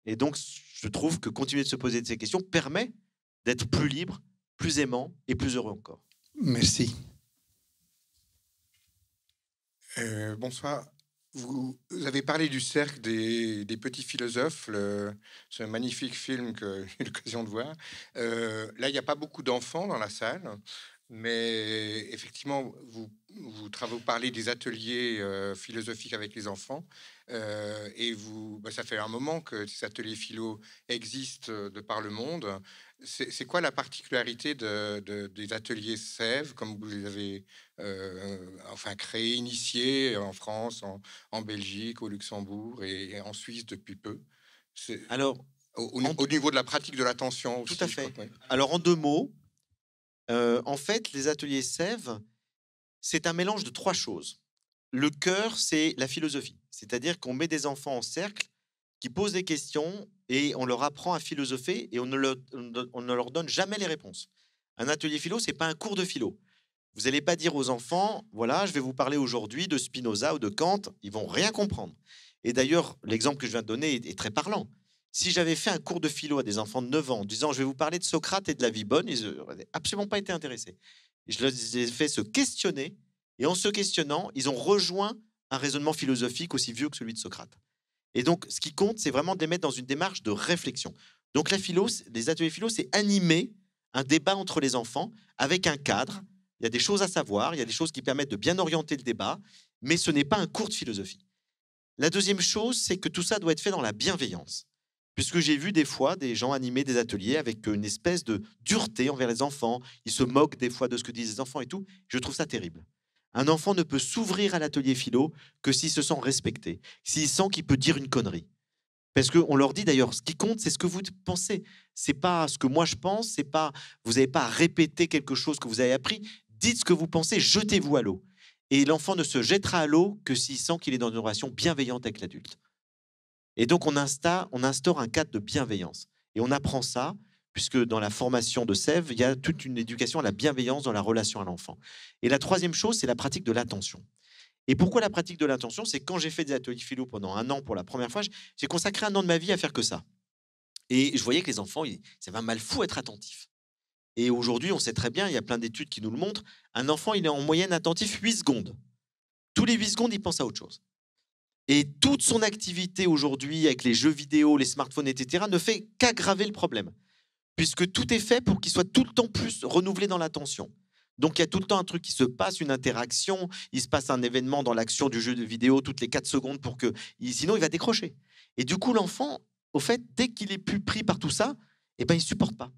Et donc, je trouve que continuer de se poser de ces questions permet d'être plus libre, plus aimant et plus heureux encore. Merci. Euh, bonsoir. Vous avez parlé du cercle des, petits philosophes, le, ce magnifique film que j'ai eu l'occasion de voir. Euh, là, il n'y a pas beaucoup d'enfants dans la salle, mais effectivement, vous, vous, parlez des ateliers euh, philosophiques avec les enfants. Euh, et vous, bah, ça fait un moment que ces ateliers philo existent de par le monde c'est quoi la particularité des ateliers Sèvres, comme vous les avez euh, enfin créé, initiés euh, en France, en, Belgique, au Luxembourg et, en Suisse depuis peu Alors, au, niveau de la pratique de l'attention Tout à fait. Alors, en deux mots, euh, en fait, les ateliers Sèvres, c'est un mélange de trois choses. Le cœur, c'est la philosophie, c'est-à-dire qu'on met des enfants en cercle qui posent des questions et on leur apprend à philosopher et on ne, leur, donne jamais les réponses. Un atelier philo, c'est pas un cours de philo. Vous n'allez pas dire aux enfants, voilà, je vais vous parler aujourd'hui de Spinoza ou de Kant, ils vont rien comprendre. Et d'ailleurs, l'exemple que je viens de donner est, très parlant. Si j'avais fait un cours de philo à des enfants de 9 ans en disant, je vais vous parler de Socrate et de la vie bonne, ils n'auraient absolument pas été intéressés. Je les ai fait se questionner, et en se questionnant, ils ont rejoint un raisonnement philosophique aussi vieux que celui de Socrate. Et donc, ce qui compte, c'est vraiment de les mettre dans une démarche de réflexion. Donc, la philos, les ateliers philo, c'est animer un débat entre les enfants avec un cadre. Il y a des choses à savoir, il y a des choses qui permettent de bien orienter le débat, mais ce n'est pas un cours de philosophie. La deuxième chose, c'est que tout ça doit être fait dans la bienveillance. Puisque j'ai vu des fois des gens animer des ateliers avec euh, une espèce de dureté envers les enfants. Ils se moquent des fois de ce que disent les enfants et tout. Je trouve ça terrible. Un enfant ne peut s'ouvrir à l'atelier philo que s'il se sent respecté, s'il sent qu'il peut dire une connerie. Parce qu'on leur dit d'ailleurs, ce qui compte, c'est ce que vous pensez. C'est pas ce que moi je pense, c'est pas vous n'avez pas à répéter quelque chose que vous avez appris. Dites ce que vous pensez, jetez-vous à l'eau. Et l'enfant ne se jettera à l'eau que s'il sent qu'il est dans une relation bienveillante avec l'adulte. Et donc on, insta, on instaure un cadre de bienveillance. Et on apprend ça, puisque dans la formation de Sève, il y a toute une éducation à la bienveillance dans la relation à l'enfant. Et la troisième chose, c'est la pratique de l'attention. Et pourquoi la pratique de l'attention C'est quand j'ai fait des ateliers philo pendant un an pour la première fois, j'ai consacré un an de ma vie à faire que ça. Et je voyais que les enfants, ça va mal fou être attentif. Et aujourd'hui, on sait très bien, il y a plein d'études qui nous le montrent, un enfant, il est en moyenne attentif 8 secondes. Tous les 8 secondes, il pense à autre chose. Et toute son activité aujourd'hui avec les jeux vidéo, les smartphones, etc., ne fait qu'aggraver le problème puisque tout est fait pour qu'il soit tout le temps plus renouvelé dans l'attention. Donc il y a tout le temps un truc qui se passe, une interaction, il se passe un événement dans l'action du jeu de vidéo toutes les 4 secondes pour que sinon il va décrocher. Et du coup l'enfant, au fait, dès qu'il est plus pris par tout ça, eh ben il supporte pas.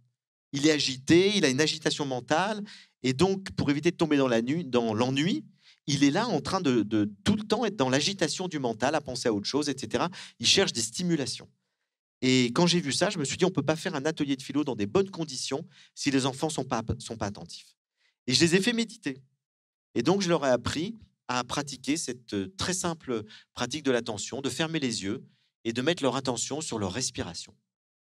Il est agité, il a une agitation mentale et donc pour éviter de tomber dans la nuit, dans l'ennui, il est là en train de tout le temps être dans l'agitation du mental, à penser à autre chose, etc. Il cherche des stimulations. Et quand j'ai vu ça, je me suis dit, on ne peut pas faire un atelier de philo dans des bonnes conditions si les enfants ne sont pas, sont pas attentifs. Et je les ai fait méditer. Et donc, je leur ai appris à pratiquer cette euh, très simple pratique de l'attention, de fermer les yeux et de mettre leur attention sur leur respiration,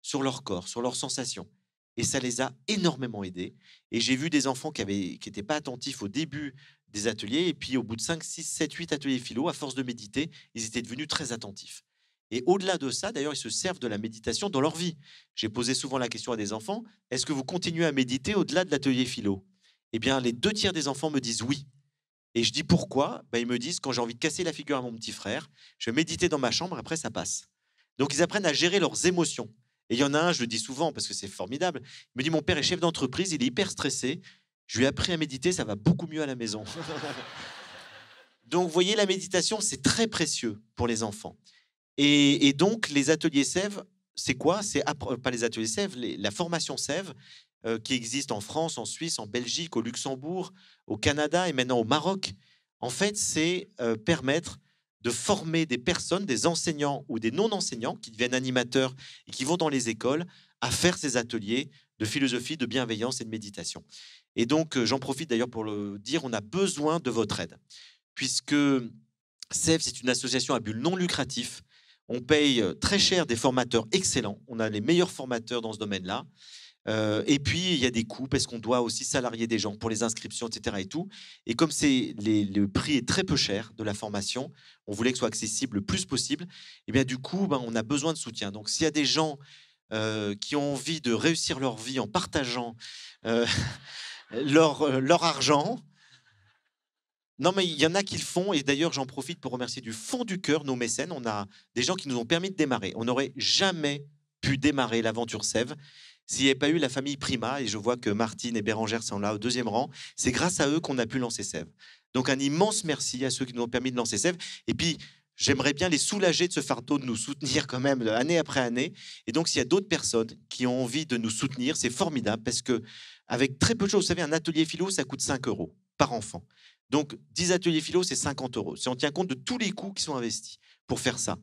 sur leur corps, sur leurs sensations. Et ça les a énormément aidés. Et j'ai vu des enfants qui n'étaient qui pas attentifs au début des ateliers. Et puis, au bout de 5, 6, 7, 8 ateliers philo, à force de méditer, ils étaient devenus très attentifs. Et au-delà de ça, d'ailleurs, ils se servent de la méditation dans leur vie. J'ai posé souvent la question à des enfants, est-ce que vous continuez à méditer au-delà de l'atelier philo Eh bien, les deux tiers des enfants me disent oui. Et je dis pourquoi ben, Ils me disent, quand j'ai envie de casser la figure à mon petit frère, je vais méditer dans ma chambre, après ça passe. Donc ils apprennent à gérer leurs émotions. Et il y en a un, je le dis souvent parce que c'est formidable, il me dit, mon père est chef d'entreprise, il est hyper stressé, je lui ai appris à méditer, ça va beaucoup mieux à la maison. Donc vous voyez, la méditation, c'est très précieux pour les enfants. Et, donc, les ateliers Sève, c'est quoi C'est euh, pas les ateliers Sève, la formation Sève euh, qui existe en France, en Suisse, en Belgique, au Luxembourg, au Canada et maintenant au Maroc. En fait, c'est euh, permettre de former des personnes, des enseignants ou des non-enseignants qui deviennent animateurs et qui vont dans les écoles à faire ces ateliers de philosophie, de bienveillance et de méditation. Et donc, j'en profite d'ailleurs pour le dire, on a besoin de votre aide, puisque SEV, c'est une association à but non lucratif on paye euh, très mmh. cher des formateurs excellents. On a les meilleurs formateurs dans ce domaine-là. Euh, et puis, il y a des coûts parce qu'on doit aussi salarier des gens pour les inscriptions, etc. Et, tout. et comme c'est le prix est très peu cher de la formation, on voulait que ce soit accessible le plus possible. Et eh bien, du coup, ben, on a besoin de soutien. Donc, s'il y a des gens euh, qui ont envie de réussir leur vie en partageant leur argent, non, mais il y en a qui le font. Et d'ailleurs, j'en profite pour remercier du fond du cœur nos mécènes. On a des gens qui nous ont permis de démarrer. On n'aurait jamais pu démarrer l'aventure Sève s'il n'y avait pas eu la famille Prima. Et je vois que Martine et Bérangère sont là au deuxième rang. C'est grâce à eux qu'on a pu lancer Sève. Donc, un immense merci à ceux qui nous ont permis de lancer Sève. Et puis, j'aimerais bien les soulager de ce fardeau de nous soutenir quand même année après année. Et donc, s'il y a d'autres personnes qui ont envie de nous soutenir, c'est formidable parce que, avec très peu de choses, vous savez, un atelier philo, ça coûte 5 euros par enfant. Donc, 10 ateliers philo, c'est 50 euros. Si on tient compte de tous les coûts qui sont investis pour faire ça,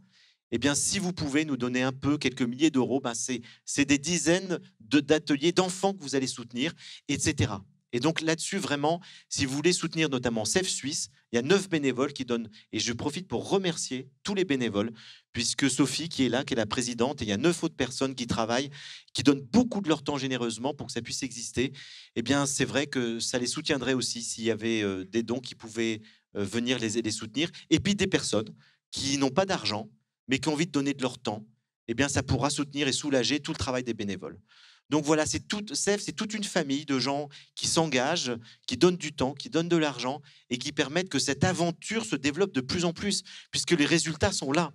eh bien, si vous pouvez nous donner un peu, quelques milliers d'euros, ben c'est des dizaines d'ateliers d'enfants que vous allez soutenir, etc. Et donc là-dessus, vraiment, si vous voulez soutenir notamment CEF Suisse, il y a neuf bénévoles qui donnent, et je profite pour remercier tous les bénévoles, puisque Sophie, qui est là, qui est la présidente, et il y a neuf autres personnes qui travaillent, qui donnent beaucoup de leur temps généreusement pour que ça puisse exister, eh bien, c'est vrai que ça les soutiendrait aussi s'il y avait euh, des dons qui pouvaient euh, venir les, les soutenir. Et puis des personnes qui n'ont pas d'argent, mais qui ont envie de donner de leur temps, eh bien, ça pourra soutenir et soulager tout le travail des bénévoles. Donc voilà, c'est toute c'est toute une famille de gens qui s'engagent, qui donnent du temps, qui donnent de l'argent et qui permettent que cette aventure se développe de plus en plus, puisque les résultats sont là.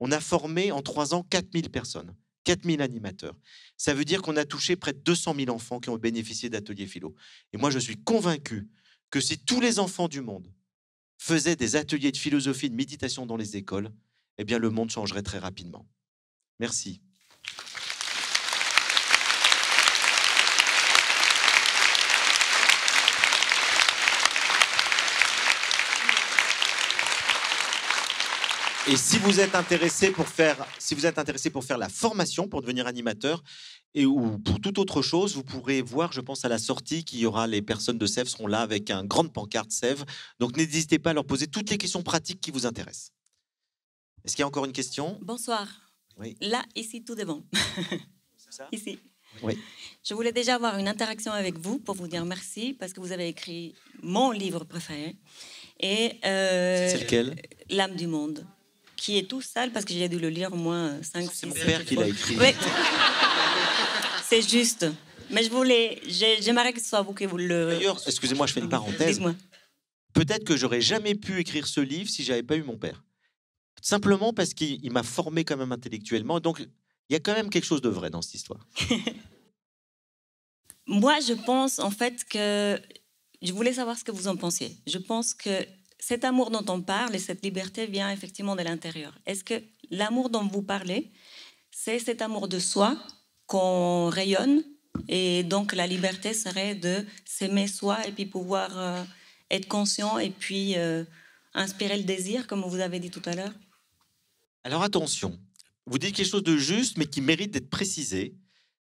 On a formé en trois ans 4000 personnes, 4000 animateurs. Ça veut dire qu'on a touché près de 200 000 enfants qui ont bénéficié d'ateliers philo. Et moi, je suis convaincu que si tous les enfants du monde faisaient des ateliers de philosophie, et de méditation dans les écoles, eh bien, le monde changerait très rapidement. Merci. Et si vous êtes intéressé pour faire, si vous êtes intéressé pour faire la formation pour devenir animateur et ou pour toute autre chose, vous pourrez voir, je pense à la sortie, qu'il y aura les personnes de Sèvres seront là avec un grande pancarte Sèvres. Donc n'hésitez pas à leur poser toutes les questions pratiques qui vous intéressent. Est-ce qu'il y a encore une question
Bonsoir. Là, ici, tout devant. ici. Oui. Je voulais déjà avoir une interaction avec vous pour vous dire merci parce que vous avez écrit mon livre préféré. Euh, c'est lequel L'âme du monde qui est tout sale parce que j'ai dû le lire au moins 5 C'est mon père qui l'a écrit.
C'est juste. Mais je voulais, j'aimerais que ce soit vous qui vous le. D'ailleurs, excusez-moi, je fais une parenthèse. Peut-être que j'aurais jamais pu écrire ce livre si j'avais pas eu mon père. Simplement parce qu'il m'a formé quand même intellectuellement. Donc, il y a quand même quelque chose de vrai dans cette histoire.
Moi, je pense en fait que je voulais savoir ce que vous en pensiez. Je pense que cet amour dont on parle et cette liberté vient effectivement de l'intérieur. Est-ce que l'amour dont vous parlez, c'est cet amour de soi qu'on rayonne et donc la liberté serait de s'aimer soi et puis pouvoir euh, être conscient et puis euh, inspirer le désir, comme vous avez dit tout à l'heure
Alors attention, vous dites quelque chose de juste mais qui mérite d'être précisé.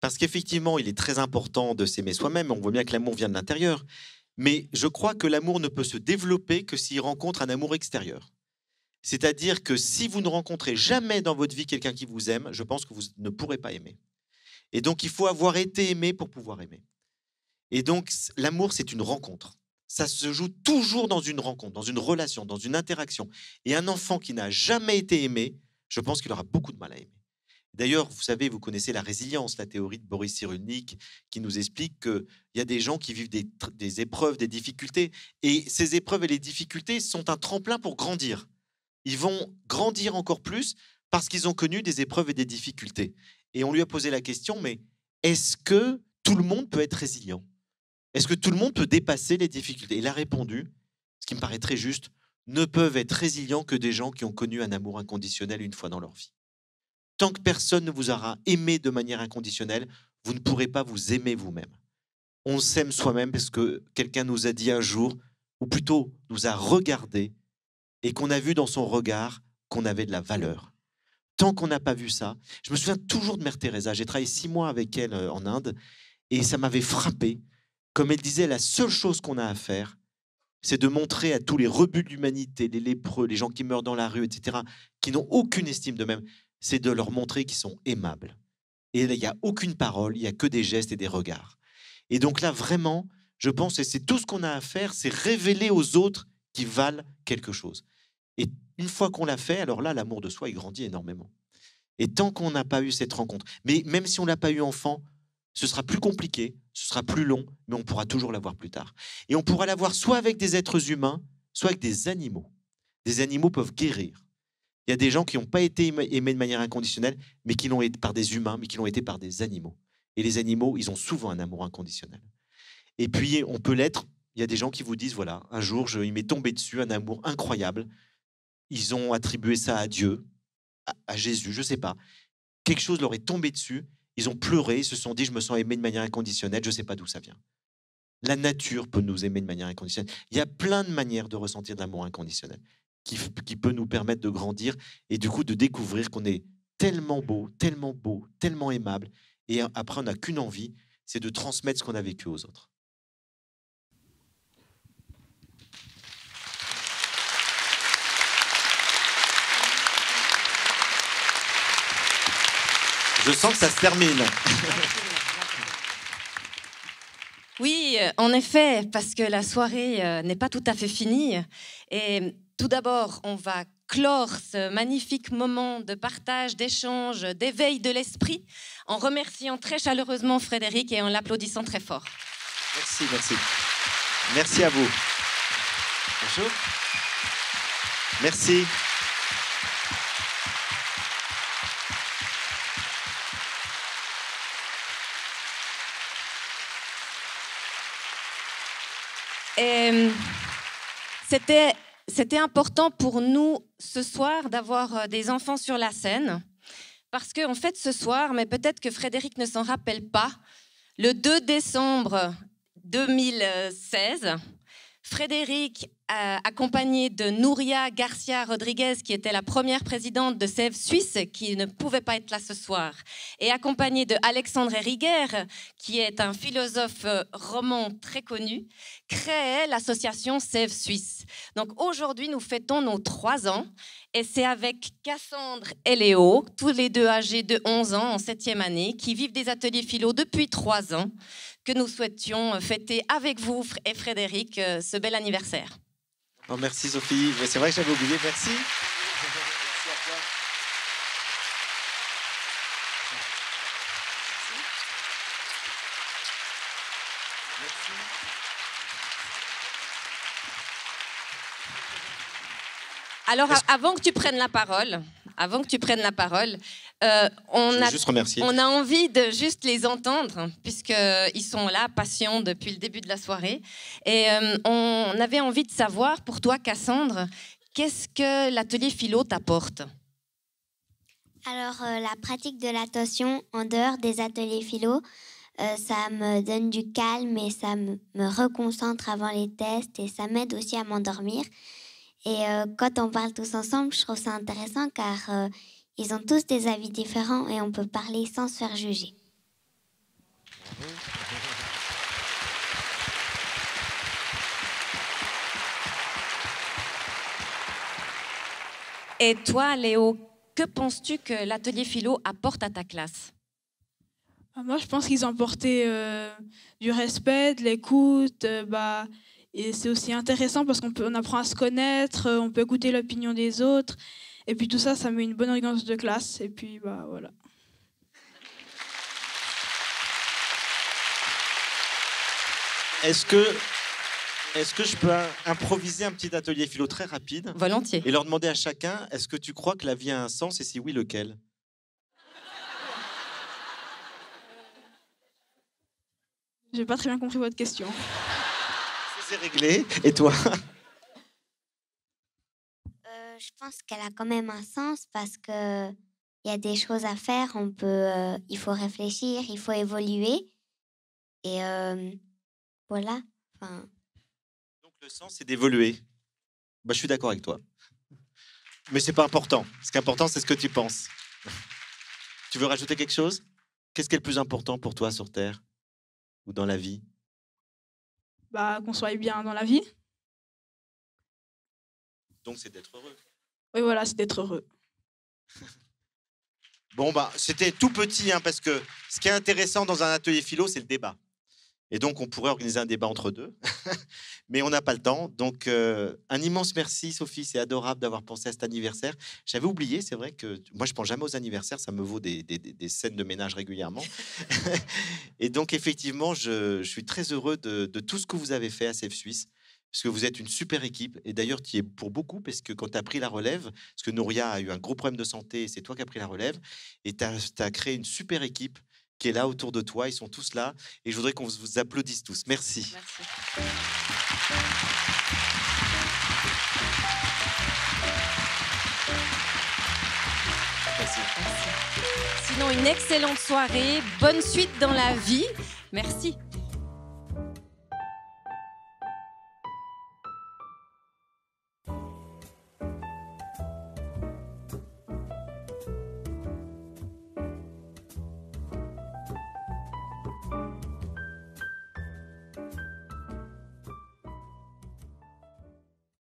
Parce qu'effectivement, il est très important de s'aimer soi-même. On voit bien que l'amour vient de l'intérieur. Mais je crois que l'amour ne peut se développer que s'il rencontre un amour extérieur. C'est-à-dire que si vous ne rencontrez jamais dans votre vie quelqu'un qui vous aime, je pense que vous ne pourrez pas aimer. Et donc, il faut avoir été aimé pour pouvoir aimer. Et donc, l'amour, c'est une rencontre. Ça se joue toujours dans une rencontre, dans une relation, dans une interaction. Et un enfant qui n'a jamais été aimé, je pense qu'il aura beaucoup de mal à aimer. D'ailleurs, vous savez, vous connaissez la résilience, la théorie de Boris Cyrulnik, qui nous explique qu'il y a des gens qui vivent des, des, épreuves, des difficultés, et ces épreuves et les difficultés sont un tremplin pour grandir. Ils vont grandir encore plus parce qu'ils ont connu des épreuves et des difficultés. Et on lui a posé la question, mais est-ce que tout le monde peut être résilient Est-ce que tout le monde peut dépasser les difficultés Il a répondu, ce qui me paraît très juste, ne peuvent être résilients que des gens qui ont connu un amour inconditionnel une fois dans leur vie tant que personne ne vous aura aimé de manière inconditionnelle, vous ne pourrez pas vous aimer vous-même. On s'aime soi-même parce que quelqu'un nous a dit un jour, ou plutôt nous a regardé, et qu'on a vu dans son regard qu'on avait de la valeur. Tant qu'on n'a pas vu ça, je me souviens toujours de Mère Teresa. J'ai travaillé six mois avec elle euh, en Inde, et ça m'avait frappé. Comme elle disait, la seule chose qu'on a à faire, c'est de montrer à tous les rebuts de l'humanité, les lépreux, les gens qui meurent dans la rue, etc., qui n'ont aucune estime d'eux-mêmes, c'est de leur montrer qu'ils sont aimables. Et il n'y a aucune parole, il n'y a que des gestes et des regards. Et donc là, vraiment, je pense, et c'est tout ce qu'on a à faire, c'est révéler aux autres qu'ils valent quelque chose. Et une fois qu'on l'a fait, alors là, l'amour de soi, il grandit énormément. Et tant qu'on n'a pas eu cette rencontre, mais même si on l'a pas eu enfant, ce sera plus compliqué, ce sera plus long, mais on pourra toujours l'avoir plus tard. Et on pourra l'avoir soit avec des êtres humains, soit avec des animaux. Des animaux peuvent guérir. Il y a des gens qui n'ont pas été aimés de manière inconditionnelle, mais qui l'ont été par des humains, mais qui l'ont été par des animaux. Et les animaux, ils ont souvent un amour inconditionnel. Et puis, on peut l'être. Il y a des gens qui vous disent, voilà, un jour, il m'est tombé dessus un amour incroyable. Ils ont attribué ça à Dieu, à, Jésus, je ne sais pas. Quelque chose leur est tombé dessus. Ils ont pleuré, ils se sont dit, je me sens aimé de manière inconditionnelle, je ne sais pas d'où ça vient. La nature peut nous aimer de manière inconditionnelle. Il y a plein de manières de ressentir de l'amour inconditionnel qui, peut nous permettre de grandir et du coup de découvrir qu'on est tellement beau, tellement beau, tellement aimable. Et après, on n'a qu'une envie, c'est de transmettre ce qu'on a vécu aux autres. Je sens que ça se termine.
Oui, en effet, parce que la soirée euh, n'est pas tout à fait finie. Et tout d'abord, on va clore ce magnifique moment de partage, d'échange, d'éveil de l'esprit en remerciant très chaleureusement Frédéric et en l'applaudissant très fort.
Merci, merci. Merci à vous. Bonjour. Merci.
Euh, c'était c'était important pour nous ce soir d'avoir euh, des enfants sur la scène, parce que, en fait ce soir, mais peut-être que Frédéric ne s'en rappelle pas, le 2 décembre 2016, Frédéric euh, accompagnée de Nouria Garcia Rodriguez, qui était la première présidente de Sève Suisse, qui ne pouvait pas être là ce soir, et accompagnée de Alexandre Riguer, qui est un philosophe euh, roman très connu, créait l'association Sève Suisse. Donc aujourd'hui, nous fêtons nos trois ans, et c'est avec Cassandre et Léo, tous les deux âgés de 11 ans en septième année, qui vivent des ateliers philo depuis trois ans, que nous souhaitions fêter avec vous et Frédéric euh, ce bel anniversaire
merci Sophie. c'est vrai que j'avais oublié. Merci. merci toi.
Merci. Alors, avant que tu prennes la parole, avant que tu prennes la parole, euh, on, a, on a envie de juste les entendre, puisqu'ils sont là, patients depuis le début de la soirée. Et euh, on avait envie de savoir, pour toi, Cassandre, qu'est-ce que l'atelier philo t'apporte Alors, euh, la pratique de l'attention en dehors des ateliers philo, ça me donne du calme et ça me, me reconcentre avant les tests et ça m'aide aussi à m'endormir. Et quand on parle tous ensemble, je trouve ça intéressant car ils ont tous des avis différents et on peut parler sans se faire juger. Et toi, Léo, que penses-tu que l'atelier philo apporte à ta classe
bah, Moi, je pense qu'ils ont apporté euh, du respect,
de l'écoute. Euh, bah,
et c'est aussi intéressant parce qu'on apprend à se connaître, euh, on peut écouter l'opinion des autres. Et puis tout ça, ça met une bonne ambiance de classe. Et puis, bah voilà.
Est-ce que, est que je peux improviser un petit atelier philo très rapide Volontiers. Et leur demander à chacun, est-ce que tu crois que la vie a un sens et si oui, lequel
J'ai pas très bien compris votre question.
C'est réglé. Et toi
euh, je pense qu'elle a quand même un sens parce que il y a des choses à faire, on peut, euh, il faut réfléchir, il faut évoluer. Et euh, voilà. Donc
le sens, c'est d'évoluer. Bah, je suis d'accord avec toi. Mais c'est pas important. Ce qui est important, c'est ce que tu penses. tu veux rajouter quelque chose Qu'est-ce qui est le plus important pour toi sur Terre ou dans la vie
Bah, qu'on soit bien dans la vie.
Donc c'est d'être heureux.
Oui, voilà, c'est d'être heureux.
Bon, bah, c'était tout petit, hein, parce que ce qui est intéressant dans un atelier philo, c'est le débat. Et donc, on pourrait organiser un débat entre deux, mais on n'a pas le temps. Donc, euh, un immense merci, Sophie. C'est adorable d'avoir pensé à cet anniversaire. J'avais oublié, c'est vrai que moi, je pense jamais aux anniversaires. Ça me vaut des, scènes de ménage régulièrement. et donc, effectivement, je, suis très heureux de, de, tout ce que vous avez fait à CF Suisse parce que vous êtes une super équipe. Et d'ailleurs, tu y es pour beaucoup, parce que quand tu as pris la relève, parce que Nouria a eu un gros problème de santé, c'est toi qui as pris la relève, et tu as, créé une super équipe qui est là autour de toi. Ils sont tous là, et je voudrais qu'on vous applaudisse tous. Merci. Merci.
Sinon, une excellente soirée, bonne suite dans la vie. Merci.